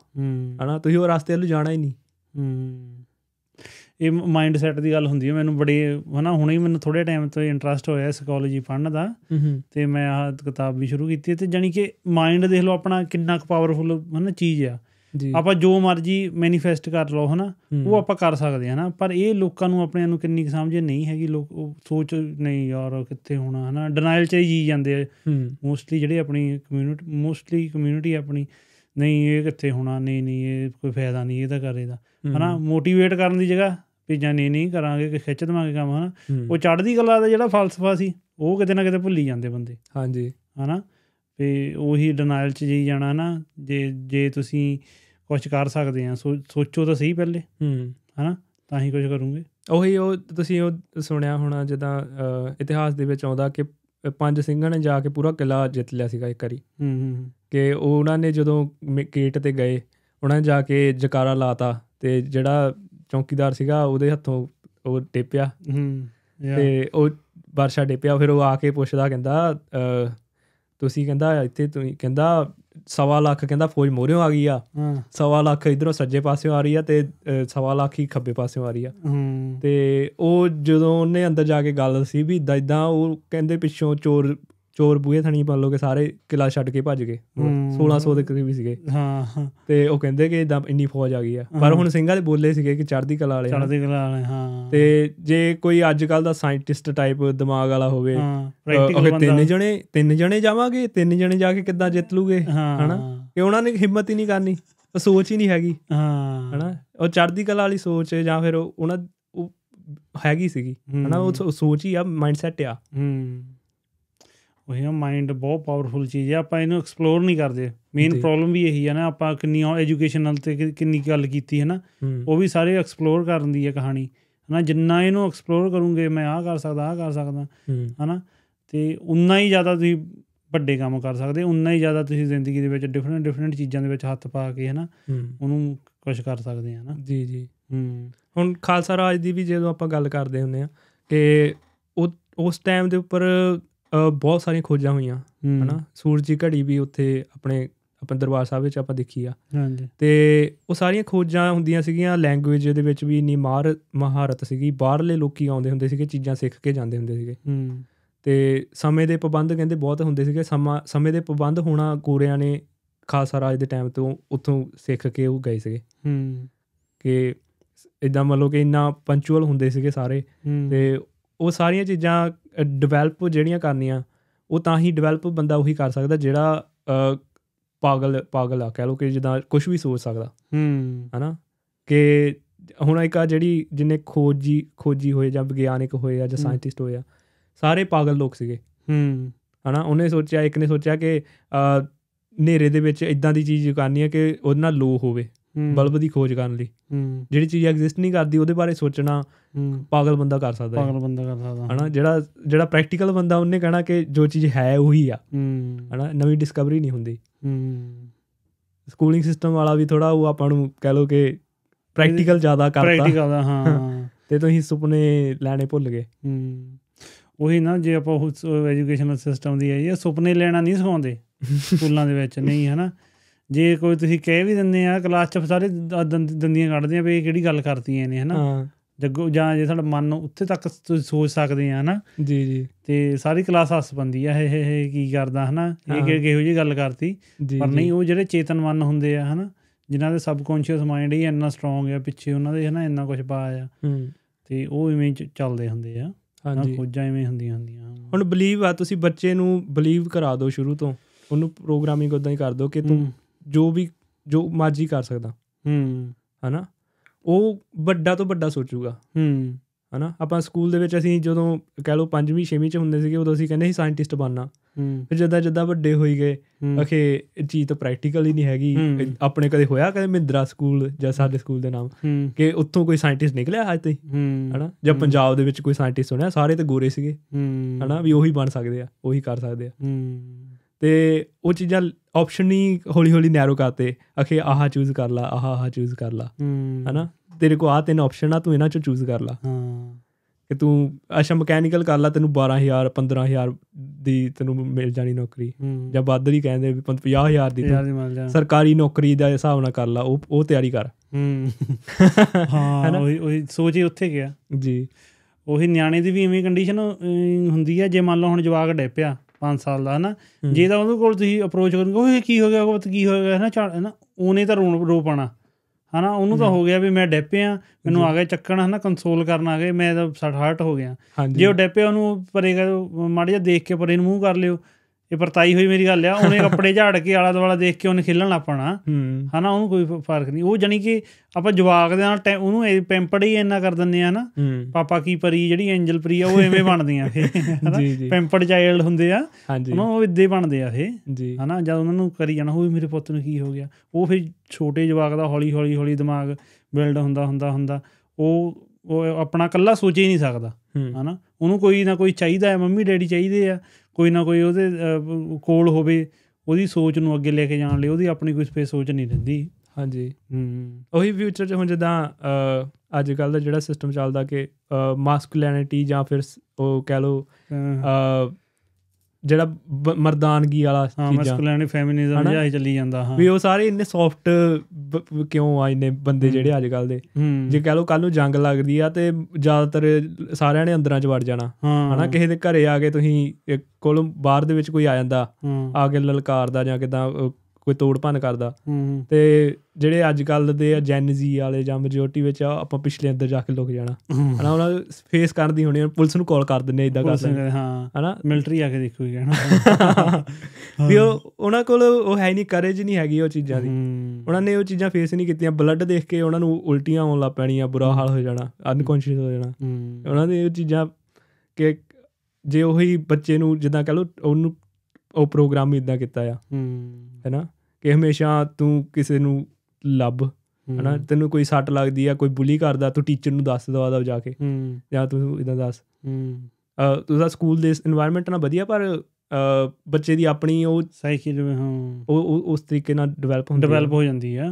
ਹਨਾ ਤੁਸੀਂ ਉਹ ਰਸਤੇ ਵੱਲ ਜਾਣਾ ਹੀ ਨਹੀਂ ਇਹ ਮਾਈਂਡ ਸੈਟ ਦੀ ਗੱਲ ਹੁੰਦੀ ਹੈ ਮੈਨੂੰ ਬੜੀ ਹਨਾ ਹੁਣੇ ਹੀ ਮੈਨੂੰ ਥੋੜੇ ਟਾਈਮ ਤੋਂ ਇੰਟਰਸਟ ਹੋਇਆ ਸਾਈਕੋਲੋਜੀ ਪੜਨ ਦਾ ਤੇ ਮੈਂ ਆਹ ਕਿਤਾਬ ਵੀ ਸ਼ੁਰੂ ਕੀਤੀ ਤੇ ਜਾਨੀ ਕਿ ਮਾਈਂਡ ਦੇਖ ਲਓ ਆਪਣਾ ਕਿੰਨਾ ਕੁ ਪਾਵਰਫੁਲ ਹਨਾ ਚੀਜ਼ ਆ ਆਪਾਂ ਜੋ ਮਰਜੀ ਮੈਨੀਫੈਸਟ ਕਰ ਲਓ ਹਨਾ ਉਹ ਆਪਾਂ ਕਰ ਸਕਦੇ ਹਨਾ ਪਰ ਇਹ ਲੋਕਾਂ ਨੂੰ ਆਪਣੇ ਨੂੰ ਕਿੰਨੀ ਸਮਝ ਨਹੀਂ ਹੈਗੀ ਲੋਕ ਸੋਚ ਨਹੀਂ ਯਾਰ ਕਿੱਥੇ ਹੋਣਾ ਹਨਾ ਡਿਨਾਇਲ ਚ ਜੀ ਜਾਂਦੇ ਆ ਮੋਸਟਲੀ ਜਿਹੜੇ ਆਪਣੀ ਕਮਿਊਨਿਟੀ ਮੋਸਟਲੀ ਕਮਿਊਨਿਟੀ ਆਪਣੀ ਨਹੀਂ ਇਹ ਕਿੱਥੇ ਹੋਣਾ ਨਹੀਂ ਨਹੀਂ ਇਹ ਕੋਈ ਫਾਇਦਾ ਨਹੀਂ ਇਹਦਾ ਕਰੇਦਾ ਹਨਾ ਮੋਟੀਵੇਟ ਕਰਨ ਦੀ ਜਗ੍ਹਾ ਵੀ ਜਾਂ ਨਹੀਂ ਨਹੀਂ ਕਰਾਂਗੇ ਕਿ ਖਿੱਚ ਦਵਾਂਗੇ ਕੰਮ ਹਨਾ ਉਹ ਚੜ੍ਹਦੀ ਕਲਾ ਦਾ ਜਿਹੜਾ ਫਲਸਫਾ ਸੀ ਉਹ ਕਿਤੇ ਨਾ ਕਿਤੇ ਭੁੱਲੀ ਜਾਂਦੇ ਬੰਦੇ ਹਾਂਜੀ ਹਨਾ ਤੇ ਉਹੀ ਡਿਨਾਇਲ ਚ ਜੀ ਜਾਣਾ ਨਾ ਜੇ ਜੇ ਤੁਸੀਂ ਕੁਝ ਕਰ ਸਕਦੇ ਆ ਸੋਚੋ ਤਾਂ ਸਹੀ ਪਹਿਲੇ ਹੂੰ ਹਨਾ ਤਾਂ ਹੀ ਕੁਝ ਕਰੂੰਗੇ ਉਹੀ ਉਹ ਤੁਸੀਂ ਉਹ ਸੁਣਿਆ ਹੋਣਾ ਜਦਾਂ ਇਤਿਹਾਸ ਦੇ ਵਿੱਚ ਆਉਂਦਾ ਕਿ ਪੰਜ ਸਿੰਘਾਂ ਨੇ ਜਾ ਕੇ ਪੂਰਾ ਕਿਲਾ ਜਿੱਤ ਲਿਆ ਸੀਗਾ ਇੱਕ ਵਾਰੀ ਹੂੰ ਹੂੰ ਕਿ ਉਹਨਾਂ ਨੇ ਜਦੋਂ ਗੇਟ ਤੇ ਗਏ ਉਹਨਾਂ ਨੇ ਜਾ ਕੇ ਜਕਾਰਾ ਲਾਤਾ ਤੇ ਜਿਹੜਾ ਚੌਕੀਦਾਰ ਸੀਗਾ ਉਹਦੇ ਹੱਥੋਂ ਉਹ ਟੇਪਿਆ ਹੂੰ ਤੇ ਉਹ ਵਰਸ਼ਾ ਟੇਪਿਆ ਫਿਰ ਉਹ ਆ ਕੇ ਪੁੱਛਦਾ ਕਹਿੰਦਾ ਤੁਸੀਂ ਕਹਿੰਦਾ ਇੱਥੇ ਤੁਸੀਂ ਕਹਿੰਦਾ ਸਵਾ ਲੱਖ ਕਹਿੰਦਾ ਫੌਜ ਮੋਰਿਓ ਆ ਗਈ ਆ ਸਵਾ ਲੱਖ ਇਧਰੋਂ ਸੱਜੇ ਪਾਸਿਓਂ ਆ ਰਹੀ ਆ ਤੇ ਸਵਾ ਲੱਖ ਹੀ ਖੱਬੇ ਪਾਸਿਓਂ ਆ ਰਹੀ ਆ ਤੇ ਉਹ ਜਦੋਂ ਉਹਨੇ ਅੰਦਰ ਜਾ ਕੇ ਗੱਲ ਸੀ ਵੀ ਇਦਾਂ ਇਦਾਂ ਉਹ ਕਹਿੰਦੇ ਪਿੱਛੋਂ ਚੋਰ ਚੋਰ ਬੂਏ ਥਣੀ ਪਾ ਕੇ ਸਾਰੇ ਕਿਲਾ ਛੱਡ ਕੇ ਭੱਜ ਗਏ 1600 ਦੇ ਕਰੀਬ ਸੀਗੇ ਹਾਂ ਤੇ ਉਹ ਕਹਿੰਦੇ ਕਿ ਇਦਾਂ ਇੰਨੀ ਫੌਜ ਆ ਗਈ ਆ ਪਰ ਹੁਣ ਸਿੰਘਾਂ ਦੇ ਬੋਲੇ ਸੀਗੇ ਕਿ ਚੜ੍ਹਦੀ ਕਲਾ ਵਾਲੇ ਚੜ੍ਹਦੀ ਕਲਾ ਵਾਲੇ ਹਾਂ ਤੇ ਜੇ ਕੋਈ ਅੱਜ ਕੱਲ ਦਾ ਸਾਇੰਟਿਸਟ ਟਾਈਪ ਦਿਮਾਗ ਵਾਲਾ ਹੋਵੇ ਉਹ ਤਿੰਨ ਜਣੇ ਤਿੰਨ ਜਣੇ ਜਾਵਾਂਗੇ ਤਿੰਨ ਜਣੇ ਜਾ ਕੇ ਕਿੱਦਾਂ ਜਿੱਤ ਲੂਗੇ ਹਨਾ ਕਿ ਉਹਨਾਂ ਨੇ ਹਿੰਮਤ ਹੀ ਨਹੀਂ ਕਰਨੀ ਉਹ ਸੋਚ ਹੀ ਨਹੀਂ ਹੈਗੀ ਹਾਂ ਹਨਾ ਉਹ ਚੜ੍ਹਦੀ ਕਲਾ ਵਾਲੀ ਸੋਚ ਜਾਂ ਫਿਰ ਉਹਨਾਂ ਹੈਗੀ ਸੀਗੀ ਹਨਾ ਉਹ ਸੋਚ ਹੀ ਆ ਮਾਈਂਡਸੈਟ ਆ ਹੂੰ ਉਹ ਇਹ ਮਾਈਂਡ ਬਹੁਤ ਪਾਵਰਫੁਲ ਚੀਜ਼ ਹੈ ਆਪਾਂ ਇਹਨੂੰ ਐਕਸਪਲੋਰ ਨਹੀਂ ਕਰਦੇ ਮੇਨ ਪ੍ਰੋਬਲਮ ਵੀ ਇਹੀ ਹੈ ਨਾ ਆਪਾਂ ਕਿੰਨੀ ਐਜੂਕੇਸ਼ਨ ਨਾਲ ਤੇ ਕਿੰਨੀ ਗੱਲ ਕੀਤੀ ਹੈ ਨਾ ਉਹ ਵੀ ਸਾਰੇ ਐਕਸਪਲੋਰ ਕਰਨ ਦੀ ਹੈ ਕਹਾਣੀ ਹਨਾ ਜਿੰਨਾ ਇਹਨੂੰ ਐਕਸਪਲੋਰ ਕਰੂੰਗੇ ਮੈਂ ਆਹ ਕਰ ਸਕਦਾ ਆਹ ਕਰ ਸਕਦਾ ਹਨਾ ਤੇ ਉਨਾ ਹੀ ਜ਼ਿਆਦਾ ਤੁਸੀਂ ਵੱਡੇ ਕੰਮ ਕਰ ਸਕਦੇ ਉਨਾ ਹੀ ਜ਼ਿਆਦਾ ਤੁਸੀਂ ਜ਼ਿੰਦਗੀ ਦੇ ਵਿੱਚ ਡਿਫਰੈਂਟ ਡਿਫਰੈਂਟ ਚੀਜ਼ਾਂ ਦੇ ਵਿੱਚ ਹੱਥ ਪਾ ਕੇ ਹਨਾ ਉਹਨੂੰ ਕੁਝ ਕਰ ਸਕਦੇ ਹਨਾ ਜੀ ਜੀ ਹੂੰ ਹੁਣ ਖਾਲਸਾ ਰਾਜ ਦੀ ਵੀ ਜਦੋਂ ਆਪਾਂ ਗੱਲ ਕਰਦੇ ਹੁੰਦੇ ਆ ਕਿ ਉਹ ਉਸ ਟਾਈਮ ਦੇ ਉੱਪਰ ਬਹੁਤ ਸਾਰੀਆਂ ਖੋਜਾਂ ਹੋਈਆਂ ਹਨਾ ਸੂਰਜ ਦੀ ਘੜੀ ਵੀ ਉੱਥੇ ਆਪਣੇ ਆਪਣੇ ਦਰਬਾਰ ਸਾਹਿਬ ਵਿੱਚ ਆਪਾਂ ਦੇਖੀ ਆ ਹਾਂਜੀ ਤੇ ਉਹ ਸਾਰੀਆਂ ਖੋਜਾਂ ਹੁੰਦੀਆਂ ਸੀਗੀਆਂ ਲੈਂਗੁਏਜ ਦੇ ਵਿੱਚ ਵੀ ਇੰਨੀ ਮਾਰ ਮਹਾਰਤ ਸੀਗੀ ਬਾਹਰਲੇ ਲੋਕੀ ਆਉਂਦੇ ਹੁੰਦੇ ਸੀਗੇ ਚੀਜ਼ਾਂ ਸਿੱਖ ਕੇ ਜਾਂਦੇ ਹੁੰਦੇ ਸੀਗੇ ਹੂੰ ਤੇ ਸਮੇਂ ਦੇ ਪਾਬੰਦ ਕਹਿੰਦੇ ਬਹੁਤ ਹੁੰਦੇ ਸੀਗੇ ਸਮੇਂ ਦੇ ਪਾਬੰਦ ਹੋਣਾ ਗੋਰਿਆਂ ਨੇ ਖਾਲਸਾ ਰਾਜ ਦੇ ਟਾਈਮ ਤੋਂ ਉੱਥੋਂ ਸਿੱਖ ਕੇ ਉਹ ਗਏ ਸੀਗੇ ਹੂੰ ਕਿ ਇਦਾਂ ਮੰਨ ਲਓ ਕਿ ਇੰਨਾ ਪੰਚੁਅਲ ਹੁੰਦੇ ਸੀਗੇ ਸਾਰੇ ਤੇ ਉਹ ਸਾਰੀਆਂ ਚੀਜ਼ਾਂ ਡਿਵੈਲਪ ਜਿਹੜੀਆਂ ਕਰਨੀਆਂ ਉਹ ਤਾਂ ਹੀ ਡਿਵੈਲਪ ਬੰਦਾ ਉਹੀ ਕਰ ਸਕਦਾ ਜਿਹੜਾ ਪਾਗਲ ਪਾਗਲ ਆ ਕਹਿ ਲੋ ਕਿ ਜਿੱਦਾਂ ਕੁਝ ਵੀ ਸੋਚ ਸਕਦਾ ਹੂੰ ਹਨਾ ਕਿ ਹੁਣ ਇੱਕ ਆ ਜਿਹੜੀ ਜਿੰਨੇ ਖੋਜੀ ਖੋਜੀ ਹੋਏ ਜਾਂ ਵਿਗਿਆਨਿਕ ਹੋਏ ਆ ਜਾਂ ਸਾਇੰਟਿਸਟ ਹੋਏ ਆ ਸਾਰੇ ਪਾਗਲ ਲੋਕ ਸੀਗੇ ਹੂੰ ਹਨਾ ਉਹਨੇ ਸੋਚਿਆ ਇੱਕ ਨੇ ਸੋਚਿਆ ਕਿ ਨੇਰੇ ਦੇ ਵਿੱਚ ਇਦਾਂ ਦੀ ਚੀਜ਼ ਕਰਨੀ ਆ ਕਿ ਉਹਦੇ ਨਾਲ ਲੋ ਹੋਵੇ ਬਲਬ ਦੀ ਖੋਜ ਕਰਨ ਲਈ ਹੂੰ ਜਿਹੜੀ ਚੀਜ਼ ਐਗਜ਼ਿਸਟ ਨਹੀਂ ਕਰਦੀ ਉਹਦੇ ਬਾਰੇ ਸੋਚਣਾ ਪਾਗਲ ਬੰਦਾ ਕਰ ਸਕਦਾ ਹੈ ਪਾਗਲ ਬੰਦਾ ਕਰ ਸਕਦਾ ਹੈ ਹਨਾ ਜਿਹੜਾ ਜਿਹੜਾ ਪ੍ਰੈਕਟੀਕਲ ਬੰਦਾ ਉਹਨੇ ਕਹਿਣਾ ਕਿ ਜੋ ਚੀਜ਼ ਹੈ ਉਹੀ ਆ ਹਨਾ ਨਵੀਂ ਡਿਸਕਵਰੀ ਨਹੀਂ ਹੁੰਦੀ ਹੂੰ ਸਕੂਲਿੰਗ ਸਿਸਟਮ ਵਾਲਾ ਵੀ ਥੋੜਾ ਉਹ ਆਪਾਂ ਨੂੰ ਕਹਿ ਲੋ ਕਿ ਪ੍ਰੈਕਟੀਕਲ ਜ਼ਿਆਦਾ ਕਰਤਾ ਪ੍ਰੈਕਟੀਕਲ ਦਾ ਹਾਂ ਤੇ ਤੁਸੀਂ ਸੁਪਨੇ ਲੈਣੇ ਭੁੱਲ ਗਏ ਹੂੰ ਉਹੀ ਨਾ ਜੇ ਆਪਾਂ ਉਹ ਐਜੂਕੇਸ਼ਨਲ ਸਿਸਟਮ ਦੀ ਹੈ ਇਹ ਸੁਪਨੇ ਲੈਣਾ ਨਹੀਂ ਸਿਖਾਉਂਦੇ ਸਕੂਲਾਂ ਦੇ ਵਿੱਚ ਨਹੀਂ ਹਨਾ ਜੇ ਕੋਈ ਤੁਸੀਂ ਕਹਿ ਵੀ ਦਿੰਦੇ ਆ ਕਲਾਸ ਚ ਸਾਰੇ ਦੰਦੀਆਂ ਕੱਢਦੇ ਆ ਵੀ ਕਿਹੜੀ ਗੱਲ ਕਰਤੀਆਂ ਨੇ ਹਨਾ ਜੱਗੋ ਜਾਂ ਜੇ ਸਾਡਾ ਮਨ ਉੱਥੇ ਤੱਕ ਤੁਸੀਂ ਸੋਚ ਸਕਦੇ ਆ ਹਨਾ ਜੀ ਜੀ ਤੇ ਸਾਰੀ ਕਲਾਸ ਹੱਸ ਪੰਦੀ ਆ ਇਹ ਇਹ ਕੀ ਕਰਦਾ ਹਨਾ ਇਹ ਕਿ ਕਿਹੋ ਜੀ ਗੱਲ ਕਰਤੀ ਪਰ ਨਹੀਂ ਉਹ ਜਿਹੜੇ ਚੇਤਨ ਮਨ ਹੁੰਦੇ ਆ ਹਨਾ ਜਿਨ੍ਹਾਂ ਦੇ ਸਬਕੌਂਸ਼ੀਅਸ ਮਾਈਂਡ ਹੀ ਇੰਨਾ ਸਟਰੋਂਗ ਆ ਪਿੱਛੇ ਉਹਨਾਂ ਦੇ ਹਨਾ ਇੰਨਾ ਕੁਝ ਪਾਇਆ ਤੇ ਉਹ ਇਵੇਂ ਚੱਲਦੇ ਹੁੰਦੇ ਆ ਹਾਂਜੀ ਖੋਜਾਂ ਇਵੇਂ ਹੁੰਦੀਆਂ ਹੁੰਦੀਆਂ ਹੁਣ ਬਲੀਵ ਆ ਤੁਸੀਂ ਬੱਚੇ ਨੂੰ ਬਲੀਵ ਕਰਾ ਦਿਓ ਸ਼ੁਰੂ ਤੋਂ ਉਹਨੂੰ ਪ੍ਰੋਗਰਾਮਿੰਗ ਉਦਾਂ ਹੀ ਕਰ ਦਿਓ ਕਿ ਤੂੰ ਜੋ ਵੀ ਜੋ ਮਾਜੀ ਕਰ ਸਕਦਾ ਹੂੰ ਹਨਾ ਉਹ ਵੱਡਾ ਤੋਂ ਵੱਡਾ ਸੋਚੂਗਾ ਹੂੰ ਹਨਾ ਆਪਾਂ ਸਕੂਲ ਦੇ ਵਿੱਚ ਅਸੀਂ ਜਦੋਂ ਕਹਿ ਲਓ 5ਵੀਂ 6ਵੀਂ ਚ ਹੁੰਦੇ ਸੀਗੇ ਉਦੋਂ ਅਸੀਂ ਕਹਿੰਦੇ ਸੀ ਸਾਇੰਟਿਸਟ ਬਣਨਾ ਫਿਰ ਜਦਾਂ ਜਦਾਂ ਵੱਡੇ ਹੋਈ ਗਏ ਅਖੇ ਚੀਜ਼ ਤਾਂ ਪ੍ਰੈਕਟੀਕਲ ਹੀ ਨਹੀਂ ਹੈਗੀ ਆਪਣੇ ਕਦੇ ਹੋਇਆ ਕਦੇ ਮਹਿੰਦਰਾ ਸਕੂਲ ਜਾਂ ਸਾਡੇ ਸਕੂਲ ਦੇ ਨਾਮ ਕਿ ਉੱਥੋਂ ਕੋਈ ਸਾਇੰਟਿਸਟ ਨਿਕਲਿਆ ਅੱਜ ਤੱਕ ਹਨਾ ਜਾਂ ਪੰਜਾਬ ਦੇ ਵਿੱਚ ਕੋਈ ਸਾਇੰਟਿਸਟ ਹੋਣਾ ਸਾਰੇ ਤਾਂ ਗੋਰੇ ਸੀਗੇ ਹਨਾ ਵੀ ਉਹੀ ਬਣ ਸਕਦੇ ਆ ਉਹੀ ਕਰ ਸਕਦੇ ਆ ਤੇ ਉਹ ਚੀਜ਼ਾਂ ਆਪਸ਼ਨ ਹੀ ਹੌਲੀ ਹੌਲੀ ਨੈਰੋ ਕਰਤੇ ਅਖੇ ਆਹ ਚੂਜ਼ ਕਰ ਲਾ ਆਹ ਆਹ ਚੂਜ਼ ਕਰ ਲਾ ਹਨਾ ਤੇਰੇ ਕੋ ਆ ਤਿੰਨ ਆਪਸ਼ਨ ਆ ਤੂੰ ਇਹਨਾਂ ਚੋਂ ਚੂਜ਼ ਕਰ ਲਾ ਹਾਂ ਕਿ ਤੂੰ ਅਸ਼ਾ ਮਕੈਨੀਕਲ ਕਰ ਲਾ ਤੈਨੂੰ 12000 15000 ਦੀ ਤੈਨੂੰ ਮਿਲ ਜਾਣੀ ਨੌਕਰੀ ਜਾਂ ਬਾਦਰੀ ਹੀ ਕਹਿੰਦੇ ਵੀ 50000 ਦੀ ਸਰਕਾਰੀ ਨੌਕਰੀ ਦਾ ਹਿਸਾਬ ਨਾਲ ਕਰ ਲਾ ਉਹ ਉਹ ਤਿਆਰੀ ਕਰ ਹਾਂ ਉਹ ਉਹ ਸੋਚੇ ਉੱਥੇ ਗਿਆ ਜੀ ਉਹੀ ਨਿਆਣੇ ਦੀ ਵੀ ਐਵੇਂ ਕੰਡੀਸ਼ਨ ਹੁੰਦੀ ਆ ਜੇ ਮੰਨ ਲਓ ਹੁਣ ਜਵਾਕ ਡੇਪਿਆ 5 ਸਾਲ ਦਾ ਹਨਾ ਜੇ ਤਾਂ ਉਹਦੇ ਕੋਲ ਤੁਸੀਂ ਅਪਰੋਚ ਕਰੋਗੇ ਉਹ ਕੀ ਹੋ ਗਿਆ ਉਹ ਕੀ ਹੋ ਗਿਆ ਹਨਾ ਝਾੜ ਹਨਾ ਉਹਨੇ ਤਾਂ ਰੋਣ ਰੋ ਪਾਣਾ ਹਨਾ ਉਹਨੂੰ ਤਾਂ ਹੋ ਗਿਆ ਵੀ ਮੈਂ ਡੈਪੇ ਆ ਮੈਨੂੰ ਆ ਗਿਆ ਚੱਕਣ ਹਨਾ ਕੰਸੋਲ ਕਰਨ ਆ ਗਏ ਮੈਂ ਤਾਂ ਸੱਟ ਹਰਟ ਹੋ ਗਿਆ ਜੇ ਉਹ ਡੈਪੇ ਉਹਨੂੰ ਪਰੇਗਾ ਮਾੜਾ ਜਿਹਾ ਦੇਖ ਕੇ ਪਰੇ ਨੂੰ ਮੂੰਹ ਕਰ ਲਿਓ ਇਹ ਪਰਤਾਈ ਹੋਈ ਮੇਰੀ ਗੱਲ ਆ ਉਹਨੇ ਕੱਪੜੇ ਝਾੜ ਕੇ ਆਲਾ ਦਵਾਲਾ ਦੇਖ ਕੇ ਉਹਨੇ ਖੇਲਣ ਆਪਣਾ ਹਨਾ ਉਹਨੂੰ ਕੋਈ ਫਰਕ ਨਹੀਂ ਉਹ ਜਾਨੀ ਕਿ ਆਪਾਂ ਜਵਾਕ ਦੇ ਨਾਲ ਉਹਨੂੰ ਇਹ ਪੈਂਪੜ ਹੀ ਇੰਨਾ ਕਰ ਦਿੰਨੇ ਆ ਨਾ ਪਾਪਾ ਕੀ ਪਰੀ ਜਿਹੜੀ ਐਂਜਲ ਪਰੀ ਆ ਉਹ ਐਵੇਂ ਬਣਦੀਆਂ ਇਹ ਹਨਾ ਪੈਂਪੜ ਚਾਈਲਡ ਹੁੰਦੇ ਆ ਉਹਨਾਂ ਉਹ ਇਦਾਂ ਬਣਦੇ ਆ ਇਹ ਹਨਾ ਜਦ ਉਹਨਾਂ ਨੂੰ ਕਰੀ ਜਾਣਾ ਹੋਵੇ ਮੇਰੇ ਪੁੱਤ ਨੂੰ ਕੀ ਹੋ ਗਿਆ ਉਹ ਫਿਰ ਛੋਟੇ ਜਵਾਕ ਦਾ ਹੌਲੀ ਹੌਲੀ ਹੌਲੀ ਦਿਮਾਗ ਬਿਲਡ ਹੁੰਦਾ ਹੁੰਦਾ ਹੁੰਦਾ ਉਹ ਉਹ ਆਪਣਾ ਕੱਲਾ ਸੋਚ ਹੀ ਨਹੀਂ ਸਕਦਾ ਹਨਾ ਉਹਨੂੰ ਕੋਈ ਨਾ ਕੋਈ ਚਾਹੀਦਾ ਹੈ ਮੰਮੀ ਡੈਡੀ ਚਾਹੀਦੇ ਆ ਕੋਈ ਨਾ ਕੋਈ ਉਹਦੇ ਕੋਲ ਹੋਵੇ ਉਹਦੀ ਸੋਚ ਨੂੰ ਅੱਗੇ ਲੈ ਕੇ ਜਾਣ ਲਈ ਉਹਦੀ ਆਪਣੀ ਕੋਈ ਸਪੇਸ ਸੋਚ ਨਹੀਂ ਦਿੰਦੀ ਹਾਂਜੀ ਹੂੰ ਉਹੀ ਫਿਊਚਰ ਚ ਹੁਣ ਜਦਾਂ ਅੱਜ ਕੱਲ ਦਾ ਜਿਹੜਾ ਸਿਸਟਮ ਚੱਲਦਾ ਕਿ ਮਾਸਕੁਲਿਨਿਟੀ ਜਾਂ ਫਿਰ ਉਹ ਕਹਿ ਲੋ ਜਿਹੜਾ ਮਰਦਾਨਗੀ ਵਾਲਾ ਚੀਜ਼ ਹਾਂ ਮਸਕੁਲਿਨਿਟੀ ਫੈਮਿਨਿਜ਼ਮ ਜਿਹਾ ਹੀ ਚੱਲੀ ਜਾਂਦਾ ਹਾਂ ਵੀ ਉਹ ਸਾਰੇ ਇੰਨੇ ਸੌਫਟ ਕਿਉਂ ਆ ਇੰਨੇ ਬੰਦੇ ਜਿਹੜੇ ਅੱਜ ਕੱਲ ਦੇ ਜੇ ਕਹ ਲੋ ਕੱਲ ਨੂੰ ਜੰਗ ਲੱਗਦੀ ਆ ਤੇ ਜ਼ਿਆਦਾਤਰ ਸਾਰਿਆਂ ਨੇ ਅੰਦਰਾਂ 'ਚ ਵੜ ਜਾਣਾ ਹਨਾ ਕਿਸੇ ਦੇ ਘਰੇ ਆ ਕੇ ਤੁਸੀਂ ਕੋਲ ਬਾਹਰ ਦੇ ਵਿੱਚ ਕੋਈ ਆ ਜਾਂਦਾ ਆ ਕੇ ਲਲਕਾਰਦਾ ਜਾਂ ਕਿਦਾਂ ਕੋਈ ਤੋੜ ਭੰਨ ਕਰਦਾ ਤੇ ਜਿਹੜੇ ਅੱਜ ਕੱਲ ਦੇ ਆ ਜੈਨਜ਼ੀ ਵਾਲੇ ਜਾਂ ਮੈਜੋਰਟੀ ਵਿੱਚ ਆ ਆਪਾਂ ਪਿਛਲੇ ਅੰਦਰ ਜਾ ਕੇ ਲੁਕ ਜਾਣਾ ਹਨਾ ਉਹਨਾਂ ਨੂੰ ਫੇਸ ਕਰਨ ਦੀ ਹੋਣੀ ਪੁਲਿਸ ਨੂੰ ਕਾਲ ਕਰ ਦਿੰਨੇ ਇਦਾਂ ਕਰਦੇ ਹਾਂ ਹਨਾ ਮਿਲਟਰੀ ਆ ਕੇ ਦੇਖੂਗੀ ਹਨਾ ਵੀ ਉਹ ਉਹਨਾਂ ਕੋਲ ਉਹ ਹੈ ਨਹੀਂ ਕਰੇਜ ਨਹੀਂ ਹੈਗੀ ਉਹ ਚੀਜ਼ਾਂ ਦੀ ਉਹਨਾਂ ਨੇ ਉਹ ਚੀਜ਼ਾਂ ਫੇਸ ਨਹੀਂ ਕੀਤੀਆਂ ਬਲੱਡ ਦੇਖ ਕੇ ਉਹਨਾਂ ਨੂੰ ਉਲਟੀਆਂ ਆਉਣ ਲੱਗ ਪੈਣੀਆਂ ਬੁਰਾ ਹਾਲ ਹੋ ਜਾਣਾ ਅਨਕੌਂਸ਼ੀਅਸ ਹੋ ਜਾਣਾ ਉਹਨਾਂ ਦੇ ਉਹ ਚੀਜ਼ਾਂ ਕਿ ਜੇ ਉਹੀ ਬੱਚੇ ਨੂੰ ਜਿੱਦਾਂ ਕਹ ਲਓ ਉਹਨੂੰ ਉਹ ਪ੍ਰੋਗਰਾਮ ਇਦਾਂ ਕੀਤਾ ਆ ਹੈਨਾ ਕਿ ਹਮੇਸ਼ਾ ਤੂੰ ਕਿਸੇ ਨੂੰ ਲੱਭ ਹਨਾ ਤੈਨੂੰ ਕੋਈ ਸੱਟ ਲੱਗਦੀ ਆ ਕੋਈ ਬੁਲੀ ਕਰਦਾ ਤੂੰ ਟੀਚਰ ਨੂੰ ਦੱਸ ਦਵਾ ਦਾ ਜਾ ਕੇ ਜਾਂ ਤੂੰ ਇਦਾਂ ਦੱਸ ਹੂੰ ਦਾ ਸਕੂਲ ਦੇ এনवायरमेंट ਨਾ ਵਧੀਆ ਪਰ ਬੱਚੇ ਦੀ ਆਪਣੀ ਉਹ ਸਾਈਕੀ ਜਿਵੇਂ ਹਾਂ ਉਹ ਉਸ ਤਰੀਕੇ ਨਾਲ ਡਿਵੈਲਪ ਹੁੰਦੀ ਡਿਵੈਲਪ ਹੋ ਜਾਂਦੀ ਆ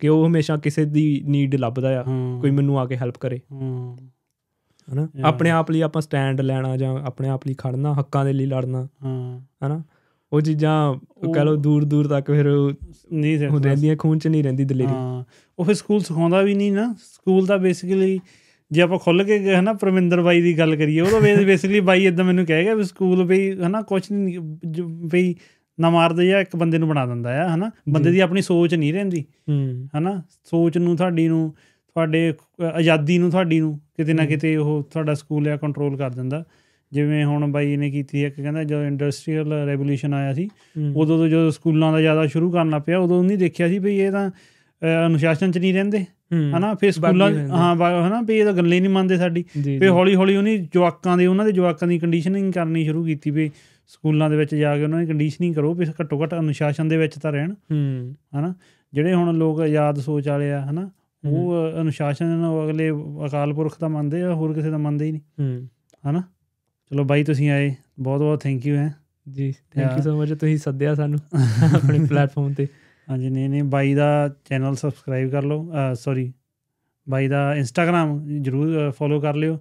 ਕਿ ਉਹ ਹਮੇਸ਼ਾ ਕਿਸੇ ਦੀ ਨੀਡ ਲੱਭਦਾ ਆ ਕੋਈ ਮੈਨੂੰ ਆ ਕੇ ਹੈਲਪ ਕਰੇ ਹਨਾ ਆਪਣੇ ਆਪ ਲਈ ਆਪਾਂ ਸਟੈਂਡ ਲੈਣਾ ਜਾਂ ਆਪਣੇ ਆਪ ਲਈ ਖੜਨਾ ਹੱਕਾਂ ਦੇ ਲਈ ਲੜਨਾ ਹਾਂ ਹਨਾ ਉਹ ਚੀਜ਼ਾਂ ਉਹ ਕਹ ਲੋ ਦੂਰ ਦੂਰ ਤੱਕ ਫਿਰ ਨਹੀਂ ਰਹਿੰਦੀਆਂ ਖੂਨ ਚ ਨਹੀਂ ਰਹਿੰਦੀ ਦਲੇਰੀ ਹਾਂ ਉਹ ਫਿਰ ਸਕੂਲ ਸਿਖਾਉਂਦਾ ਵੀ ਨਹੀਂ ਨਾ ਸਕੂਲ ਦਾ ਬੇਸਿਕਲੀ ਜੇ ਆਪਾਂ ਖੁੱਲ ਕੇ ਗਏ ਹਨਾ ਪ੍ਰਵਿੰਦਰ ਬਾਈ ਦੀ ਗੱਲ ਕਰੀਏ ਉਹ ਤਾਂ ਬੇਸਿਕਲੀ ਬਾਈ ਇਦਾਂ ਮੈਨੂੰ ਕਹੇਗਾ ਵੀ ਸਕੂਲ ਵੀ ਹਨਾ ਕੁਝ ਨਹੀਂ ਵੀ ਨਾ ਮਾਰਦੇ ਜਾਂ ਇੱਕ ਬੰਦੇ ਨੂੰ ਬਣਾ ਦਿੰਦਾ ਆ ਹਨਾ ਬੰਦੇ ਦੀ ਆਪਣੀ ਸੋਚ ਨਹੀਂ ਰਹਿੰਦੀ ਹਨਾ ਸੋਚ ਨੂੰ ਤੁਹਾਡੀ ਨੂੰ ਤੁਹਾਡੇ ਆਜ਼ਾਦੀ ਨੂੰ ਤੁਹਾਡੀ ਨੂੰ ਕਿਤੇ ਨਾ ਕਿਤੇ ਉਹ ਤੁਹਾਡਾ ਸਕੂਲ ਆ ਕੰਟਰੋਲ ਕਰ ਦਿੰਦਾ ਜਿਵੇਂ ਹੁਣ ਬਾਈ ਨੇ ਕੀਤੀ ਇੱਕ ਕਹਿੰਦਾ ਜਦੋਂ ਇੰਡਸਟਰੀਅਲ ਰੈਵੋਲੂਸ਼ਨ ਆਇਆ ਸੀ ਉਦੋਂ ਤੋਂ ਜਦੋਂ ਸਕੂਲਾਂ ਦਾ ਜ਼ਿਆਦਾ ਸ਼ੁਰੂ ਕਰਨਾ ਪਿਆ ਉਦੋਂ ਨਹੀਂ ਦੇਖਿਆ ਸੀ ਵੀ ਇਹ ਤਾਂ ਅਨੁਸ਼ਾਸਨ ਚ ਨਹੀਂ ਰਹਿੰਦੇ ਹਨਾ ਫਿਰ ਸਕੂਲਾਂ ਹਾਂ ਹਨਾ ਵੀ ਇਹ ਤਾਂ ਗੱਲੇ ਨਹੀਂ ਮੰਨਦੇ ਸਾਡੀ ਵੀ ਹੌਲੀ ਹੌਲੀ ਉਹਨੇ ਜਵਾਕਾਂ ਦੇ ਉਹਨਾਂ ਦੇ ਜਵਾਕਾਂ ਦੀ ਕੰਡੀਸ਼ਨਿੰਗ ਕਰਨੀ ਸ਼ੁਰੂ ਕੀਤੀ ਵੀ ਸਕੂਲਾਂ ਦੇ ਵਿੱਚ ਜਾ ਕੇ ਉਹਨਾਂ ਦੀ ਕੰਡੀਸ਼ਨਿੰਗ ਕਰੋ ਵੀ ਘੱਟੋ ਘੱਟ ਅਨੁਸ਼ਾਸਨ ਦੇ ਵਿੱਚ ਤਾਂ ਰਹਿਣ ਹਨਾ ਜਿਹੜੇ ਹੁਣ ਲੋਕ ਆਜ਼ਾਦ ਸੋਚ ਵਾਲੇ ਆ ਹਨਾ ਉਹ ਅਨੁਸ਼ਾਸਨ ਨੂੰ ਅਗਲੇ ਅਕਾਲ ਪੁਰਖ ਦਾ ਮੰਨਦੇ ਆ ਹੋਰ ਕਿਸੇ ਦਾ ਮੰਨਦੇ ਹੀ ਨਹੀਂ ਹਨਾ ਚਲੋ ਬਾਈ ਤੁਸੀਂ ਆਏ ਬਹੁਤ ਬਹੁਤ ਥੈਂਕ ਯੂ ਹੈ ਜੀ ਥੈਂਕ ਯੂ ਸੋ ਮਚ ਤੁਸੀਂ ਸੱਦਿਆ ਸਾਨੂੰ ਆਪਣੇ ਪਲੇਟਫਾਰਮ ਤੇ ਹਾਂਜੀ ਨਹੀਂ ਨਹੀਂ ਬਾਈ ਦਾ ਚੈਨਲ ਸਬਸਕ੍ਰਾਈਬ ਕਰ ਲਓ ਸੌਰੀ ਬਾਈ ਦਾ ਇੰਸਟਾਗ੍ਰam ਜਰੂਰ ਫੋਲੋ ਕਰ ਲਿਓ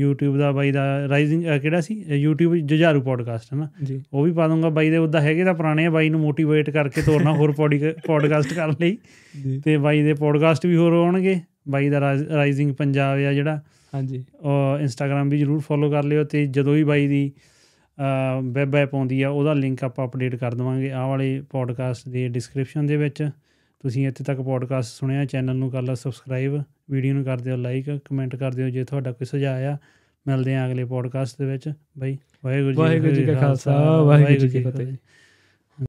YouTube ਦਾ ਬਾਈ ਦਾ ਰਾਈਜ਼ਿੰਗ ਕਿਹੜਾ ਸੀ YouTube ਜੁਝਾਰੂ ਪੋਡਕਾਸਟ ਹੈ ਨਾ ਉਹ ਵੀ ਪਾ ਦੂੰਗਾ ਬਾਈ ਦੇ ਉਹਦਾ ਹੈਗੇ ਤਾਂ ਪੁਰਾਣੇ ਆ ਬਾਈ ਨੂੰ ਮੋਟੀਵੇਟ ਕਰਕੇ ਤੋਰਨਾ ਹੋਰ ਪੋਡਕਾਸਟ ਕਰਨ ਲਈ ਤੇ ਬਾਈ ਦੇ ਪੋਡਕਾਸਟ ਵੀ ਹੋਰ ਹੋਣਗੇ ਬਾਈ ਦਾ ਰਾਈਜ਼ਿੰਗ ਪੰਜਾਬ ਆ ਜਿਹੜਾ ਹਾਂਜੀ ਔਰ ਇੰਸਟਾਗ੍ਰam ਵੀ ਜਰੂਰ ਫੋਲੋ ਕਰ ਲਿਓ ਤੇ ਜਦੋਂ ਵੀ ਬਾਈ ਦੀ ਵੈਬ ਐਪ ਆਉਂਦੀ ਆ ਉਹਦਾ ਲਿੰਕ ਆਪਾਂ ਅਪਡੇਟ ਕਰ ਦਵਾਂਗੇ ਆਹ ਵਾਲੇ ਪੋਡਕਾਸਟ ਦੇ ਡਿਸਕ੍ਰਿਪਸ਼ਨ ਦੇ ਵਿੱਚ ਤੁਸੀਂ ਇੱਥੇ ਤੱਕ ਪੋਡਕਾਸਟ ਸੁਣਿਆ ਚੈਨਲ ਨੂੰ ਕਰ ਲਓ ਸਬਸਕ੍ਰਾਈਬ ਵੀਡੀਓ ਨੂੰ ਕਰ ਦਿਓ ਲਾਈਕ ਕਮੈਂਟ ਕਰ ਦਿਓ ਜੇ ਤੁਹਾਡਾ ਕੋਈ ਸੁਝਾਅ ਆ ਮਿਲਦੇ ਆ ਅਗਲੇ ਪੋਡਕਾਸਟ ਦੇ ਵਿੱਚ ਬਾਈ ਵਾਹਿਗੁਰੂ ਜੀ ਕਾ ਖਾਲਸਾ ਵਾਹਿਗੁਰੂ ਜੀ ਕੀ ਫਤਿਹ